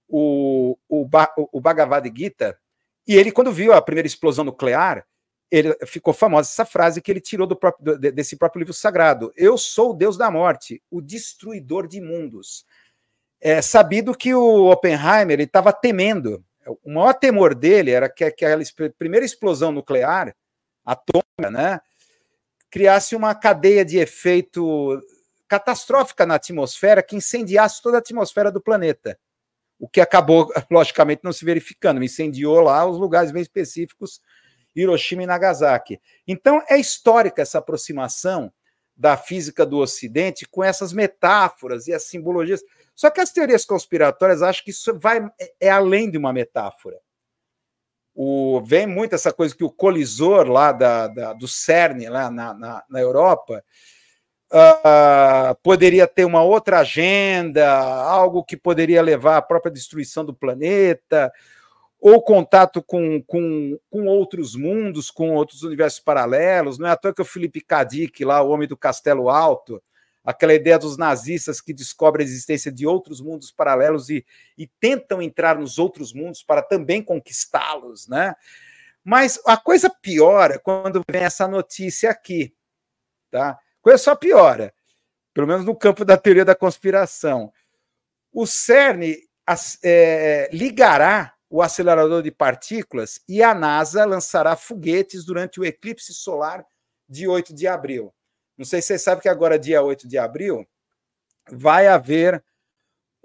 o, o, o Bhagavad Gita, e ele, quando viu a primeira explosão nuclear, ele ficou famosa essa frase que ele tirou do próprio, desse próprio livro sagrado: Eu sou o Deus da morte, o destruidor de mundos. É sabido que o Oppenheimer estava temendo. O maior temor dele era que aquela primeira explosão nuclear, atômica, né, criasse uma cadeia de efeito catastrófica na atmosfera que incendiasse toda a atmosfera do planeta. O que acabou, logicamente, não se verificando. Incendiou lá os lugares bem específicos, Hiroshima e Nagasaki. Então, é histórica essa aproximação da física do Ocidente com essas metáforas e as simbologias. Só que as teorias conspiratórias acham que isso vai, é, é além de uma metáfora. O, vem muito essa coisa que o colisor lá da, da do CERN, lá na, na, na Europa, uh, poderia ter uma outra agenda, algo que poderia levar à própria destruição do planeta, ou contato com, com, com outros mundos, com outros universos paralelos. Não é à toa que o Felipe Kadik, lá, o Homem do Castelo Alto, aquela ideia dos nazistas que descobrem a existência de outros mundos paralelos e, e tentam entrar nos outros mundos para também conquistá-los, né? Mas a coisa piora quando vem essa notícia aqui, tá? coisa só piora, pelo menos no campo da teoria da conspiração. O CERN é, ligará o acelerador de partículas e a NASA lançará foguetes durante o eclipse solar de 8 de abril. Não sei se vocês sabem que agora, dia 8 de abril, vai haver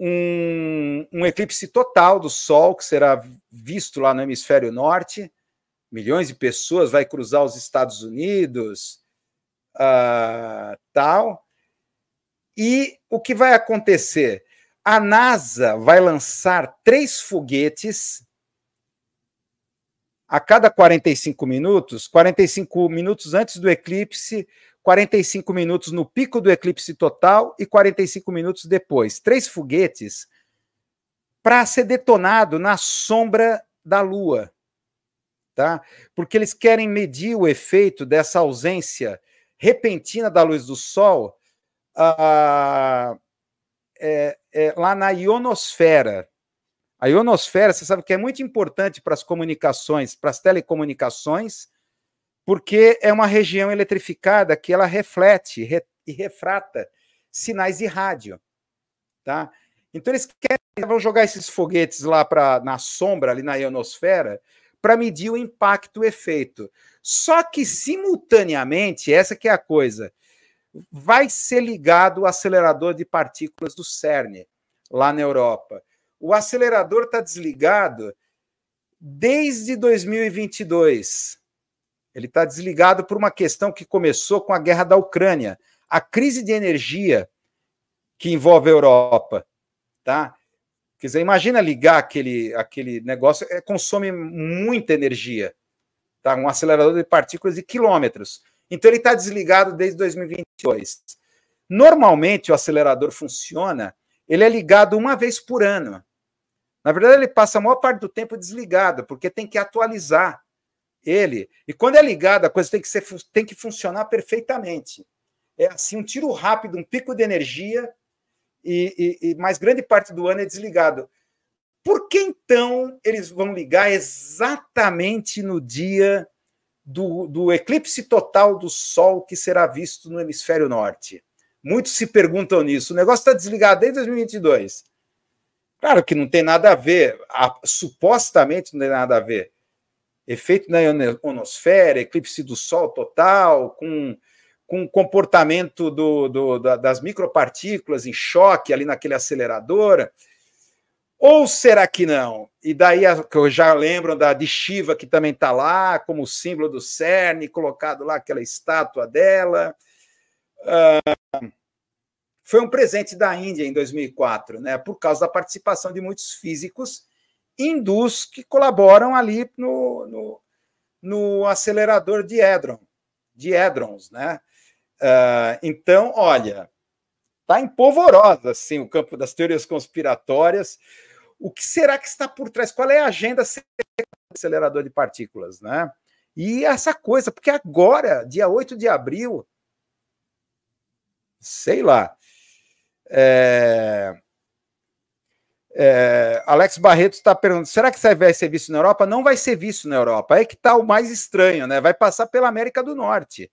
um, um, eclipse total do Sol, que será visto lá no hemisfério norte. Milhões de pessoas vai cruzar os Estados Unidos, uh, tal. E o que vai acontecer? A NASA vai lançar três foguetes a cada 45 minutos, 45 minutos antes do eclipse, 45 minutos no pico do eclipse total e 45 minutos depois. Três foguetes para ser detonado na sombra da Lua, tá? Porque eles querem medir o efeito dessa ausência repentina da luz do Sol ah, é, é, lá na ionosfera. A ionosfera, você sabe que é muito importante para as comunicações, para as telecomunicações, porque é uma região eletrificada que ela reflete re, e refrata sinais de rádio, tá? Então eles querem, vão jogar esses foguetes lá para na sombra ali na ionosfera para medir o impacto, o efeito. Só que, simultaneamente, essa que é a coisa, vai ser ligado o acelerador de partículas do CERN, lá na Europa. O acelerador está desligado desde 2022. Ele está desligado por uma questão que começou com a guerra da Ucrânia, a crise de energia que envolve a Europa, tá? Quer dizer, imagina ligar aquele, aquele negócio, é, consome muita energia. Tá? Um acelerador de partículas de quilômetros. Então ele está desligado desde 2022. Normalmente o acelerador funciona, ele é ligado uma vez por ano. Na verdade, ele passa a maior parte do tempo desligado, porque tem que atualizar ele. E quando é ligado, a coisa tem que, ser, tem que funcionar perfeitamente. É assim, um tiro rápido, um pico de energia e, e, mais grande parte do ano é desligado. Por que então eles vão ligar exatamente no dia do, do, eclipse total do Sol que será visto no hemisfério norte? Muitos se perguntam nisso. O negócio está desligado desde 2022. Claro que não tem nada a ver, a, supostamente não tem nada a ver. Efeito na ionosfera, eclipse do Sol total, com com o comportamento do, do, das micropartículas em choque ali naquele acelerador? Ou será que não? E daí eu já lembro da de Shiva, que também está lá, como símbolo do CERN, colocado lá aquela estátua dela. Uh, foi um presente da Índia em 2004, né, por causa da participação de muitos físicos hindus que colaboram ali no, no, no acelerador de, Edron, de Edrons. Né? Ah, então, olha, está em polvorosa assim, o campo das teorias conspiratórias. O que será que está por trás? Qual é a agenda do acelerador de partículas, né? E essa coisa, porque agora, dia 8 de abril, sei lá, é, é, Alex Barreto está perguntando: será que vai ser visto na Europa? Não vai ser visto na Europa. É que está o mais estranho, né? Vai passar pela América do Norte.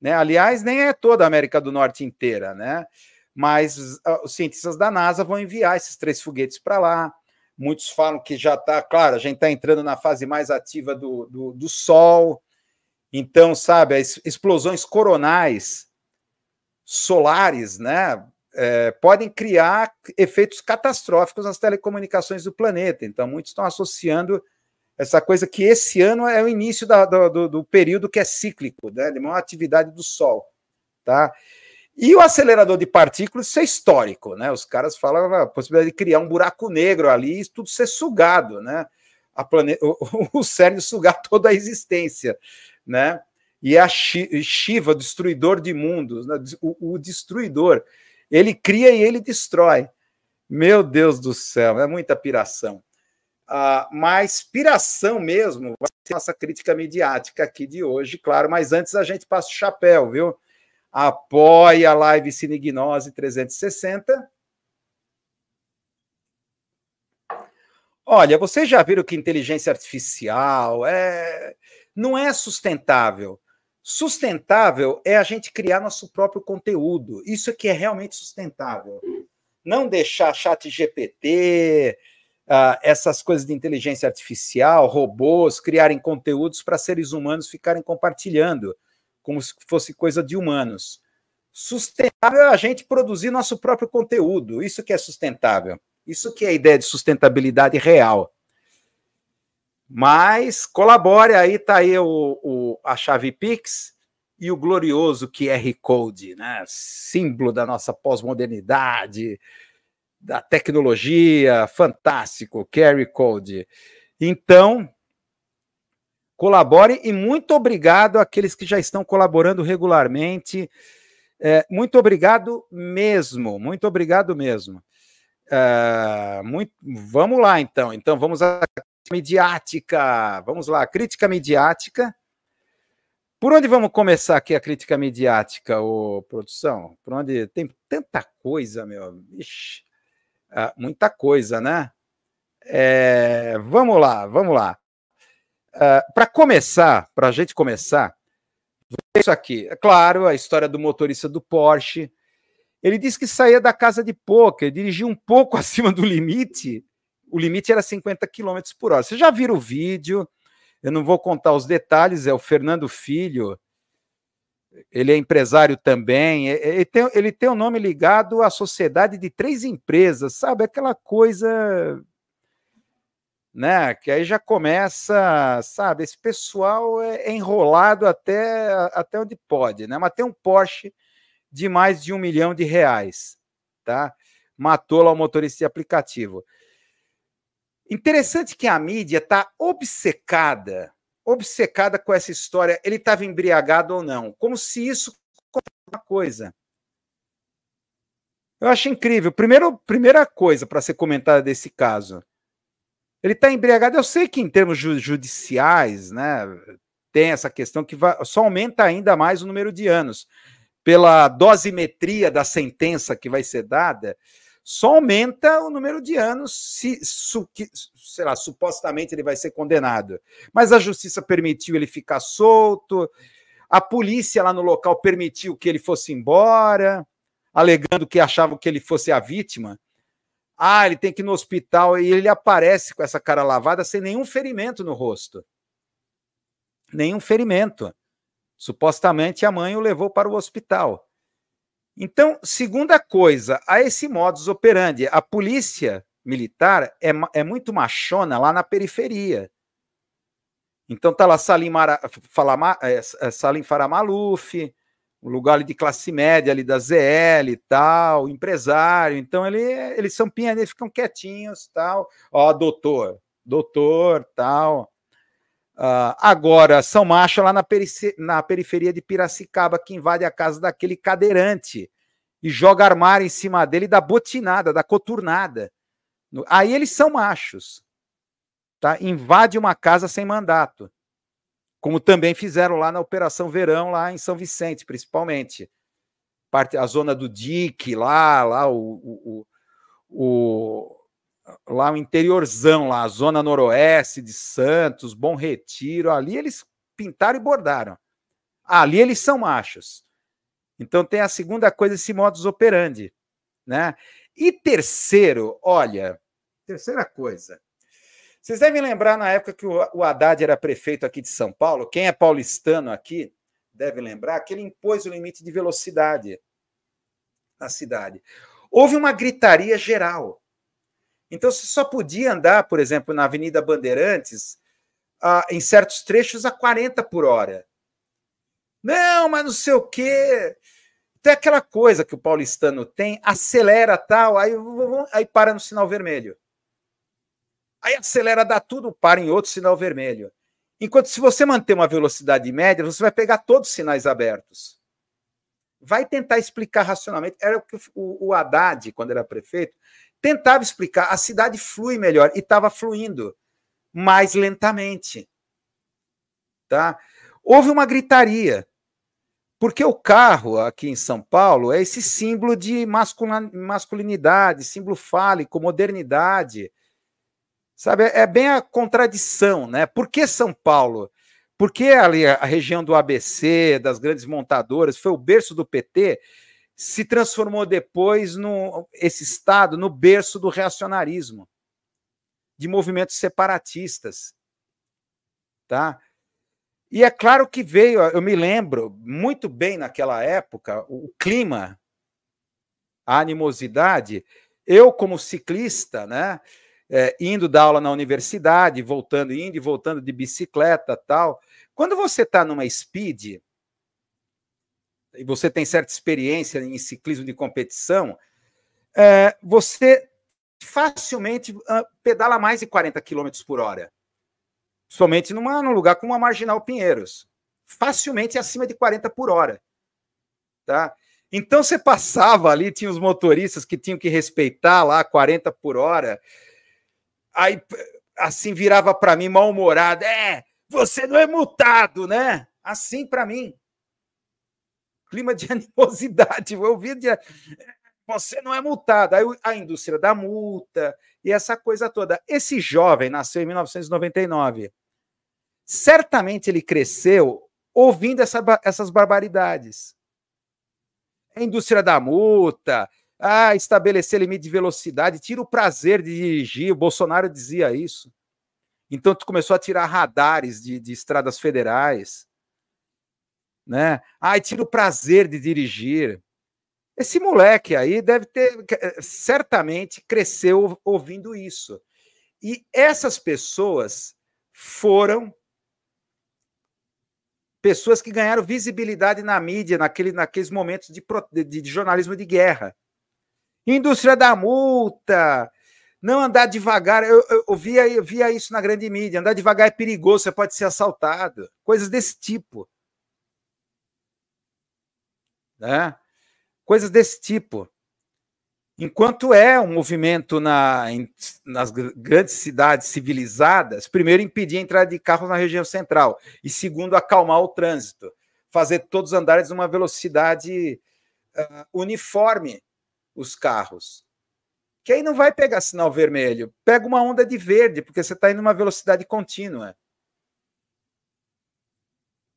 Né? Aliás, nem é toda a América do Norte inteira, né? Mas ah, os cientistas da NASA vão enviar esses três foguetes para lá. Muitos falam que já está, claro, a gente está entrando na fase mais ativa do, do, do Sol. Então, sabe, as explosões coronais solares, né? É, podem criar efeitos catastróficos nas telecomunicações do planeta. Então, muitos estão associando essa coisa que esse ano é o início da, do, do, período que é cíclico, né, de maior atividade do Sol. Tá? E o acelerador de partículas, isso é histórico, né? Os caras falam ah, a possibilidade de criar um buraco negro ali e tudo ser sugado, né? A plane... o, o CERN sugar toda a existência, né? E a Shiva, destruidor de mundos, né? o, o destruidor, ele cria e ele destrói. Meu Deus do céu, é muita piração. Uh, ah, mas inspiração mesmo vai ser nossa crítica midiática aqui de hoje, claro. Mas antes a gente passa o chapéu, viu? Apoie a live Cinegnose 360. Olha, vocês já viram que inteligência artificial é... não é sustentável. Sustentável é a gente criar nosso próprio conteúdo. Isso é que é realmente sustentável. Não deixar chat GPT, uh, essas coisas de inteligência artificial, robôs, criarem conteúdos para seres humanos ficarem compartilhando, como se fosse coisa de humanos. Sustentável é a gente produzir nosso próprio conteúdo, isso que é sustentável. Isso que é a ideia de sustentabilidade real. Mas colabore aí, tá aí o, o, a chave Pix e o glorioso QR Code, né? símbolo da nossa pós-modernidade, da tecnologia, fantástico, Carry Code. Então, colabore e muito obrigado àqueles que já estão colaborando regularmente. É, muito obrigado mesmo, muito obrigado mesmo. É, muito, vamos lá, então. Então, vamos à midiática. Vamos lá, crítica midiática. Por onde vamos começar aqui a crítica midiática, ô, produção? Por onde tem tanta coisa, meu. Ixi. Ah, muita coisa, né? É, vamos lá, vamos lá. Ah, para começar, para a gente começar, isso aqui. É claro, a história do motorista do Porsche. Ele disse que saía da casa de poker, dirigia um pouco acima do limite. O limite era 50 km por hora. Vocês já viram o vídeo? Eu não vou contar os detalhes, é o Fernando Filho ele é empresário também, ele tem, ele tem nome ligado à sociedade de três empresas, sabe? Aquela coisa, né? Que aí já começa, sabe? Esse pessoal é, é enrolado até, até onde pode, né? Mas tem um Porsche de mais de um milhão de reais, tá? Matou lá o motorista de aplicativo. Interessante que a mídia está obcecada obcecada com essa história, ele estava embriagado ou não, como se isso fosse uma coisa. Eu acho incrível. Primeiro, primeira coisa para ser comentada desse caso. Ele está embriagado. Eu sei que em termos judiciais, né, tem essa questão que só aumenta ainda mais o número de anos pela dosimetria da sentença que vai ser dada só aumenta o número de anos se, su, que, sei lá, supostamente ele vai ser condenado. Mas a justiça permitiu ele ficar solto, a polícia lá no local permitiu que ele fosse embora, alegando que achavam que ele fosse a vítima. Ah, ele tem que ir no hospital e ele aparece com essa cara lavada sem nenhum ferimento no rosto. Nenhum ferimento. Supostamente a mãe o levou para o hospital. Então, segunda coisa, a esse modus operandi, a polícia militar é, é muito machona lá na periferia. Então tá lá Salim, Mara, Falama, é, é, Salim Faramaluf, um lugar ali de classe média, ali da ZL e tal, empresário. Então ele, eles são pianistas, ficam quietinhos tal. Ó, doutor, doutor, tal. Uh, agora, São Macho, lá na, na periferia de Piracicaba, que invade a casa daquele cadeirante e joga armário em cima dele da botinada, da coturnada. Aí eles são machos. Tá? Invade uma casa sem mandato. Como também fizeram lá na Operação Verão, lá em São Vicente, principalmente. Parte, a zona do dique lá, lá o, o, o, o lá o interiorzão, lá, a zona noroeste de Santos, Bom Retiro, ali eles pintaram e bordaram. Ali eles são machos. Então tem a segunda coisa, esse modus operandi, né? E terceiro, olha, terceira coisa. Vocês devem lembrar na época que o Haddad era prefeito aqui de São Paulo, quem é paulistano aqui deve lembrar que ele impôs o limite de velocidade na cidade. Houve uma gritaria geral. Então, você só podia andar, por exemplo, na Avenida Bandeirantes, a, em certos trechos, a 40 por hora. Não, mas não sei o quê. Tem aquela coisa que o paulistano tem, acelera tal, aí, aí para no sinal vermelho. Aí acelera, dá tudo, para em outro sinal vermelho. Enquanto se você manter uma velocidade média, você vai pegar todos os sinais abertos. Vai tentar explicar racionalmente. Era o que o Haddad, quando era prefeito, Tentava explicar, a cidade flui melhor e estava fluindo, mais lentamente. Tá? Houve uma gritaria, porque o carro aqui em São Paulo é esse símbolo de masculinidade, símbolo fálico, modernidade. Sabe, é bem a contradição, né? Por que São Paulo? Porque ali a região do ABC, das grandes montadoras, foi o berço do PT, se transformou depois no esse estado no berço do reacionarismo, de movimentos separatistas, tá? E é claro que veio, eu me lembro muito bem naquela época, o clima, a animosidade. Eu, como ciclista, né, é, indo dar aula na universidade, voltando, indo e voltando de bicicleta tal. Quando você está numa speed, e você tem certa experiência em ciclismo de competição, é, você facilmente ah, pedala mais de 40 km por hora. Somente numa, num lugar como a Marginal Pinheiros. Facilmente acima de 40 por hora. Tá? Então você passava ali, tinha os motoristas que tinham que respeitar lá 40 por hora. Aí assim virava para mim mal-humorado, é, você não é multado, né? Assim para mim clima de animosidade. Eu de, você não é multado. Aí a indústria da multa e essa coisa toda. Esse jovem nasceu em 1999. Certamente ele cresceu ouvindo essa, essas barbaridades. A indústria da multa, a ah, estabelecer limite de velocidade, tira o prazer de dirigir. O Bolsonaro dizia isso. Então, tu começou a tirar radares de, de estradas federais né? Ai, tira o prazer de dirigir. Esse moleque aí deve ter, eh, certamente, cresceu ouvindo isso. E essas pessoas foram pessoas que ganharam visibilidade na mídia naquele, naqueles momentos de, de, de jornalismo de guerra. Indústria da multa, não andar devagar. Eu, eu, eu, via, eu via isso na grande mídia: andar devagar é perigoso, você pode ser assaltado. Coisas desse tipo né? coisas desse tipo. Enquanto é um movimento na, em, nas grandes cidades civilizadas, primeiro, impedir a entrada de carros na região central, e segundo, acalmar o trânsito, fazer todos os andares uma velocidade uh, uniforme os carros. Que aí não vai pegar sinal vermelho, pega uma onda de verde, porque você está indo uma velocidade contínua.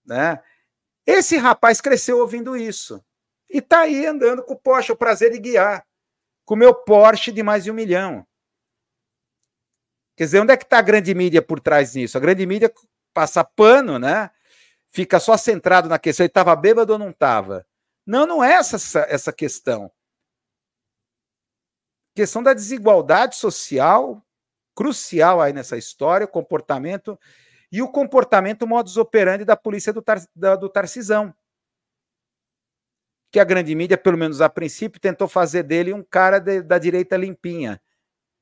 Né? Esse rapaz cresceu ouvindo isso. E tá aí andando com o Porsche, o prazer de guiar. Com o meu Porsche de mais de um milhão. Quer dizer, onde é que está a grande mídia por trás disso? A grande mídia passa pano, né? Fica só centrado na questão, ele estava bêbado ou não estava? Não, não é essa, essa questão. questão da desigualdade social, crucial aí nessa história, o comportamento, e o comportamento modus operandi da polícia do, tar, da, do Tarcisão que a grande mídia, pelo menos a princípio, tentou fazer dele um cara de, da direita limpinha.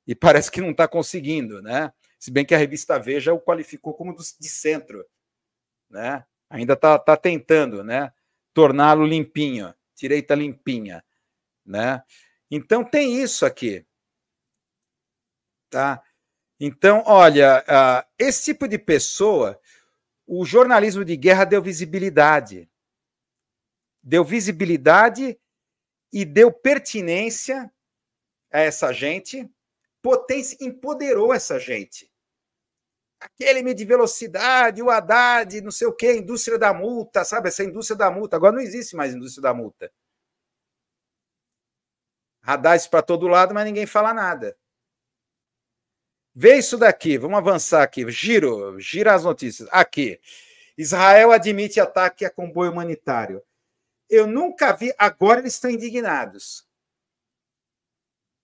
E parece que não está conseguindo, né? Se bem que a revista Veja o qualificou como de centro, né? Ainda está tá tentando, né? Torná-lo limpinho, direita limpinha, né? Então tem isso aqui, tá? Então, olha, uh, esse tipo de pessoa, o jornalismo de guerra deu visibilidade deu visibilidade e deu pertinência a essa gente, potência empoderou essa gente. Aquele meio de velocidade, o Haddad, não sei o quê, indústria da multa, sabe? Essa indústria da multa. Agora não existe mais indústria da multa. Radares para todo lado, mas ninguém fala nada. Vê isso daqui, vamos avançar aqui. Giro, gira as notícias. Aqui. Israel admite ataque a comboio humanitário. Eu nunca vi. Agora eles estão indignados.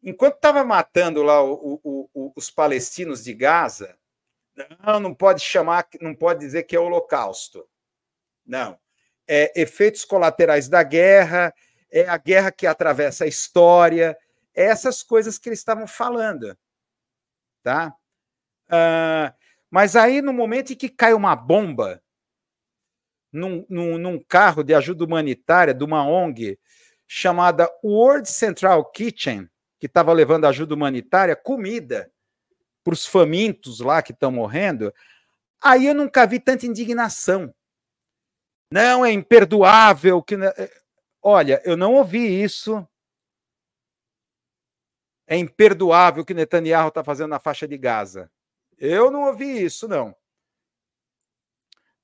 Enquanto estava matando lá o, o, o, os palestinos de Gaza, não, não pode chamar, não pode dizer que é holocausto. Não. É efeitos colaterais da guerra, é a guerra que atravessa a história, é essas coisas que eles estavam falando. Tá? Uh, mas aí, no momento em que cai uma bomba num, num, num carro de ajuda humanitária de uma ONG chamada World Central Kitchen, que estava levando ajuda humanitária, comida para os famintos lá que estão morrendo, aí eu nunca vi tanta indignação. Não, é imperdoável que. É, olha, eu não ouvi isso. É imperdoável o que Netanyahu está fazendo na faixa de Gaza. Eu não ouvi isso, não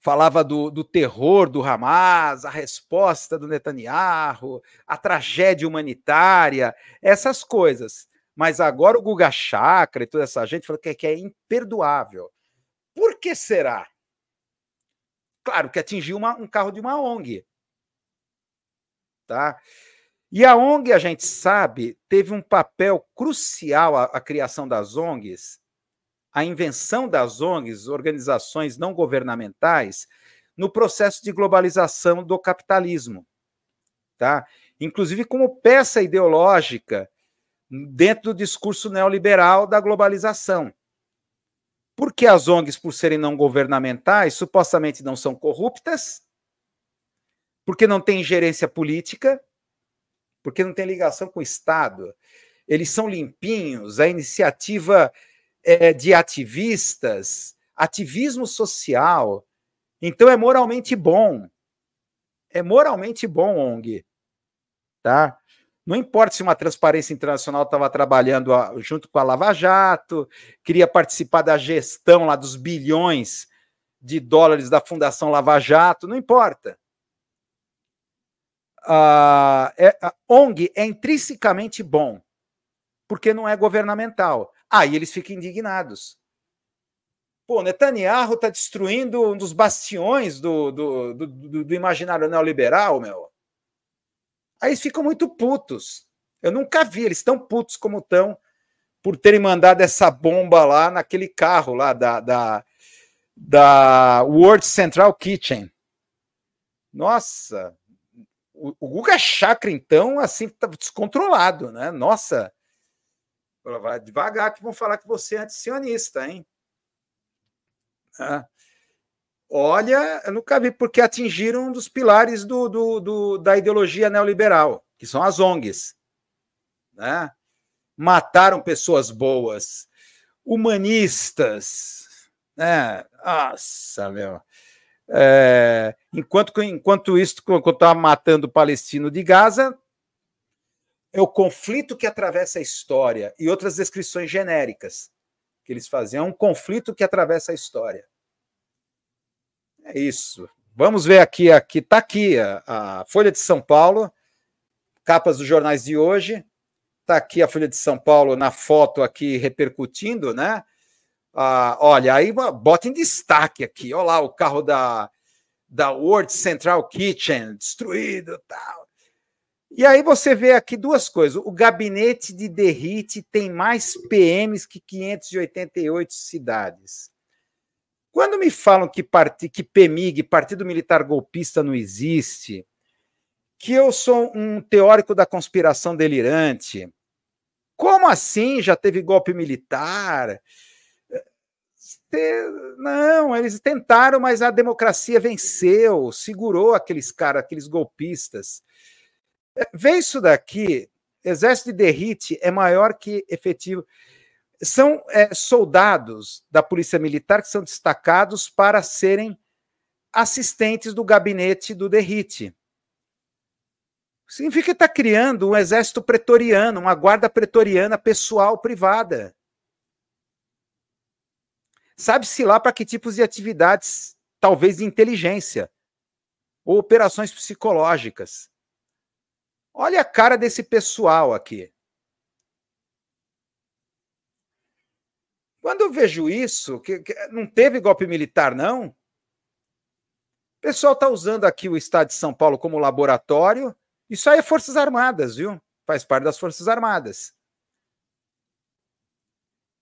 falava do, do, terror do Hamas, a resposta do Netanyahu, a tragédia humanitária, essas coisas. Mas agora o Guga Chakra e toda essa gente falou que, é, que é imperdoável. Por que será? Claro que atingiu uma, um carro de uma ONG. Tá? E a ONG, a gente sabe, teve um papel crucial a, a criação das ONGs a invenção das ONGs, organizações não governamentais, no processo de globalização do capitalismo, tá? Inclusive como peça ideológica dentro do discurso neoliberal da globalização. Porque as ONGs, por serem não governamentais, supostamente não são corruptas, porque não tem ingerência política, porque não tem ligação com o Estado. Eles são limpinhos, a iniciativa é, de ativistas, ativismo social. Então é moralmente bom. É moralmente bom, ONG. Tá? Não importa se uma transparência internacional estava trabalhando junto com a Lava Jato, queria participar da gestão lá dos bilhões de dólares da Fundação Lava Jato, não importa. Ah, é, a ONG é intrinsecamente bom, porque não é governamental. Aí eles ficam indignados. Pô, Netanyahu está destruindo um dos bastiões do, do, do, do imaginário neoliberal, meu. Aí eles ficam muito putos. Eu nunca vi, eles tão putos como estão por terem mandado essa bomba lá naquele carro lá da, da, da World Central Kitchen. Nossa, o, o Guga Chakra, então, assim, tá descontrolado, né? Nossa, Vai devagar que vão falar que você é antisionista, hein? Né? Olha, eu nunca vi, porque atingiram um dos pilares do, do, do, da ideologia neoliberal, que são as ONGs. Né? Mataram pessoas boas, humanistas. Né? Nossa, meu. É, enquanto, enquanto isso, enquanto estava matando o palestino de Gaza, é o conflito que atravessa a história e outras descrições genéricas que eles faziam. É um conflito que atravessa a história. É isso. Vamos ver aqui, aqui está aqui a, a, Folha de São Paulo, capas dos jornais de hoje. Está aqui a Folha de São Paulo na foto aqui repercutindo, né? Ah, olha, aí bota em destaque aqui. Olha lá o carro da, da World Central Kitchen destruído, tal e aí você vê aqui duas coisas. O gabinete de Derrite tem mais PMs que 588 cidades. Quando me falam que, PMIG, que PEMIG, Partido Militar Golpista, não existe, que eu sou um teórico da conspiração delirante, como assim já teve golpe militar? Não, eles tentaram, mas a democracia venceu, segurou aqueles caras, aqueles golpistas. Vê isso daqui, exército de derrite é maior que efetivo. São é, soldados da Polícia Militar que são destacados para serem assistentes do gabinete do derrite. Significa que está criando um exército pretoriano, uma guarda pretoriana pessoal privada. Sabe-se lá para que tipos de atividades, talvez de inteligência, ou operações psicológicas. Olha a cara desse pessoal aqui. Quando eu vejo isso, que, que não teve golpe militar, não. O pessoal está usando aqui o Estado de São Paulo como laboratório. Isso aí é Forças Armadas, viu? Faz parte das Forças Armadas.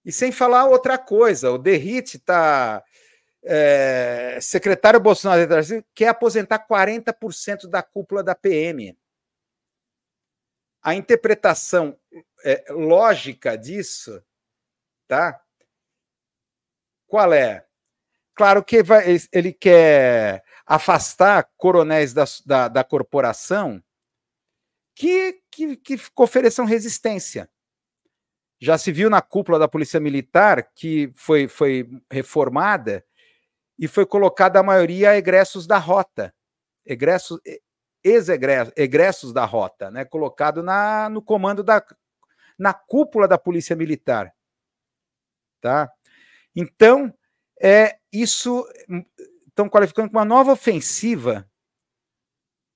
E sem falar outra coisa, o Derrite está. É, secretário Bolsonaro quer é aposentar 40% da cúpula da PM a interpretação é, lógica disso, tá? Qual é? Claro que vai, ele quer afastar coronéis da, da, da corporação que, que, que ofereçam resistência. Já se viu na cúpula da Polícia Militar, que foi, foi reformada, e foi colocada a maioria a egressos da rota, egressos, ex-egressos da rota, né, colocado na, no comando da na cúpula da Polícia Militar, tá? Então, é isso hum, estão qualificando como uma nova ofensiva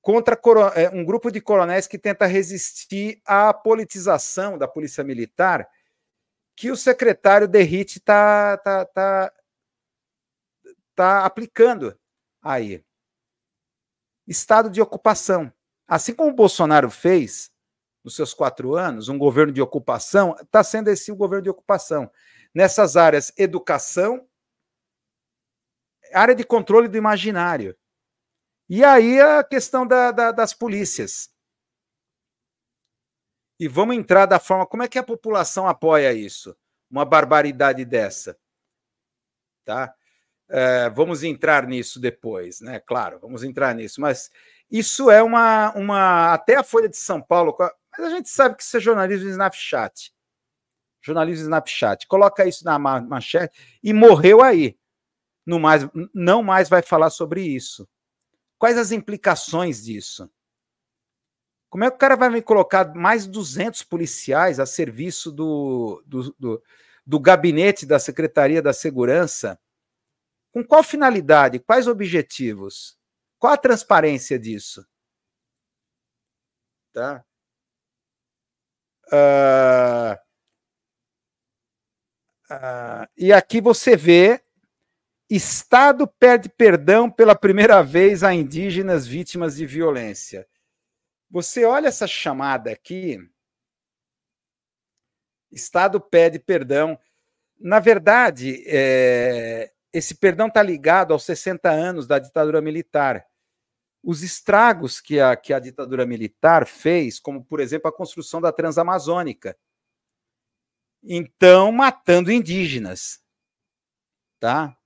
contra é, um grupo de coronéis que tenta resistir à politização da polícia militar que o secretário Derrite está tá, tá, tá aplicando aí estado de ocupação. Assim como o Bolsonaro fez nos seus quatro anos, um governo de ocupação, está sendo esse o governo de ocupação. Nessas áreas, educação, área de controle do imaginário. E aí a questão da, da, das polícias. E vamos entrar da forma. Como é que a população apoia isso? Uma barbaridade dessa. Tá? É, vamos entrar nisso depois, né? Claro, vamos entrar nisso, mas isso é uma, uma. Até a Folha de São Paulo, mas a gente sabe que isso é jornalismo Snapchat. Jornalismo Snapchat. Coloca isso na manchete e morreu aí. Não mais, não mais vai falar sobre isso. Quais as implicações disso? Como é que o cara vai me colocar mais 200 policiais a serviço do, do, do, do gabinete da Secretaria da Segurança? Com qual finalidade? Quais objetivos? Qual a transparência disso? Tá? Uh, uh, e aqui você vê: Estado pede perdão pela primeira vez a indígenas vítimas de violência. Você olha essa chamada aqui. Estado pede perdão. Na verdade, é, esse perdão está ligado aos 60 anos da ditadura militar. Os estragos que a, que a ditadura militar fez, como, por exemplo, a construção da Transamazônica. Então, matando indígenas. Tá?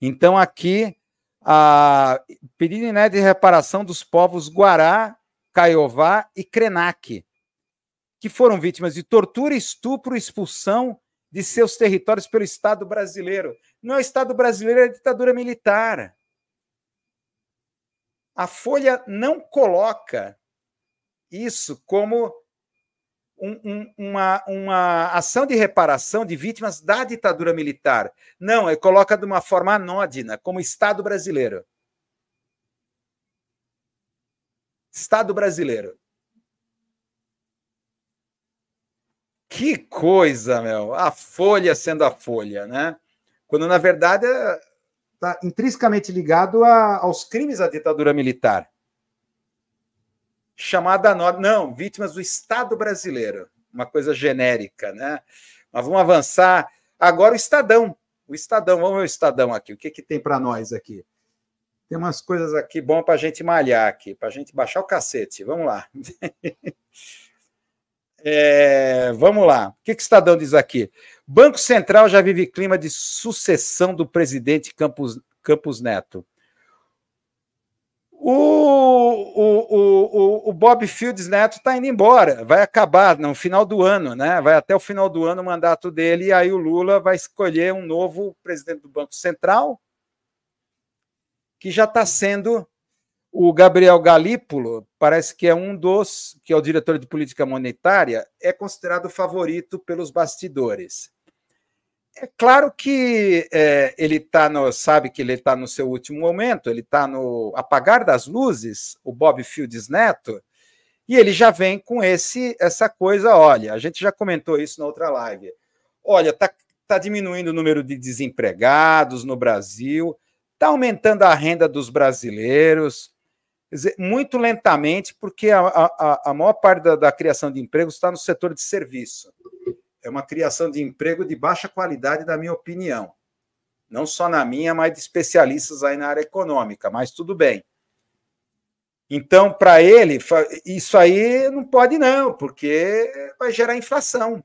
Então, aqui, a pedido né, de reparação dos povos Guará, Caiová e Krenak, que foram vítimas de tortura, estupro, expulsão de seus territórios pelo Estado brasileiro. Não é o Estado brasileiro, é a ditadura militar. A Folha não coloca isso como um, um, uma, uma ação de reparação de vítimas da ditadura militar. Não, é coloca de uma forma anódina, como Estado brasileiro. Estado brasileiro. Que coisa, meu! A folha sendo a folha, né? Quando na verdade está é, intrinsecamente ligado a, aos crimes da ditadura militar. Chamada norma, não, vítimas do Estado brasileiro, uma coisa genérica, né? Mas vamos avançar. Agora o Estadão. O Estadão, vamos ver o Estadão aqui. O que, que tem para nós aqui? Tem umas coisas aqui bom para a gente malhar aqui, para a gente baixar o cacete. Vamos lá. É, vamos lá. O que, que o Estadão tá diz aqui? Banco Central já vive clima de sucessão do presidente Campos, Campos Neto. O, o, o, o Bob Fields Neto está indo embora, vai acabar no final do ano, né? Vai até o final do ano o mandato dele, e aí o Lula vai escolher um novo presidente do Banco Central, que já está sendo o Gabriel Galípolo parece que é um dos, que é o diretor de política monetária, é considerado favorito pelos bastidores. É claro que é, ele tá no, sabe que ele está no seu último momento, ele está no apagar das luzes, o Bob Fields Neto, e ele já vem com esse essa coisa, olha, a gente já comentou isso na outra live. Olha, está tá diminuindo o número de desempregados no Brasil, tá aumentando a renda dos brasileiros, dizer, muito lentamente, porque a, a, a maior parte da, da criação de empregos está no setor de serviço. É uma criação de emprego de baixa qualidade, na minha opinião. Não só na minha, mas de especialistas aí na área econômica, mas tudo bem. Então, para ele, isso aí não pode não, porque vai gerar inflação.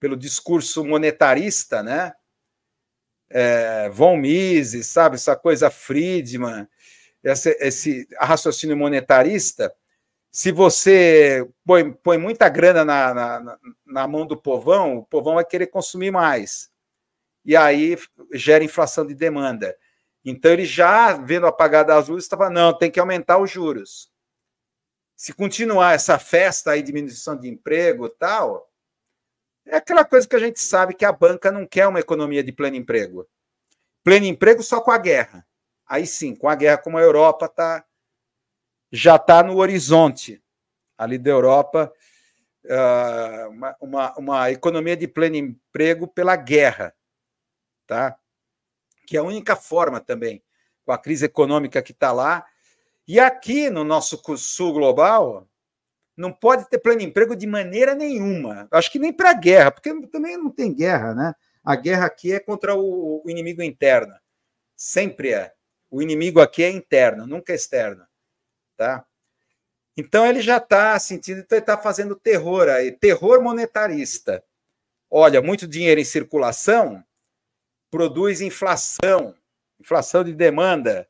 Pelo discurso monetarista, né? É, Von Mises, sabe, essa coisa Friedman, esse, esse raciocínio monetarista, se você põe, põe muita grana na, na, na, mão do povão, o povão vai querer consumir mais. E aí gera inflação de demanda. Então ele já, vendo apagada as luzes, estava, não, tem que aumentar os juros. Se continuar essa festa aí, diminuição de emprego e tal, é aquela coisa que a gente sabe que a banca não quer uma economia de pleno emprego. Pleno emprego só com a guerra. Aí sim, com a guerra como a Europa tá, já está no horizonte ali da Europa, ah, uma, uma, uma economia de pleno emprego pela guerra, tá? que é a única forma também, com a crise econômica que está lá. E aqui no nosso sul global, não pode ter pleno emprego de maneira nenhuma. Acho que nem para a guerra, porque também não tem guerra, né? A guerra aqui é contra o, inimigo interno. Sempre é. O inimigo aqui é interno, nunca é externo, tá? Então ele já está sentindo, então ele está fazendo terror aí, terror monetarista. Olha, muito dinheiro em circulação produz inflação, inflação de demanda.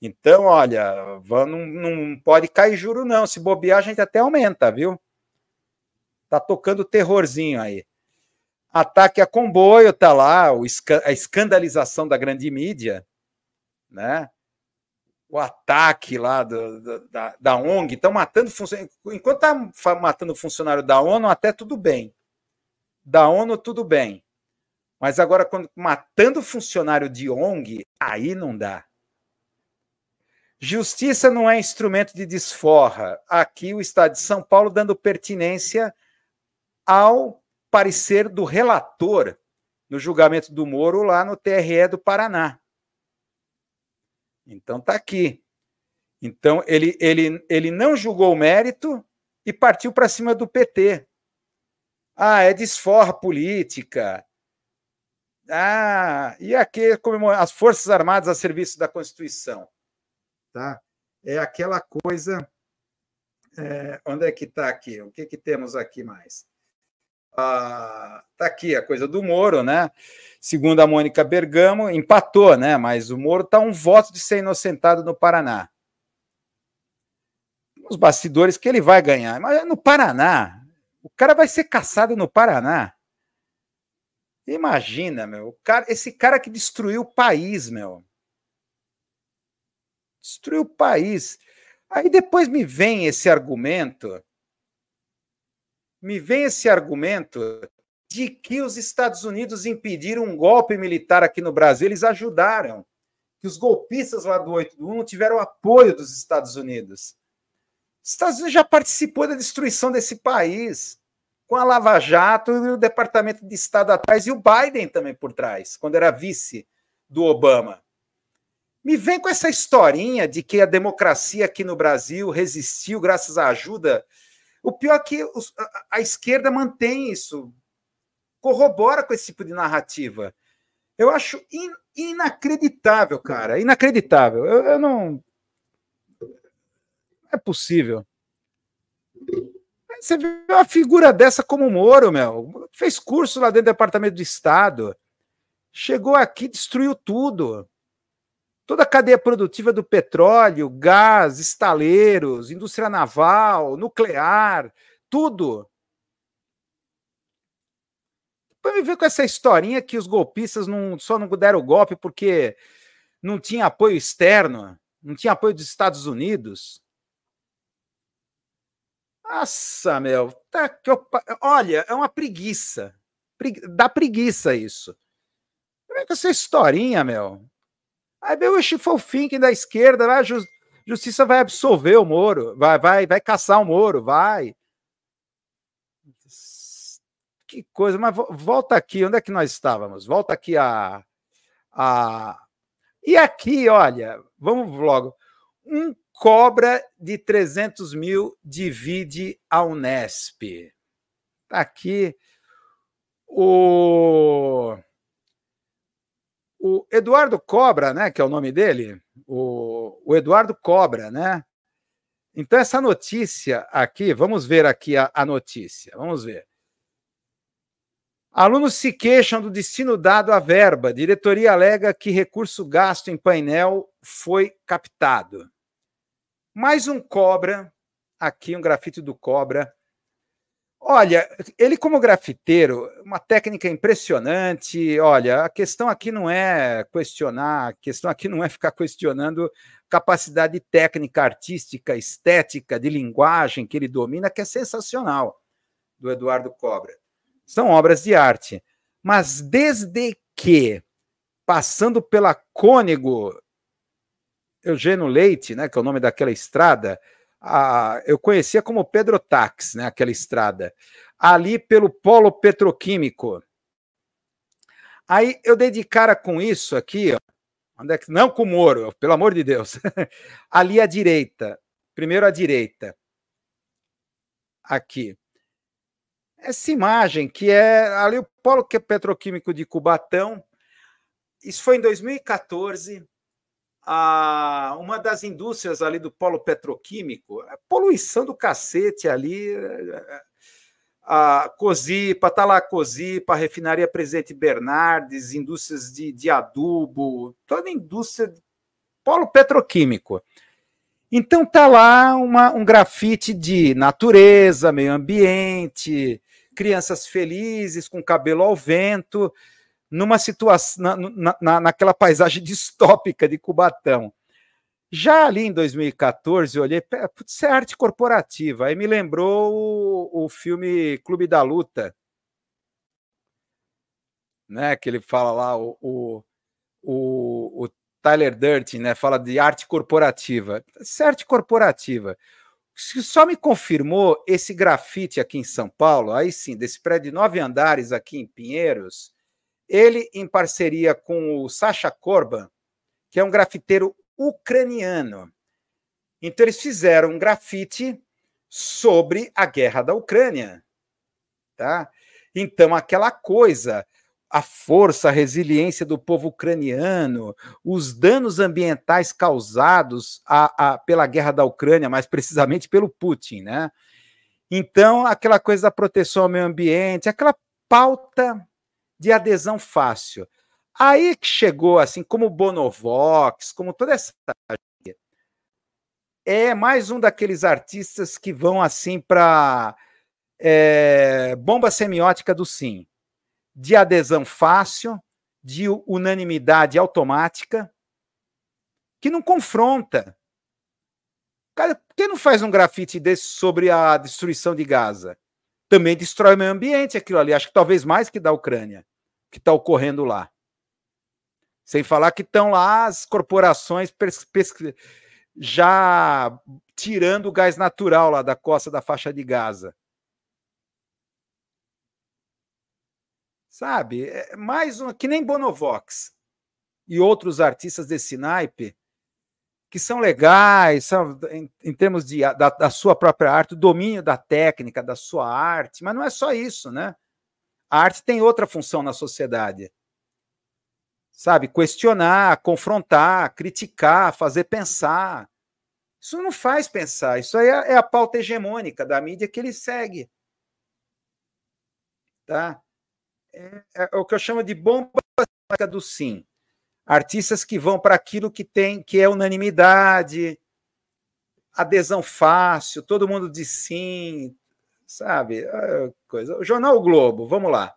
Então, olha, não, não pode cair juro não. Se bobear, a gente até aumenta, viu? Tá tocando terrorzinho aí. Ataque a comboio, tá lá, a escandalização da grande mídia né? o ataque lá do, do, da, da ONG, estão matando Enquanto está matando funcionário da ONU, até tudo bem. Da ONU, tudo bem. Mas agora, quando matando funcionário de ONG, aí não dá. Justiça não é instrumento de desforra. Aqui o Estado de São Paulo dando pertinência ao parecer do relator no julgamento do Moro lá no TRE do Paraná. Então está aqui. Então ele, ele, ele não julgou o mérito e partiu para cima do PT. Ah, é desforra política. Ah, e aqui é as Forças Armadas a serviço da Constituição. Tá? É aquela coisa. É, onde é que está aqui? O que, que temos aqui mais? Ah, tá aqui a coisa do Moro, né? Segundo a Mônica Bergamo, empatou, né? Mas o Moro tá um voto de ser inocentado no Paraná. Os bastidores que ele vai ganhar. Mas é no Paraná, o cara vai ser caçado no Paraná. Imagina, meu, cara, esse cara que destruiu o país, meu. Destruiu o país. Aí depois me vem esse argumento me vem esse argumento de que os Estados Unidos impediram um golpe militar aqui no Brasil, eles ajudaram, que os golpistas lá do 1 tiveram apoio dos Estados Unidos. Os Estados Unidos já participou da destruição desse país, com a Lava Jato e o Departamento de Estado atrás, e o Biden também por trás, quando era vice do Obama. Me vem com essa historinha de que a democracia aqui no Brasil resistiu graças à ajuda o pior é que os, a, a esquerda mantém isso, corrobora com esse tipo de narrativa. Eu acho in, inacreditável, cara. Inacreditável. Eu, eu não. É possível. Você vê uma figura dessa como o Moro, meu. Fez curso lá dentro do Departamento de Estado. Chegou aqui, destruiu tudo toda a cadeia produtiva do petróleo, gás, estaleiros, indústria naval, nuclear, tudo. Para me ver com essa historinha que os golpistas não, só não deram o golpe porque não tinha apoio externo, não tinha apoio dos Estados Unidos. Nossa, meu, tá que eu, olha, é uma preguiça. Pregui, dá preguiça isso. Como é que essa historinha, meu? Aí veio o Chifofinque da esquerda, a justiça vai absolver o Moro, vai, vai, vai caçar o Moro, vai. Que coisa, mas volta aqui, onde é que nós estávamos? Volta aqui a. a... E aqui, olha, vamos logo. Um cobra de 300 mil divide a Unesp. Tá aqui o. O Eduardo Cobra, né, que é o nome dele, o, o Eduardo Cobra, né? Então, essa notícia aqui, vamos ver aqui a, a notícia, vamos ver. Alunos se queixam do destino dado à verba. Diretoria alega que recurso gasto em painel foi captado. Mais um cobra, aqui um grafite do cobra, Olha, ele como grafiteiro, uma técnica impressionante. Olha, a questão aqui não é questionar, a questão aqui não é ficar questionando capacidade técnica, artística, estética, de linguagem que ele domina, que é sensacional, do Eduardo Cobra. São obras de arte. Mas desde que, passando pela Cônego Eugênio Leite, né, que é o nome daquela estrada, a, eu conhecia como Pedro Tax, né, aquela estrada, ali pelo polo petroquímico. Aí eu dei de cara com isso aqui, ó, onde é que, não com o Moro, pelo amor de Deus. ali à direita, primeiro à direita, aqui. Essa imagem que é ali o polo petroquímico de Cubatão, isso foi em 2014 a uma das indústrias ali do polo petroquímico, é poluição do cacete ali, a Cosipa, está lá a Cosipa, a refinaria Presidente Bernardes, indústrias de, de adubo, toda a indústria, polo petroquímico. Então tá lá uma, um grafite de natureza, meio ambiente, crianças felizes com cabelo ao vento, numa situação, na, na, naquela paisagem distópica de Cubatão. Já ali em 2014, eu olhei, putz, isso é arte corporativa. Aí me lembrou o, o filme Clube da Luta, né? Que ele fala lá, o, o, o, o Tyler Durden né? Fala de arte corporativa. Isso é arte corporativa. Se só me confirmou esse grafite aqui em São Paulo, aí sim, desse prédio de nove andares aqui em Pinheiros, ele, em parceria com o Sasha Korban, que é um grafiteiro ucraniano. Então, eles fizeram um grafite sobre a guerra da Ucrânia. Tá? Então, aquela coisa, a força, a resiliência do povo ucraniano, os danos ambientais causados a, a, pela guerra da Ucrânia, mais precisamente pelo Putin, né? Então, aquela coisa da proteção ao meio ambiente, aquela pauta de adesão fácil. Aí que chegou, assim, como Bonovox, como toda essa. É mais um daqueles artistas que vão, assim, para é, bomba semiótica do sim. De adesão fácil, de unanimidade automática, que não confronta. Cara, por que não faz um grafite desse sobre a destruição de Gaza? Também destrói o meio ambiente aquilo ali, acho que talvez mais que da Ucrânia que está ocorrendo lá. Sem falar que estão lá as corporações já tirando o gás natural lá da costa da faixa de Gaza. Sabe? É, é mais um que nem Bonovox e outros artistas desse naipe que são legais, são, em, em termos de, da, da, sua própria arte, domínio da técnica, da sua arte, mas não é só isso, né? A arte tem outra função na sociedade. Sabe? Questionar, confrontar, criticar, fazer pensar. Isso não faz pensar. Isso aí é, é a pauta hegemônica da mídia que ele segue. Tá? É, é, é o que eu chamo de bomba do sim. Artistas que vão para aquilo que tem, que é unanimidade, adesão fácil, todo mundo diz sim, sabe? É, coisa. O Jornal o Globo, vamos lá.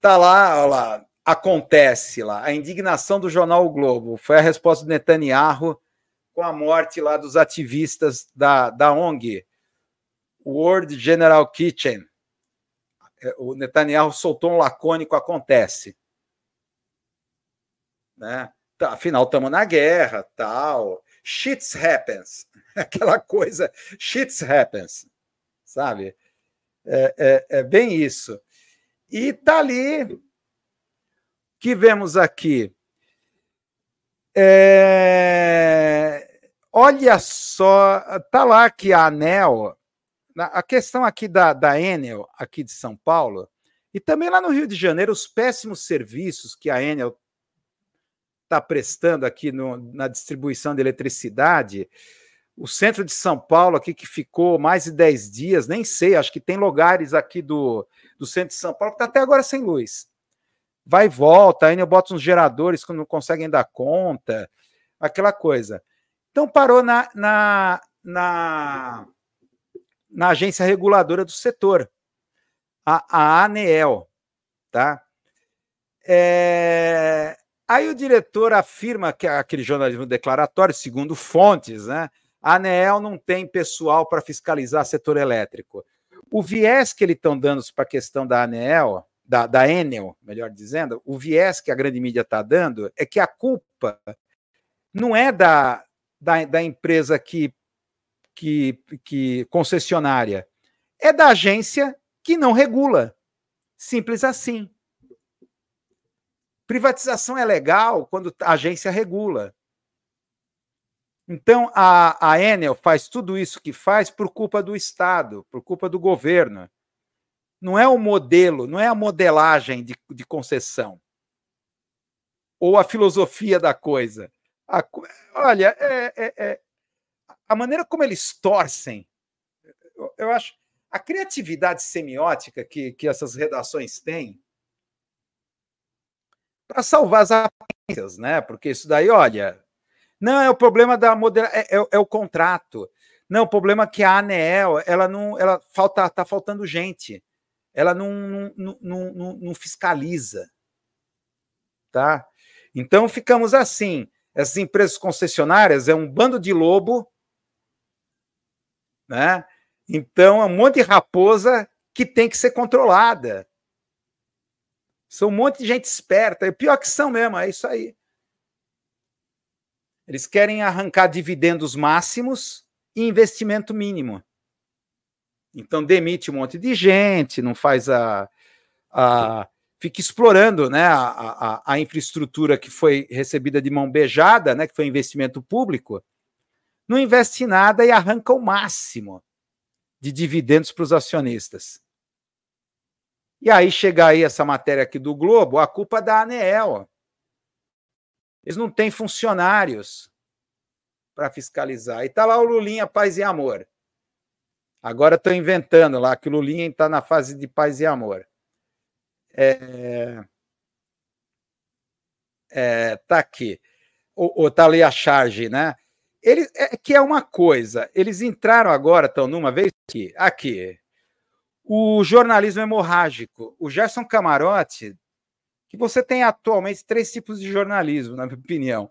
Tá lá, lá, acontece lá. A indignação do Jornal o Globo foi a resposta do Netanyahu com a morte lá dos ativistas da, da ONG, World General Kitchen. É, o Netanyahu soltou um lacônico acontece. Né? Tá, afinal, estamos na guerra, tal. Shits happens. Aquela coisa, shits happens sabe? É, é, é bem isso. E tá ali que vemos aqui. É... Olha só, tá lá que a Anel, a questão aqui da, da Enel, aqui de São Paulo, e também lá no Rio de Janeiro, os péssimos serviços que a Enel está prestando aqui no, na distribuição de eletricidade, o centro de São Paulo aqui, que ficou mais de 10 dias, nem sei, acho que tem lugares aqui do, do centro de São Paulo que está até agora sem luz. Vai e volta, ainda boto uns geradores que não conseguem dar conta, aquela coisa. Então parou na, na, na, na agência reguladora do setor, a, a ANEEL, tá? É... Aí o diretor afirma que é aquele jornalismo declaratório, segundo fontes, né? A ANEEL não tem pessoal para fiscalizar setor elétrico. O viés que eles estão dando para a questão da ANEEL, da, da Enel, melhor dizendo, o viés que a grande mídia está dando é que a culpa não é da, da, da empresa que, que, que concessionária, é da agência que não regula. Simples assim. Privatização é legal quando a agência regula. Então, a, a Enel faz tudo isso que faz por culpa do Estado, por culpa do governo. Não é o modelo, não é a modelagem de, de concessão ou a filosofia da coisa. A, olha, é, é, é, a maneira como eles torcem, eu, eu acho. A criatividade semiótica que, que essas redações têm para salvar as aparências, né? Porque isso daí, olha, não, é o problema da modera... É, é, é, o contrato. Não, o problema é que a ANEEL, ela não, ela falta, tá faltando gente. Ela não, não, não, não, não fiscaliza, tá? Então ficamos assim. Essas empresas concessionárias é um bando de lobo, né? Então é um monte de raposa que tem que ser controlada. São um monte de gente esperta. E pior que são mesmo, é isso aí. Eles querem arrancar dividendos máximos e investimento mínimo. Então demite um monte de gente, não faz a. a fica explorando né, a, a, a, infraestrutura que foi recebida de mão beijada, né, que foi investimento público, não investe em nada e arranca o máximo de dividendos para os acionistas. E aí chega aí essa matéria aqui do Globo, a culpa é da Anel eles não têm funcionários para fiscalizar. E está lá o Lulinha, paz e amor. Agora estou inventando lá que o Lulinha está na fase de paz e amor. É... É, tá aqui. Está tá ali a charge, né? Ele, é, que é uma coisa. Eles entraram agora, estão numa vez aqui, aqui. O jornalismo hemorrágico. O Gerson Camarote que você tem atualmente três tipos de jornalismo, na minha opinião.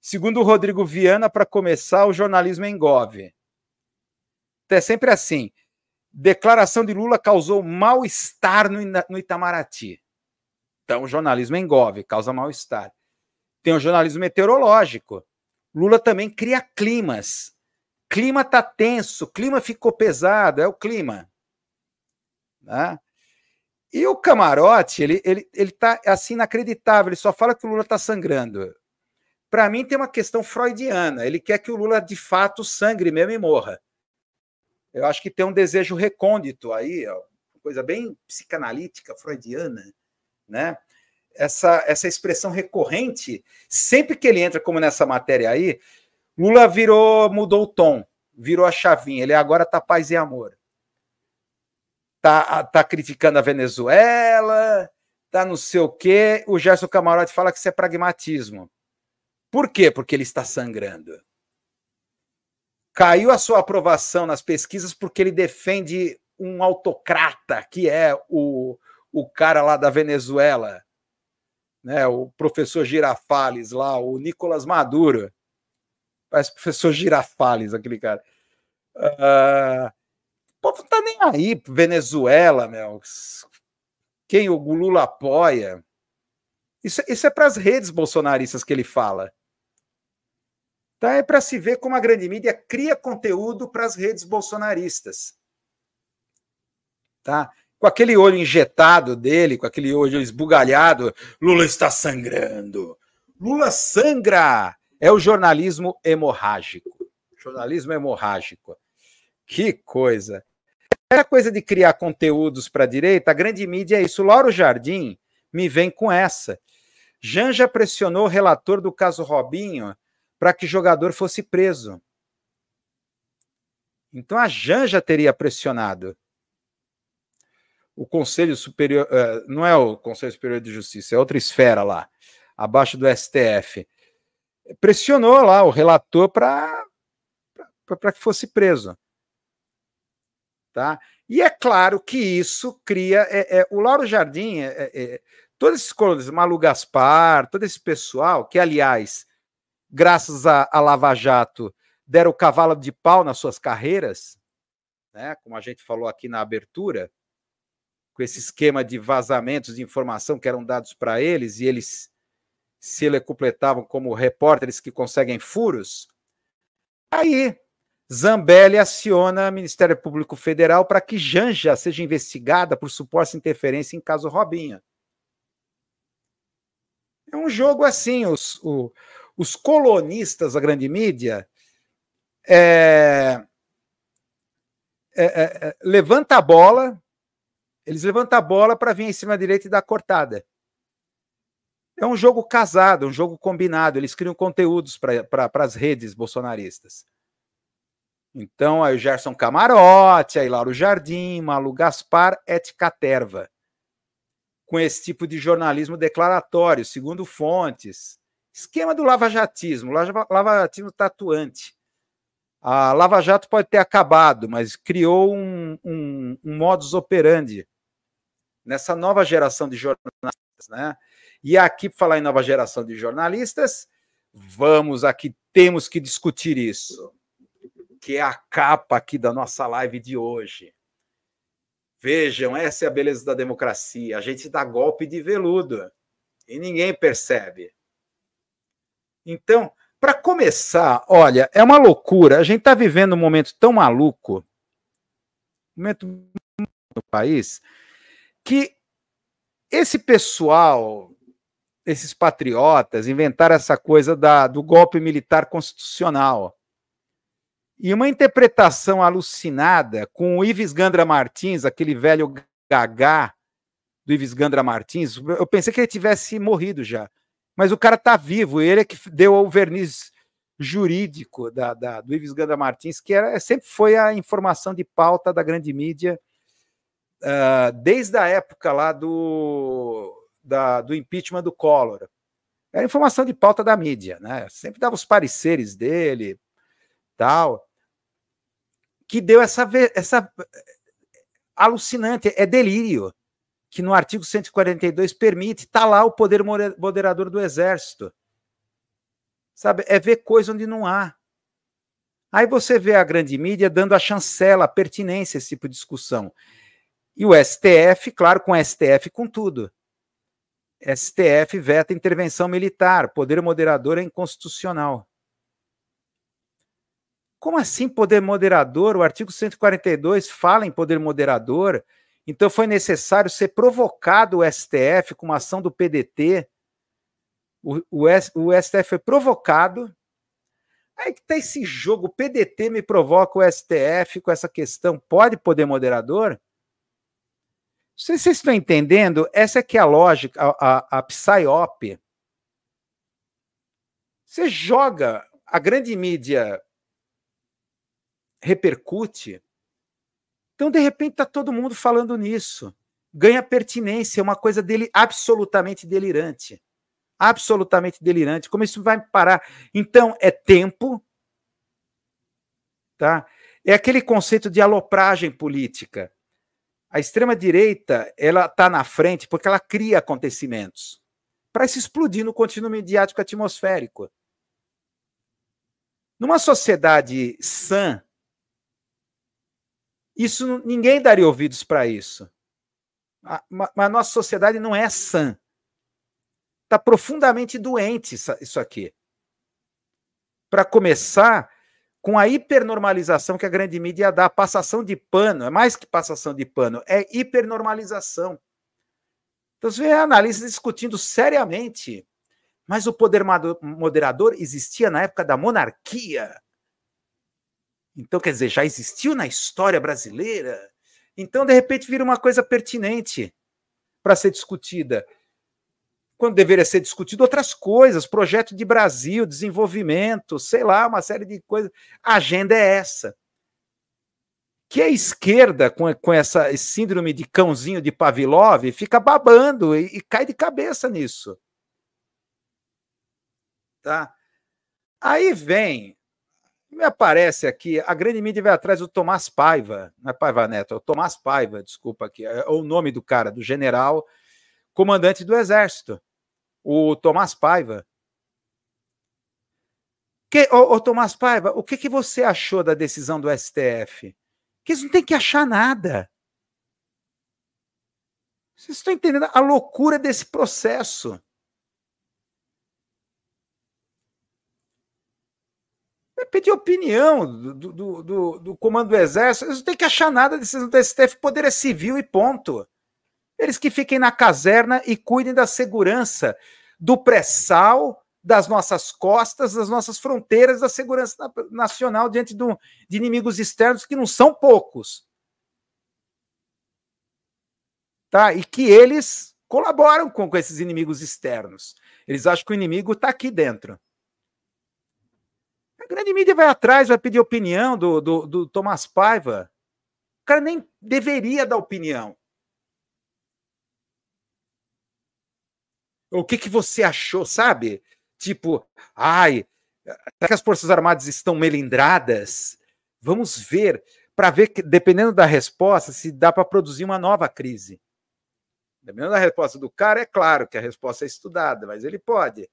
Segundo o Rodrigo Viana, para começar, o jornalismo é engove. Então, é sempre assim. Declaração de Lula causou mal-estar no Itamaraty. Então, o jornalismo é engove, causa mal-estar. Tem o jornalismo meteorológico. Lula também cria climas. Clima tá tenso, clima ficou pesado, é o clima. Né? E o camarote, ele, ele, ele tá é assim inacreditável, ele só fala que o Lula está sangrando. Para mim, tem uma questão freudiana. Ele quer que o Lula, de fato, sangre mesmo e morra. Eu acho que tem um desejo recôndito aí, ó, coisa bem psicanalítica, freudiana, né? Essa, essa expressão recorrente, sempre que ele entra, como nessa matéria aí, Lula virou, mudou o tom, virou a chavinha. Ele agora tá paz e amor tá, tá criticando a Venezuela, tá não sei o quê. O Gerson Camarote fala que isso é pragmatismo. Por quê? Porque ele está sangrando. Caiu a sua aprovação nas pesquisas porque ele defende um autocrata, que é o, o cara lá da Venezuela, né, o professor Girafales lá, o Nicolas Maduro. Parece professor Girafales, aquele cara. Uh, povo não tá nem aí. Venezuela, meu. Quem o Lula apoia. Isso, isso é para as redes bolsonaristas que ele fala. Tá? É para se ver como a grande mídia cria conteúdo para as redes bolsonaristas. Tá? Com aquele olho injetado dele, com aquele olho esbugalhado, Lula está sangrando. Lula sangra! É o jornalismo hemorrágico. Jornalismo hemorrágico. Que coisa! Essa coisa de criar conteúdos para a direita, a grande mídia é isso. Lauro Jardim me vem com essa. Janja pressionou o relator do caso Robinho para que jogador fosse preso. Então a Janja teria pressionado. O Conselho Superior, eh, não é o Conselho Superior de Justiça, é outra esfera lá, abaixo do STF. Pressionou lá o relator para que fosse preso. Tá? E é claro que isso cria. É, é, o Lauro Jardim, é, é, é todos esses colunistas, Malu Gaspar, todo esse pessoal, que, aliás, graças a, a Lava Jato, deram o cavalo de pau nas suas carreiras, né? como a gente falou aqui na abertura, com esse esquema de vazamentos de informação que eram dados para eles, e eles se ele completavam como repórteres que conseguem furos. Aí Zambelli aciona Ministério Público Federal para que Janja seja investigada por suposta interferência em caso Robinha. É um jogo assim, os, o, os colonistas da grande mídia é, é, é, é levanta a bola, eles levantam a bola para vir em cima direita e dar cortada. É um jogo casado, um jogo combinado. Eles criam conteúdos para pra, as redes bolsonaristas. Então, aí o Gerson Camarote, aí Lauro Jardim, Malu Gaspar, et caterva. Com esse tipo de jornalismo declaratório, segundo fontes. Esquema do lavajatismo, lavajatismo tatuante. A Lava Jato pode ter acabado, mas criou um, um, um modus operandi nessa nova geração de jornalistas, né? E aqui, para falar em nova geração de jornalistas, vamos aqui, temos que discutir isso que é a capa aqui da nossa live de hoje. Vejam, essa é a beleza da democracia. A gente dá golpe de veludo e ninguém percebe. Então, para começar, olha, é uma loucura. A gente está vivendo um momento tão maluco, um momento no país, que esse pessoal, esses patriotas, inventaram essa coisa da, do golpe militar constitucional. E uma interpretação alucinada com o Ives Gandra Martins, aquele velho gagá do Ives Gandra Martins. Eu pensei que ele tivesse morrido já, mas o cara está vivo. Ele é que deu o verniz jurídico da, da, do Ives Gandra Martins, que era, sempre foi a informação de pauta da grande mídia, uh, desde a época lá do, da, do impeachment do Collor. Era informação de pauta da mídia, né? Sempre dava os pareceres dele, tal que deu essa, essa eh, alucinante, é delírio, que no artigo 142 permite, está lá o poder moderador do exército. Sabe, é ver coisa onde não há. Aí você vê a grande mídia dando a chancela, a pertinência a esse tipo de discussão. E o STF, claro, com o STF com tudo. STF veta intervenção militar, poder moderador é inconstitucional. Como assim poder moderador? O artigo 142 fala em poder moderador. Então foi necessário ser provocado o STF com uma ação do PDT. O, o, o STF foi provocado. Aí que tá esse jogo, o PDT me provoca o STF com essa questão, pode poder moderador? Não sei se vocês estão entendendo, essa é que é a lógica, a, a, a Psyop. Você joga a grande mídia repercute. Então, de repente, está todo mundo falando nisso. Ganha pertinência, é uma coisa dele absolutamente delirante. Absolutamente delirante. Como isso vai parar? Então, é tempo. Tá? É aquele conceito de alopragem política. A extrema-direita ela está na frente porque ela cria acontecimentos para se explodir no contínuo mediático atmosférico. Numa sociedade sã, isso ninguém daria ouvidos para isso. A, a, nossa sociedade não é sã. Está profundamente doente isso, isso aqui. Para começar, com a hipernormalização que a grande mídia dá, passação de pano, é mais que passação de pano, é hipernormalização. Então você vê analistas discutindo seriamente, mas o poder moderador existia na época da monarquia. Então, quer dizer, já existiu na história brasileira. Então, de repente, vira uma coisa pertinente para ser discutida. Quando deveria ser discutido outras coisas, projeto de Brasil, desenvolvimento, sei lá, uma série de coisas. A agenda é essa. Que a esquerda, com, com essa síndrome de cãozinho de Pavlov, fica babando e, e cai de cabeça nisso. Tá? Aí vem me aparece aqui, a grande mídia vai atrás do Tomás Paiva, não é Paiva Neto, é o Tomás Paiva, desculpa aqui, é, é o nome do cara, do general, comandante do exército, o Tomás Paiva. Que, ô, ô Tomás Paiva, o que, que você achou da decisão do STF? Que eles não têm que achar nada. Vocês estão entendendo a loucura desse processo? É pedir opinião do, do, do, do, comando do exército. Eles não têm que achar nada decisão do STF, poder é civil e ponto. Eles que fiquem na caserna e cuidem da segurança do pré-sal, das nossas costas, das nossas fronteiras, da segurança nacional diante do, de inimigos externos que não são poucos. Tá? E que eles colaboram com, com esses inimigos externos. Eles acham que o inimigo está aqui dentro. A grande mídia vai atrás, vai pedir opinião do, do, do Tomás Paiva. O cara nem deveria dar opinião. O que, que você achou, sabe? Tipo, ai, será que as Forças Armadas estão melindradas? Vamos ver, para ver, que, dependendo da resposta, se dá para produzir uma nova crise. Dependendo da resposta do cara, é claro que a resposta é estudada, mas ele pode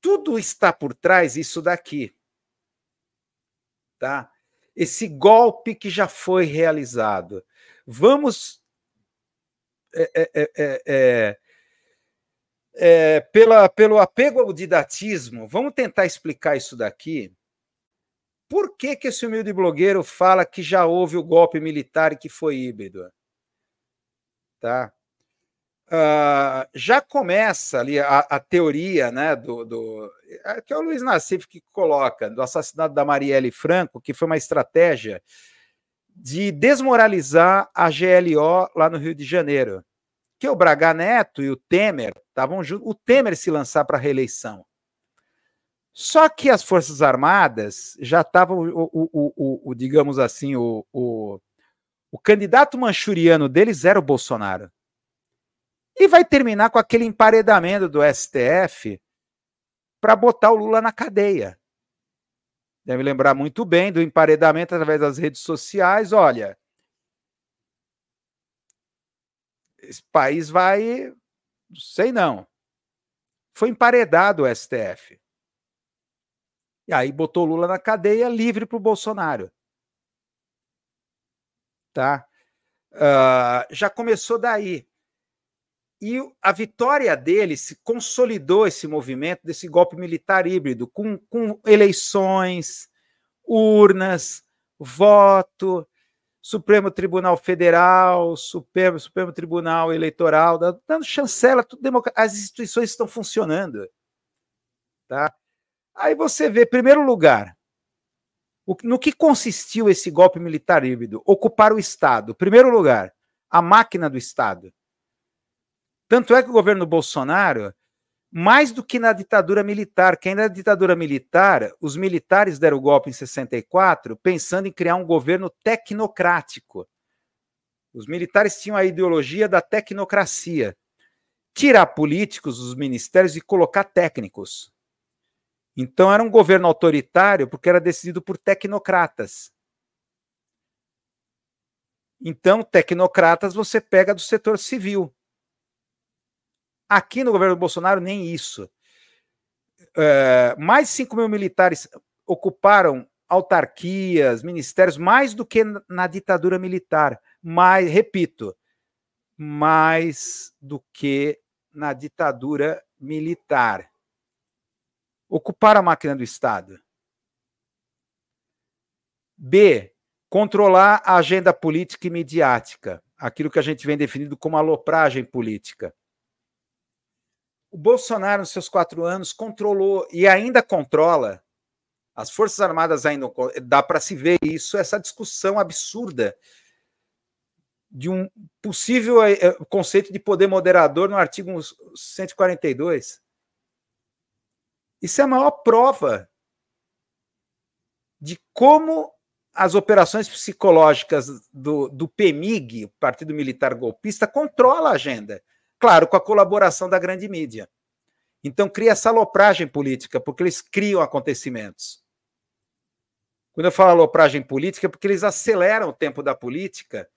tudo está por trás disso daqui. Tá? Esse golpe que já foi realizado. Vamos. É é, é, é, é, pela, pelo apego ao didatismo, vamos tentar explicar isso daqui. Por que, que esse humilde blogueiro fala que já houve o golpe militar e que foi híbrido? Tá? Uh, já começa ali a, a teoria, né, do, do, é que é o Luiz Nassif que coloca, do assassinato da Marielle Franco, que foi uma estratégia de desmoralizar a GLO lá no Rio de Janeiro. Que o Braga Neto e o Temer estavam juntos, o Temer se lançar para a reeleição. Só que as Forças Armadas já estavam, o, o, o, o, digamos assim, o, o, o candidato manchuriano deles era o Bolsonaro. E vai terminar com aquele emparedamento do STF para botar o Lula na cadeia. Deve lembrar muito bem do emparedamento através das redes sociais. Olha, esse país vai. Não sei não. Foi emparedado o STF. E aí botou o Lula na cadeia livre para o Bolsonaro. Tá? Uh, já começou daí. E a vitória dele se consolidou esse movimento desse golpe militar híbrido, com, com eleições, urnas, voto, Supremo Tribunal Federal, Supremo, Supremo Tribunal Eleitoral, dando chancela, tudo democr... as instituições estão funcionando. Tá? Aí você vê, em primeiro lugar, no que consistiu esse golpe militar híbrido? Ocupar o Estado. Em primeiro lugar, a máquina do Estado. Tanto é que o governo Bolsonaro, mais do que na ditadura militar, que ainda na é ditadura militar, os militares deram o golpe em 64 pensando em criar um governo tecnocrático. Os militares tinham a ideologia da tecnocracia. Tirar políticos dos ministérios e colocar técnicos. Então era um governo autoritário porque era decidido por tecnocratas. Então, tecnocratas você pega do setor civil. Aqui no governo Bolsonaro, nem isso. Eh, mais de 5 mil militares ocuparam autarquias, ministérios, mais do que na ditadura militar. Mais, repito, mais do que na ditadura militar. Ocupar a máquina do Estado. B. Controlar a agenda política e midiática, aquilo que a gente vem definido como alopragem política. O Bolsonaro, nos seus quatro anos, controlou e ainda controla. As Forças Armadas ainda. Dá para se ver isso, essa discussão absurda de um possível eh, eh, conceito de poder moderador no artigo 142. Isso é a maior prova de como as operações psicológicas do, do o Partido Militar Golpista, controla a agenda. Claro, com a colaboração da grande mídia. Então cria essa alopragem política, porque eles criam acontecimentos. Quando eu falo alopragem política, é porque eles aceleram o tempo da política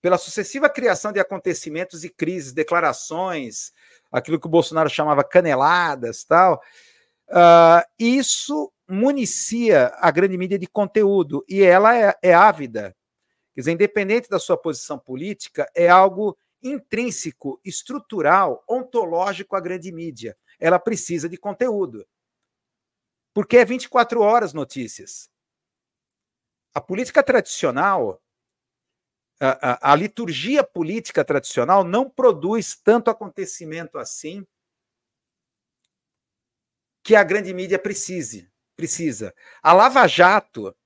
pela sucessiva criação de acontecimentos e crises, declarações, aquilo que o Bolsonaro chamava caneladas, tal. Uh, isso municia a grande mídia de conteúdo e ela é, é ávida. Quer dizer, independente da sua posição política, é algo intrínseco, estrutural, ontológico à grande mídia. Ela precisa de conteúdo. Porque é 24 horas notícias. A política tradicional, a, a, a liturgia política tradicional não produz tanto acontecimento assim que a grande mídia precise, precisa. A Lava Jato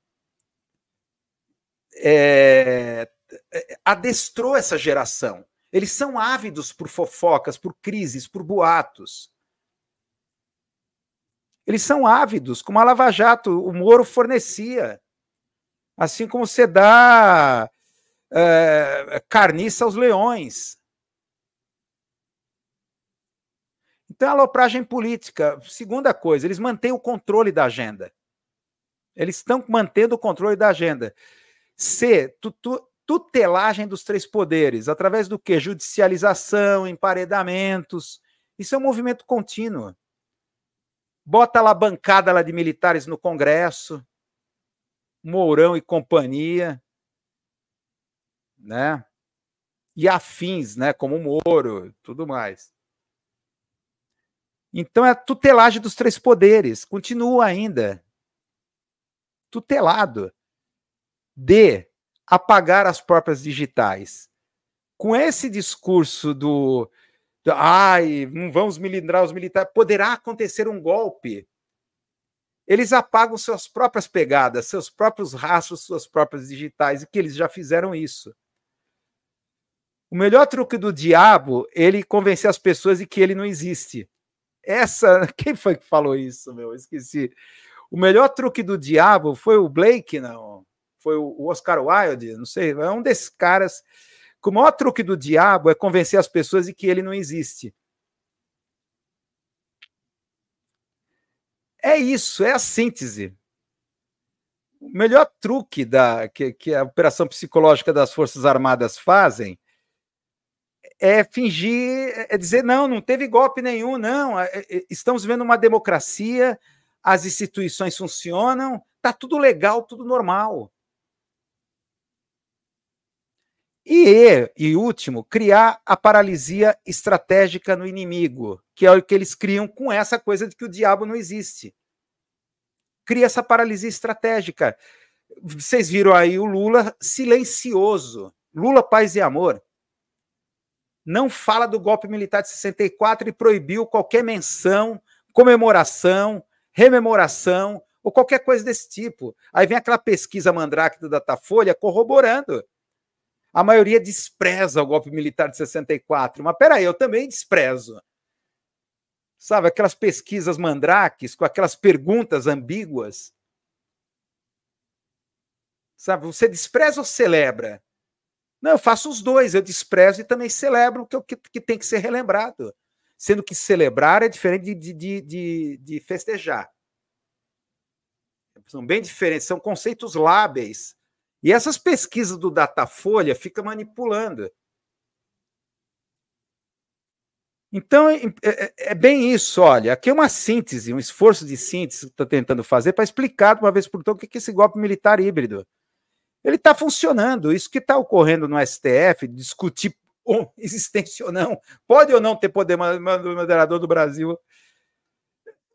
é, é adestrou essa geração. Eles são ávidos por fofocas, por crises, por boatos. Eles são ávidos, como a Lava Jato, o Moro fornecia. Assim como você dá é, carniça aos leões. Então, a é alopragem política. Segunda coisa, eles mantêm o controle da agenda. Eles estão mantendo o controle da agenda. C, tu, tu, tutelagem dos três poderes, através do que? Judicialização, emparedamentos. Isso é um movimento contínuo. Bota lá a bancada lá de militares no Congresso, Mourão e companhia, né? E afins, né? Como o Moro, tudo mais. Então é a tutelagem dos três poderes, continua ainda. Tutelado. D apagar as próprias digitais. Com esse discurso do, do ai, não vamos milindrar os militares, poderá acontecer um golpe. Eles apagam suas próprias pegadas, seus próprios rastros, suas próprias digitais, e que eles já fizeram isso. O melhor truque do diabo, ele convencer as pessoas de que ele não existe. Essa, quem foi que falou isso, meu? Eu esqueci. O melhor truque do diabo foi o Blake, não? foi o Oscar Wilde, não sei, é um desses caras que o maior truque do diabo é convencer as pessoas de que ele não existe. É isso, é a síntese. O melhor truque da, que, que a operação psicológica das Forças Armadas fazem é fingir, é dizer, não, não teve golpe nenhum, não. É, é, é, estamos vendo uma democracia, as instituições funcionam, está tudo legal, tudo normal. E, e último, criar a paralisia estratégica no inimigo, que é o que eles criam com essa coisa de que o diabo não existe. Cria essa paralisia estratégica. Vocês viram aí o Lula silencioso. Lula, paz e amor. Não fala do golpe militar de 64 e proibiu qualquer menção, comemoração, rememoração ou qualquer coisa desse tipo. Aí vem aquela pesquisa mandrake do Datafolha corroborando a maioria despreza o golpe militar de 64, mas peraí, eu também desprezo. Sabe, aquelas pesquisas mandrakes, com aquelas perguntas ambíguas. Sabe, você despreza ou celebra? Não, eu faço os dois, eu desprezo e também celebro o que, que, que tem que ser relembrado. Sendo que celebrar é diferente de, de, de, de festejar. São bem diferentes, são conceitos lábeis e essas pesquisas do Datafolha fica manipulando. Então, é, é, é, bem isso, olha. Aqui é uma síntese, um esforço de síntese que estou tentando fazer para explicar de uma vez por todas o que é esse golpe militar híbrido. Ele está funcionando. Isso que está ocorrendo no STF, discutir existência ou não, pode ou não ter poder moderador do Brasil.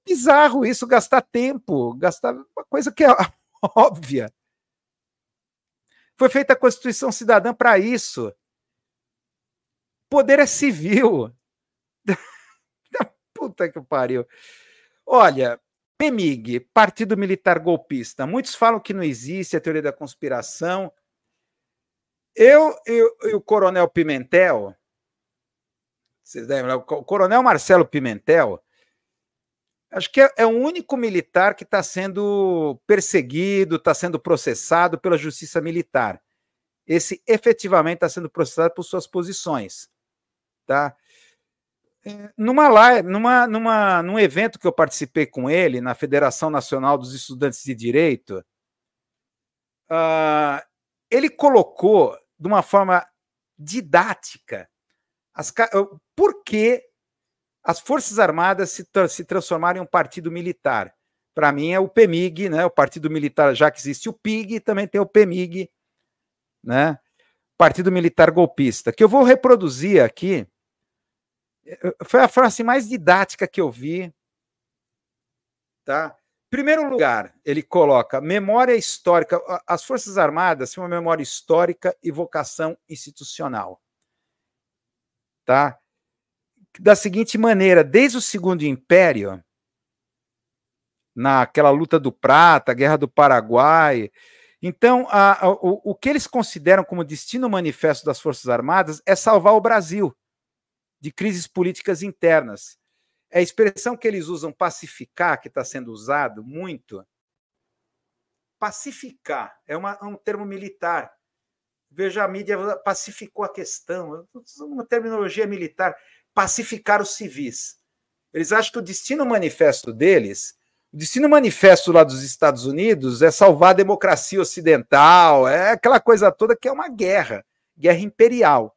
Bizarro isso, gastar tempo, gastar uma coisa que é óbvia. Foi feita a Constituição Cidadã para isso. Poder é civil. Puta que pariu. Olha, PEMIG, Partido Militar Golpista. Muitos falam que não existe a teoria da conspiração. Eu e o Coronel Pimentel, vocês lembram, o Coronel Marcelo Pimentel, Acho que é, é o único militar que está sendo perseguido, está sendo processado pela justiça militar. Esse efetivamente está sendo processado por suas posições. Tá? É, numa live, numa, numa, num evento que eu participei com ele na Federação Nacional dos Estudantes de Direito, uh, ele colocou de uma forma didática as, por que as Forças Armadas se, tra se transformaram em um partido militar. Para mim é o PEMIG, né? O Partido Militar, já que existe o PIG, também tem o PEMIG, né? Partido Militar Golpista, que eu vou reproduzir aqui. Eh, foi a frase mais didática que eu vi, tá? Primeiro lugar, ele coloca memória histórica. As Forças Armadas têm uma memória histórica e vocação institucional, tá? da seguinte maneira: desde o Segundo Império, naquela luta do Prata, Guerra do Paraguai, então a, a, o, o que eles consideram como destino manifesto das Forças Armadas é salvar o Brasil de crises políticas internas. é A expressão que eles usam, pacificar, que está sendo usado muito, pacificar é uma, um termo militar. Veja, a mídia pacificou a questão, é uma terminologia militar pacificar os civis. Eles acham que o destino manifesto deles, o destino manifesto lá dos Estados Unidos é salvar a democracia ocidental, é aquela coisa toda que é uma guerra, guerra imperial.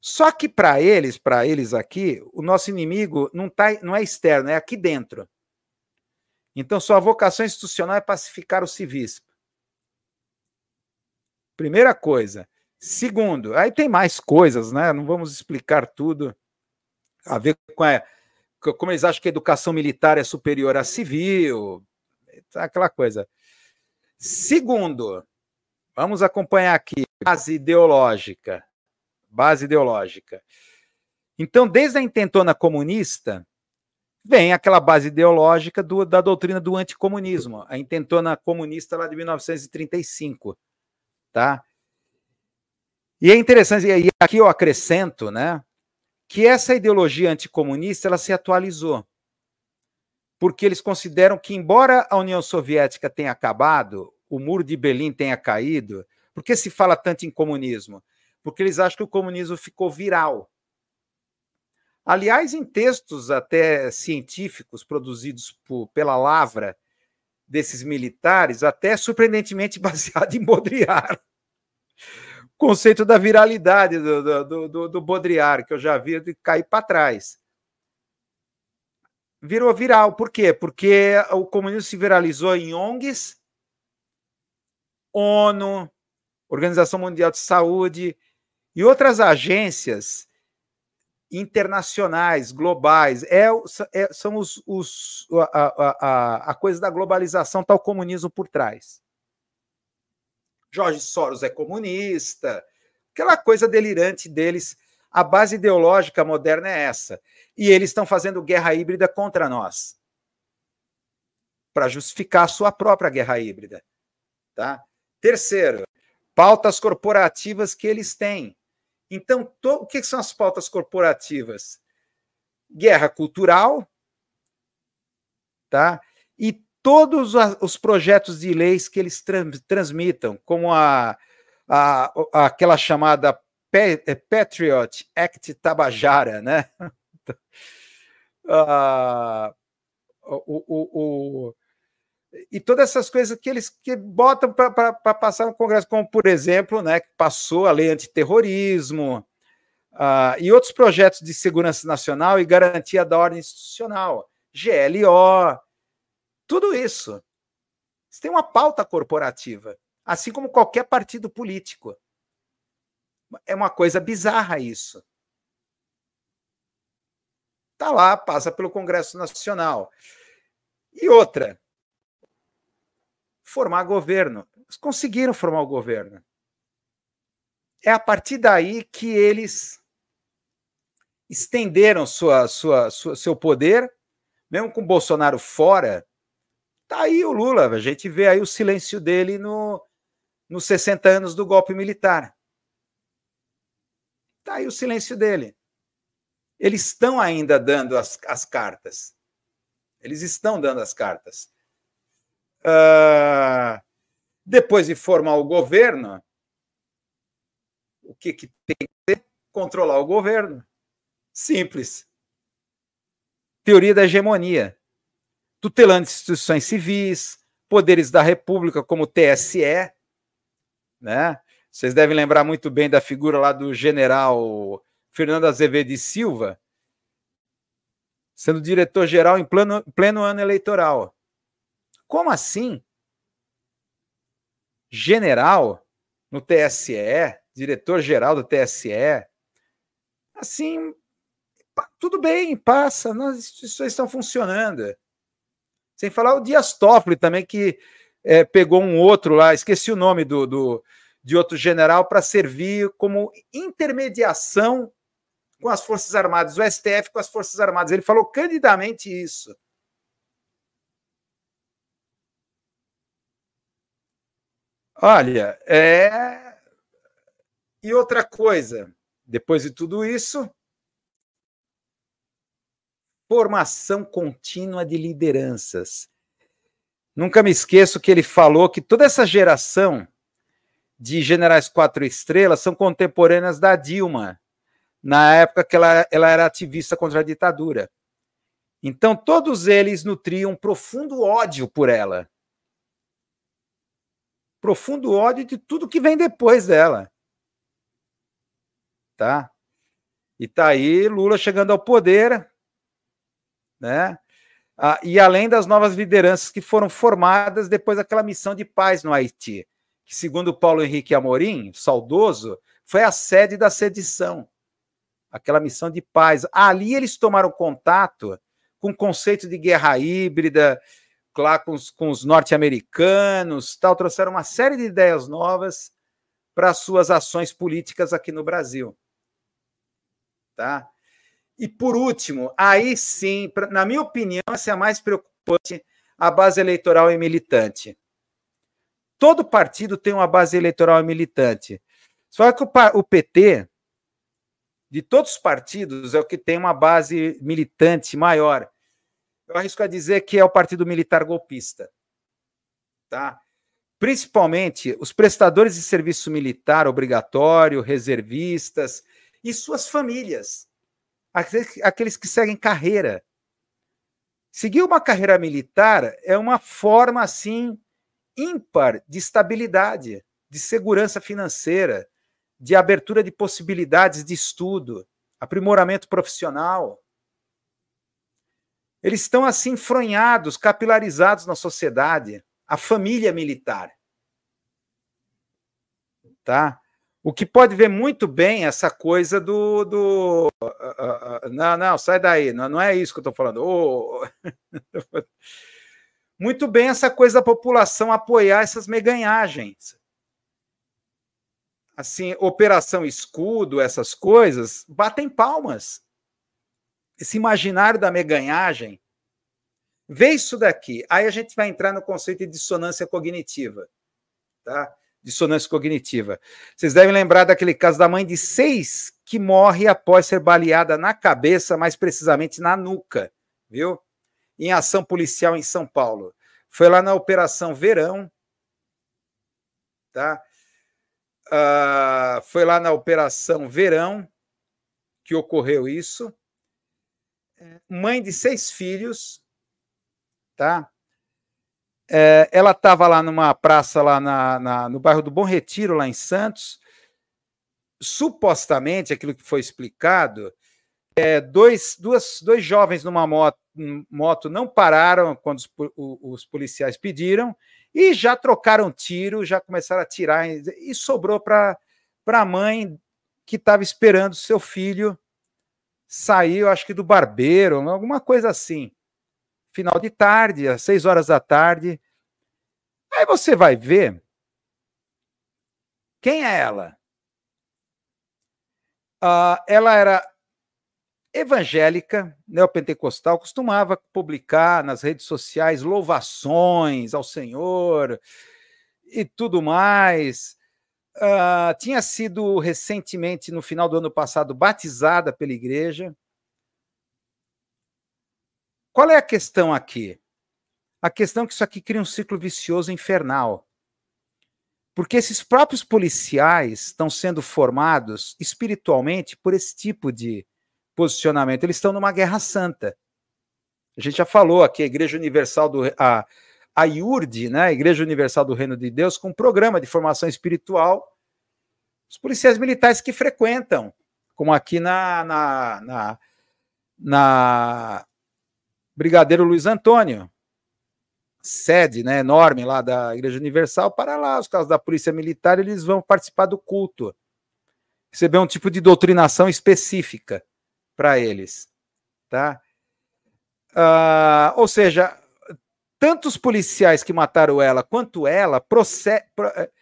Só que para eles, para eles aqui, o nosso inimigo não, tá, não é externo, é aqui dentro. Então, sua vocação institucional é pacificar os civis. Primeira coisa. Segundo, aí tem mais coisas, né? Não vamos explicar tudo a ver com a, como eles acham que a educação militar é superior à civil, tá aquela coisa. Segundo, vamos acompanhar aqui, base ideológica. Base ideológica. Então, desde a intentona comunista, vem aquela base ideológica do, da doutrina do anticomunismo, a intentona comunista lá de 1935, tá? E é interessante, e aqui eu acrescento, né, que essa ideologia anticomunista ela se atualizou. Porque eles consideram que, embora a União Soviética tenha acabado, o muro de Berlim tenha caído, por que se fala tanto em comunismo? Porque eles acham que o comunismo ficou viral. Aliás, em textos até científicos produzidos por, pela Lavra, desses militares, até surpreendentemente baseado em Baudrillard conceito da viralidade do, do, do, do Baudrillard, que eu já vi de cair para trás. Virou viral. Por quê? Porque o comunismo se viralizou em ONGs, ONU, Organização Mundial de Saúde e outras agências internacionais, globais. É, é são os, os a, a, a, a coisa da globalização, está o comunismo por trás. Jorge Soros é comunista, aquela coisa delirante deles. A base ideológica moderna é essa. E eles estão fazendo guerra híbrida contra nós para justificar a sua própria guerra híbrida. Tá? Terceiro, pautas corporativas que eles têm. Então, o que são as pautas corporativas? Guerra cultural, tá? E todos os projetos de leis que eles transmitam, como a, a, aquela chamada é, Patriot Act Tabajara, né? Uh, o, o, o, e todas essas coisas que eles que botam para passar no Congresso, como por exemplo, né, que passou a lei antiterrorismo uh, e outros projetos de segurança nacional e garantia da ordem institucional, GLO, tudo isso. Você tem uma pauta corporativa, assim como qualquer partido político. É uma coisa bizarra isso. Tá lá, passa pelo Congresso Nacional. E outra, formar governo. Eles conseguiram formar o governo. É a partir daí que eles estenderam sua, sua, sua seu poder, mesmo com Bolsonaro fora, Tá aí o Lula, a gente vê aí o silêncio dele no, nos 60 anos do golpe militar. Tá aí o silêncio dele. Eles estão ainda dando as, as cartas. Eles estão dando as cartas. Uh, depois de formar o governo, o que, que tem que ser? Controlar o governo. Simples. Teoria da hegemonia tutelando instituições civis, poderes da República, como o TSE. Né? Vocês devem lembrar muito bem da figura lá do general Fernando Azevedo e Silva, sendo diretor-geral em pleno, pleno ano eleitoral. Como assim? General no TSE, diretor-geral do TSE. Assim, tudo bem, passa, as instituições estão funcionando. Sem falar o Dias Toffoli também, que é, pegou um outro lá, esqueci o nome do, do de outro general, para servir como intermediação com as Forças Armadas, o STF com as Forças Armadas. Ele falou candidamente isso. Olha, é. E outra coisa, depois de tudo isso, formação contínua de lideranças. Nunca me esqueço que ele falou que toda essa geração de generais quatro estrelas são contemporâneas da Dilma, na época que ela, ela era ativista contra a ditadura. Então, todos eles nutriam profundo ódio por ela. Profundo ódio de tudo que vem depois dela. Tá? E tá aí Lula chegando ao poder, né? Ah, e além das novas lideranças que foram formadas depois daquela missão de paz no Haiti, que, segundo Paulo Henrique Amorim, saudoso, foi a sede da sedição, aquela missão de paz. Ali eles tomaram contato com o conceito de guerra híbrida, lá com os, os norte-americanos, tal, trouxeram uma série de ideias novas para suas ações políticas aqui no Brasil. Tá? E por último, aí sim, pra, na minha opinião, essa é a mais preocupante, a base eleitoral e militante. Todo partido tem uma base eleitoral e militante. Só que o, o PT, de todos os partidos, é o que tem uma base militante maior. Eu arrisco a dizer que é o partido militar golpista. Tá? Principalmente os prestadores de serviço militar obrigatório, reservistas e suas famílias aqueles que seguem carreira. Seguir uma carreira militar é uma forma assim ímpar de estabilidade, de segurança financeira, de abertura de possibilidades de estudo, aprimoramento profissional. Eles estão assim fronhados, capilarizados na sociedade, a família militar. Tá? O que pode ver muito bem é essa coisa do. do uh, uh, não, não, sai daí, não, não é isso que eu estou falando. Oh. muito bem essa coisa da população apoiar essas meganhagens. Assim, Operação Escudo, essas coisas, batem palmas. Esse imaginário da meganhagem. Vê isso daqui. Aí a gente vai entrar no conceito de dissonância cognitiva. Tá? dissonância cognitiva. Vocês devem lembrar daquele caso da mãe de seis que morre após ser baleada na cabeça, mais precisamente na nuca, viu? Em ação policial em São Paulo. Foi lá na Operação Verão, tá? Uh, foi lá na Operação Verão que ocorreu isso. Mãe de seis filhos, tá? É, ela estava lá numa praça lá na, na, no bairro do Bom Retiro, lá em Santos. Supostamente, aquilo que foi explicado, é, dois, duas, dois jovens numa moto, moto não pararam quando os, o, os, policiais pediram e já trocaram tiro, já começaram a tirar e sobrou para a mãe que estava esperando seu filho sair, eu acho que do barbeiro, alguma coisa assim final de tarde, às seis horas da tarde. Aí você vai ver quem é ela. Uh, ela era evangélica, neopentecostal, costumava publicar nas redes sociais louvações ao Senhor e tudo mais. Uh, tinha sido recentemente, no final do ano passado, batizada pela igreja. Qual é a questão aqui? A questão é que isso aqui cria um ciclo vicioso infernal. Porque esses próprios policiais estão sendo formados espiritualmente por esse tipo de posicionamento. Eles estão numa guerra santa. A gente já falou aqui, a Igreja Universal do. A, a IURD, né, a Igreja Universal do Reino de Deus, com um programa de formação espiritual. Os policiais militares que frequentam, como aqui na, na, na, na Brigadeiro Luiz Antônio, sede né, enorme lá da Igreja Universal, para lá, os caras da Polícia Militar, eles vão participar do culto. Receber um tipo de doutrinação específica para eles. Tá? Ah, ou seja, tanto os policiais que mataram ela quanto ela, process, é, eh,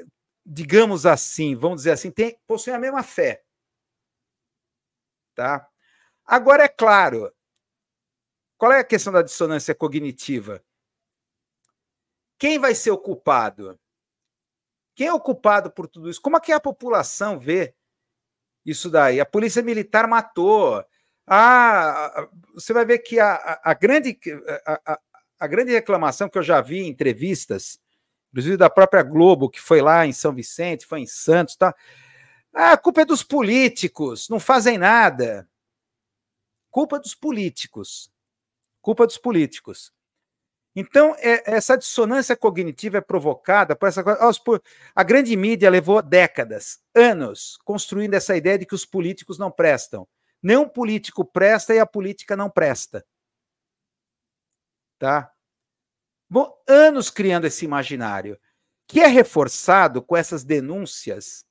eh, digamos assim, vamos dizer assim, tem, possuem a mesma fé. Tá? Agora, é claro, qual é a questão da dissonância cognitiva? Quem vai ser o culpado? Quem é o culpado por tudo isso? Como é que a população vê isso daí? A polícia militar matou. Ah, você vai ver que a, a, a grande, a, a grande reclamação que eu já vi em entrevistas, inclusive da própria Globo, que foi lá em São Vicente, foi em Santos, tá? Ah, a culpa é dos políticos, não fazem nada. Culpa é dos políticos culpa dos políticos. Então, é, essa dissonância cognitiva é provocada por essa coisa. A grande mídia levou décadas, anos, construindo essa ideia de que os políticos não prestam. Nenhum político presta e a política não presta. Tá? Bom, anos criando esse imaginário, que é reforçado com essas denúncias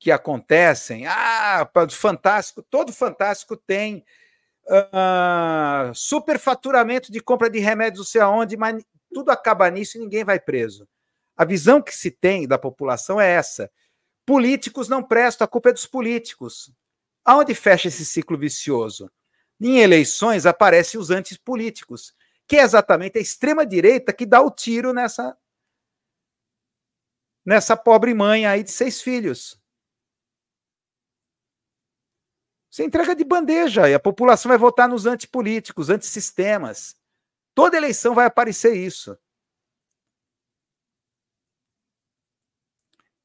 que acontecem. Ah, fantástico, todo fantástico tem uh, superfaturamento de compra de remédios, não sei aonde, mas tudo acaba nisso e ninguém vai preso. A visão que se tem da população é essa. Políticos não prestam, a culpa é dos políticos. Aonde fecha esse ciclo vicioso? Em eleições aparecem os antipolíticos, que é exatamente a extrema-direita que dá o tiro nessa, nessa pobre mãe aí de seis filhos. Você entrega de bandeja e a população vai votar nos antipolíticos, antissistemas. Toda eleição vai aparecer isso.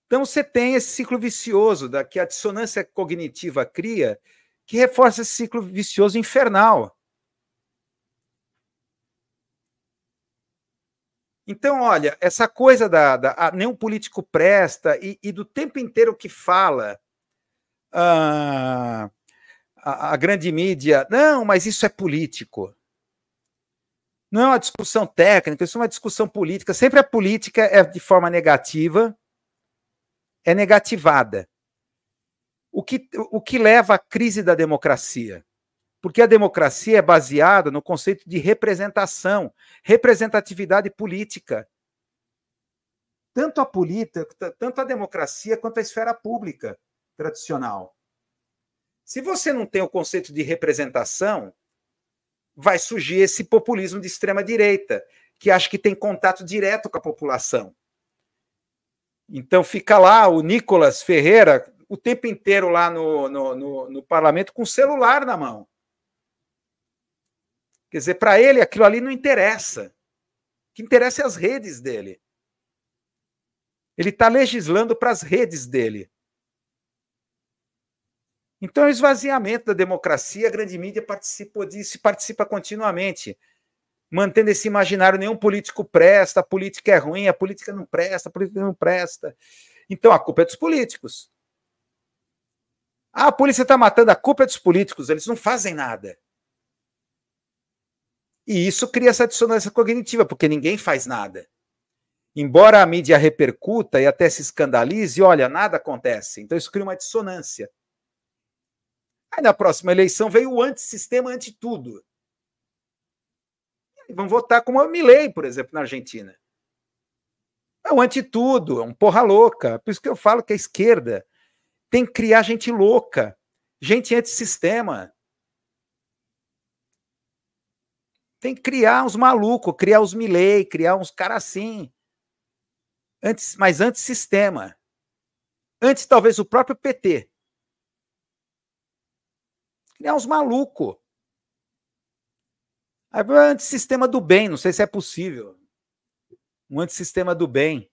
Então você tem esse ciclo vicioso da que a dissonância cognitiva cria, que reforça esse ciclo vicioso infernal. Então, olha, essa coisa da, da a, nenhum político presta e, e, do tempo inteiro que fala, ah, a, a grande mídia, não, mas isso é político. Não é uma discussão técnica, isso é uma discussão política. Sempre a política é de forma negativa, é negativada. O que, o que leva à crise da democracia? Porque a democracia é baseada no conceito de representação, representatividade política. Tanto a política, tanto a democracia quanto a esfera pública tradicional. Se você não tem o conceito de representação, vai surgir esse populismo de extrema direita, que acha que tem contato direto com a população. Então fica lá o Nicolas Ferreira o tempo inteiro lá no, no, no, no parlamento com o celular na mão. Quer dizer, para ele aquilo ali não interessa. O que interessa é as redes dele. Ele está legislando para as redes dele. Então, é o esvaziamento da democracia, a grande mídia participou disso e participa continuamente, mantendo esse imaginário: nenhum político presta, a política é ruim, a política não presta, a política não presta. Então, a culpa é dos políticos. Ah, a polícia está matando, a culpa é dos políticos, eles não fazem nada. E isso cria essa dissonância cognitiva, porque ninguém faz nada. Embora a mídia repercuta e até se escandalize, olha, nada acontece. Então isso cria uma dissonância. Aí na próxima eleição veio o antissistema, anti-tudo. Vão votar como o Milley, por exemplo, na Argentina. É o anti-tudo, é um porra louca. Por isso que eu falo que a esquerda tem que criar gente louca, gente antissistema. Tem que criar uns malucos, criar uns Milley, criar uns caras assim. Antes, mas antissistema. Antes, talvez, o próprio PT. É uns malucos. Aí é um antissistema do bem, não sei se é possível. Um antissistema do bem.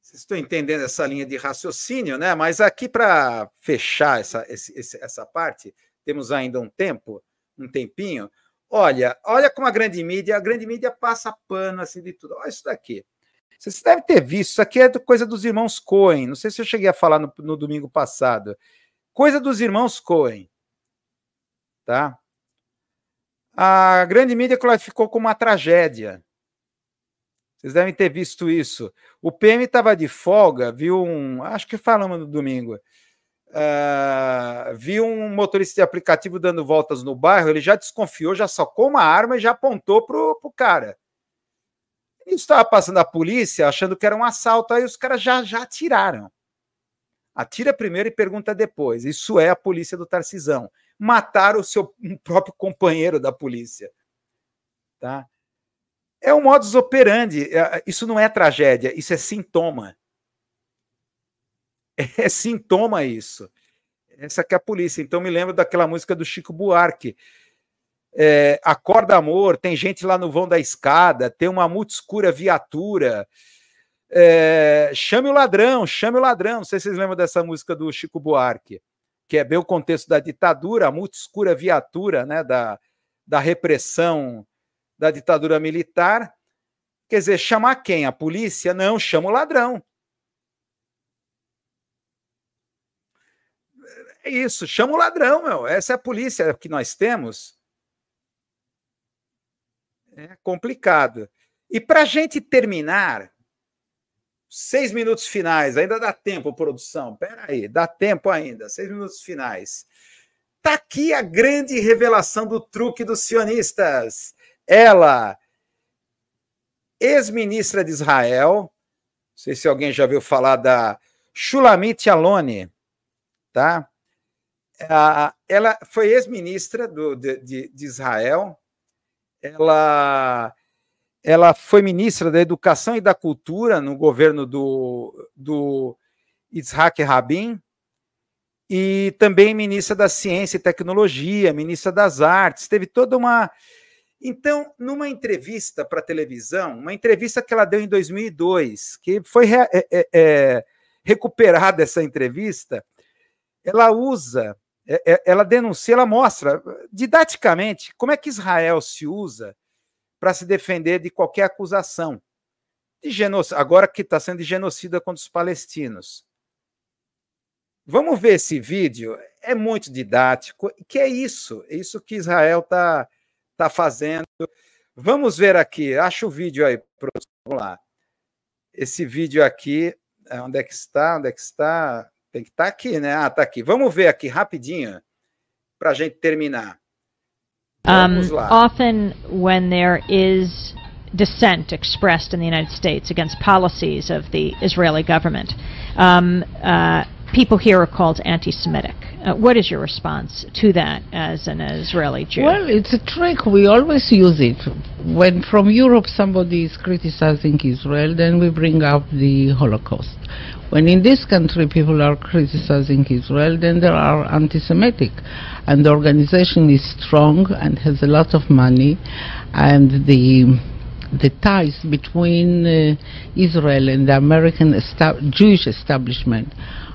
Vocês estão entendendo essa linha de raciocínio, né? Mas aqui para fechar essa, esse, essa parte, temos ainda um tempo, um tempinho. Olha, olha como a grande mídia, a grande mídia passa pano assim de tudo. Olha isso daqui. Vocês devem ter visto, isso aqui é coisa dos irmãos Cohen. Não sei se eu cheguei a falar no, no domingo passado. Coisa dos irmãos Cohen. Tá? A grande mídia classificou como uma tragédia. Vocês devem ter visto isso. O PM estava de folga, viu um. Acho que falamos no domingo. Uh, viu um motorista de aplicativo dando voltas no bairro, ele já desconfiou, já sacou uma arma e já apontou para o cara. E estava passando a polícia achando que era um assalto, aí os caras já, já atiraram. Atira primeiro e pergunta depois. Isso é a polícia do Tarcisão. Matar o seu um próprio companheiro da polícia. Tá? É um modus operandi. É, isso não é tragédia, isso é sintoma. É sintoma isso. Essa que é a polícia. Então me lembro daquela música do Chico Buarque, é, Acorda Amor, tem gente lá no vão da escada, tem uma escura viatura. É, chame o ladrão, chame o ladrão. Não sei se vocês lembram dessa música do Chico Buarque, que é bem o contexto da ditadura, a escura viatura, né, da, da repressão da ditadura militar. Quer dizer, chamar quem? A polícia? Não, chama o ladrão. É isso, chama o ladrão, meu. Essa é a polícia que nós temos. É complicado. E para a gente terminar, seis minutos finais, ainda dá tempo, produção. Pera aí, dá tempo ainda, seis minutos finais. Tá aqui a grande revelação do truque dos sionistas. Ela, ex-ministra de Israel, não sei se alguém já viu falar da Shulamit Aloni, tá? Ela foi ex-ministra de, de, de Israel, ela, ela foi ministra da Educação e da Cultura no governo do, do Yitzhak Rabin, e também ministra da Ciência e Tecnologia, ministra das Artes, teve toda uma. Então, numa entrevista para televisão, uma entrevista que ela deu em 2002, que foi re... É, é, é, recuperada essa entrevista, ela usa é, é, ela denuncia, ela mostra didaticamente como é que Israel se usa para se defender de qualquer acusação de genocídio, agora que está sendo de genocida contra os palestinos. Vamos ver esse vídeo, é muito didático, que é isso, é isso que Israel está tá fazendo. Vamos ver aqui, acha o vídeo aí, vamos lá. Esse vídeo aqui, é, onde é que está, onde é que está? Tem que estar tá aqui, né? Ah, tá aqui. Vamos ver aqui rapidinho para a gente terminar. Um, often when there is dissent expressed in the United States against policies of the Israeli government, um, uh, people here are called anti-Semitic. Uh, what is your response to that as an Israeli Jew? Well, it's a trick. We always use it. When from Europe somebody is criticizing Israel, then we bring up the Holocaust. When in this country people are criticizing Israel, then they are anti-Semitic. And the organization is strong and has a lot of money. And the the ties between uh, Israel and the American esta Jewish establishment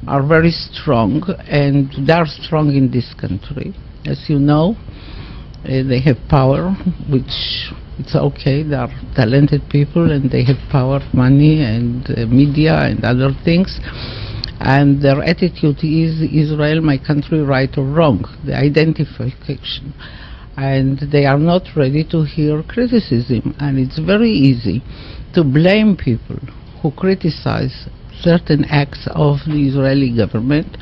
are very strong, and they are strong in this country. As you know, uh, they have power, which it's okay. They are talented people and they have power, money, and uh, media and other things. And their attitude is Israel, my country, right or wrong, the identification. And they are not ready to hear criticism. And it's very easy to blame people who criticize certain acts of the Israeli government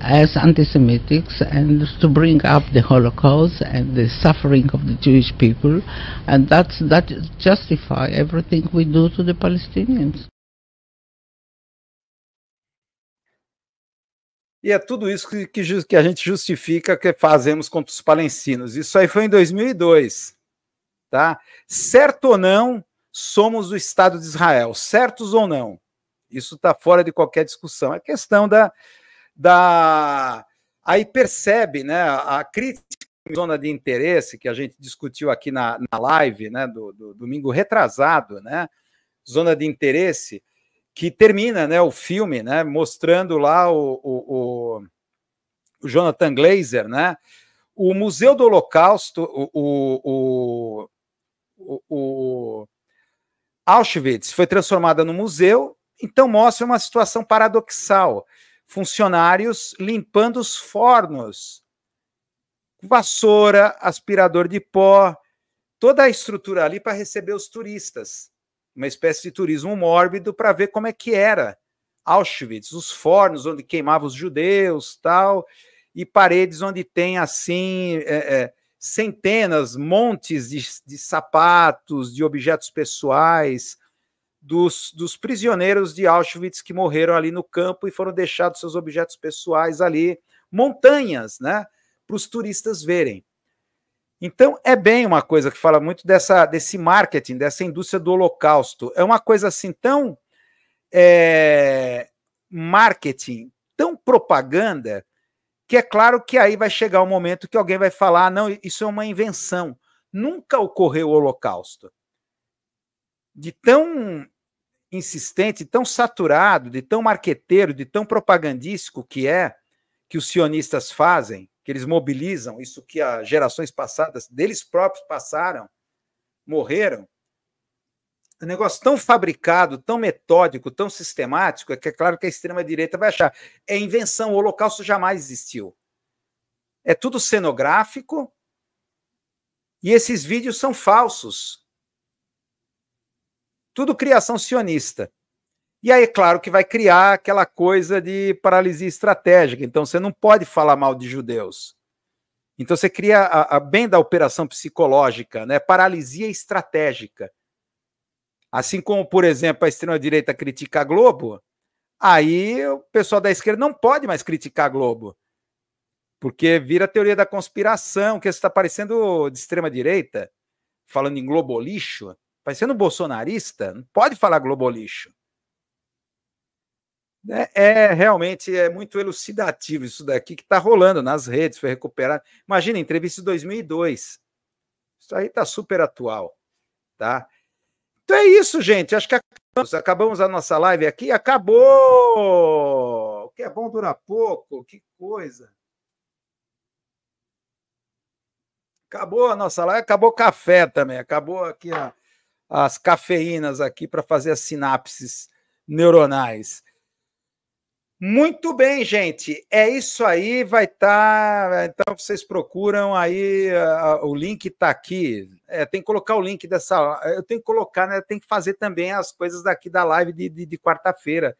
as anti-Semitics and to bring up the Holocaust and the suffering of the Jewish people, and that's, that justify everything we do to the Palestinians. E é tudo isso que, que, que a gente justifica que fazemos contra os palestinos. Isso aí foi em 2002, tá? Certo ou não, somos o Estado de Israel, certos ou não. Isso está fora de qualquer discussão. É questão da, da. Aí percebe, né? A crítica zona de interesse que a gente discutiu aqui na, na live, né? Do, do domingo retrasado, né? Zona de interesse que termina, né? O filme, né? Mostrando lá o, o, o Jonathan Glazer, né? O Museu do Holocausto, o, o, o Auschwitz foi transformada no museu, então mostra uma situação paradoxal funcionários limpando os fornos, vassoura, aspirador de pó, toda a estrutura ali para receber os turistas, uma espécie de turismo mórbido para ver como é que era Auschwitz, os fornos onde queimavam os judeus, tal, e paredes onde tem assim é, é, centenas, montes de, de sapatos, de objetos pessoais, dos, dos prisioneiros de Auschwitz que morreram ali no campo e foram deixados seus objetos pessoais ali, montanhas, né, para os turistas verem. Então, é bem uma coisa que fala muito dessa, desse marketing, dessa indústria do holocausto. É uma coisa assim tão é, marketing, tão propaganda, que é claro que aí vai chegar o um momento que alguém vai falar: não, isso é uma invenção. Nunca ocorreu o holocausto de tão insistente, tão saturado, de tão marqueteiro, de tão propagandístico que é, que os sionistas fazem, que eles mobilizam, isso que as gerações passadas deles próprios passaram, morreram. Um negócio tão fabricado, tão metódico, tão sistemático, é que é claro que a extrema-direita vai achar. É invenção, o Holocausto jamais existiu. É tudo cenográfico, e esses vídeos são falsos. Tudo criação sionista. E aí, claro que vai criar aquela coisa de paralisia estratégica. Então, você não pode falar mal de judeus. Então, você cria, a, a bem da operação psicológica, né? paralisia estratégica. Assim como, por exemplo, a extrema-direita critica a Globo, aí o pessoal da esquerda não pode mais criticar a Globo. Porque vira teoria da conspiração, que está parecendo de extrema-direita, falando em globolixo. lixo mas sendo bolsonarista, não pode falar globolixo. É, é, realmente é muito elucidativo isso daqui que está rolando nas redes, foi recuperado. Imagina, entrevista de 2002. Isso aí está super atual, tá? Então é isso, gente. Acho que acabamos, acabamos a nossa live aqui. Acabou! O que é bom dura pouco, que coisa. Acabou a nossa live, acabou o café também, acabou aqui a as cafeínas aqui para fazer as sinapses neuronais. Muito bem, gente. É isso aí. Vai estar. Tá... Então vocês procuram aí. Uh, o link está aqui. É, tem que colocar o link dessa. Eu tenho que colocar, né? Tem que fazer também as coisas daqui da live de, de, de quarta-feira.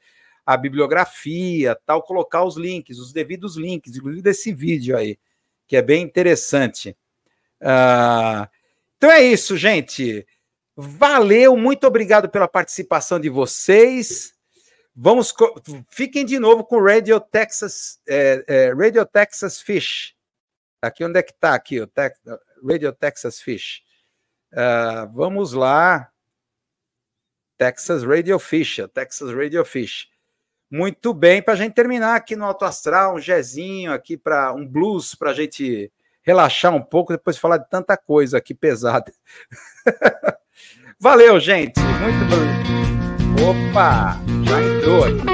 A bibliografia, tal, colocar os links, os devidos links, inclusive desse vídeo aí, que é bem interessante. Uh... então é isso, gente. Valeu, muito obrigado pela participação de vocês. Vamos, fiquem de novo com Radio Texas, é, é, Radio Texas Fish. Aqui onde é que está aqui o Tex, Radio Texas Fish? Uh, vamos lá, Texas Radio Fish, é Texas Radio Fish. Muito bem, para a gente terminar aqui no Alto Astral, um jezinho aqui para um blues para a gente relaxar um pouco depois de falar de tanta coisa aqui pesada. Valeu, gente. Muito bom. Opa, já entrou aqui.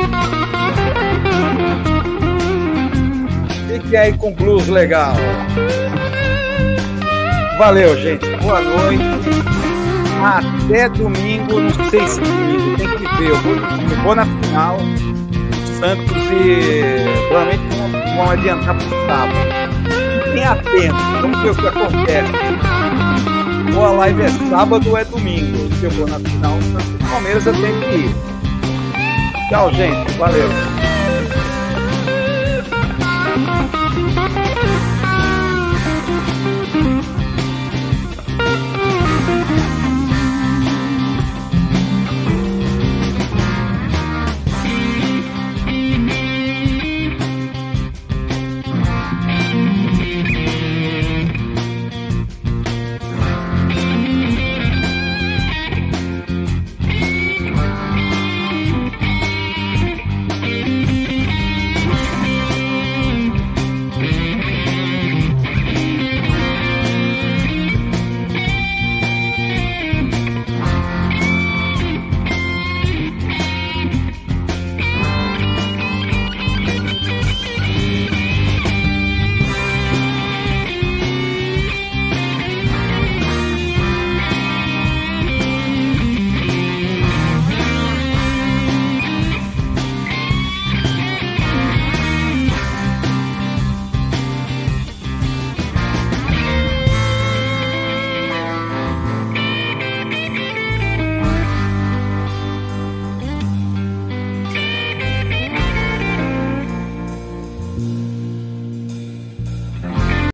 Fique aí com blues legal. Valeu, gente. Boa noite. Até domingo. Não sei se domingo, tem que ver. Eu vou, eu vou na final. Santos e provavelmente vão, vão adiantar para o sábado. Fiquem atentos. Vamos ver o que acontece ou a live é sábado ou é domingo. Se eu vou na final do tá? Palmeiras, eu tenho que ir. Tchau, gente. Valeu.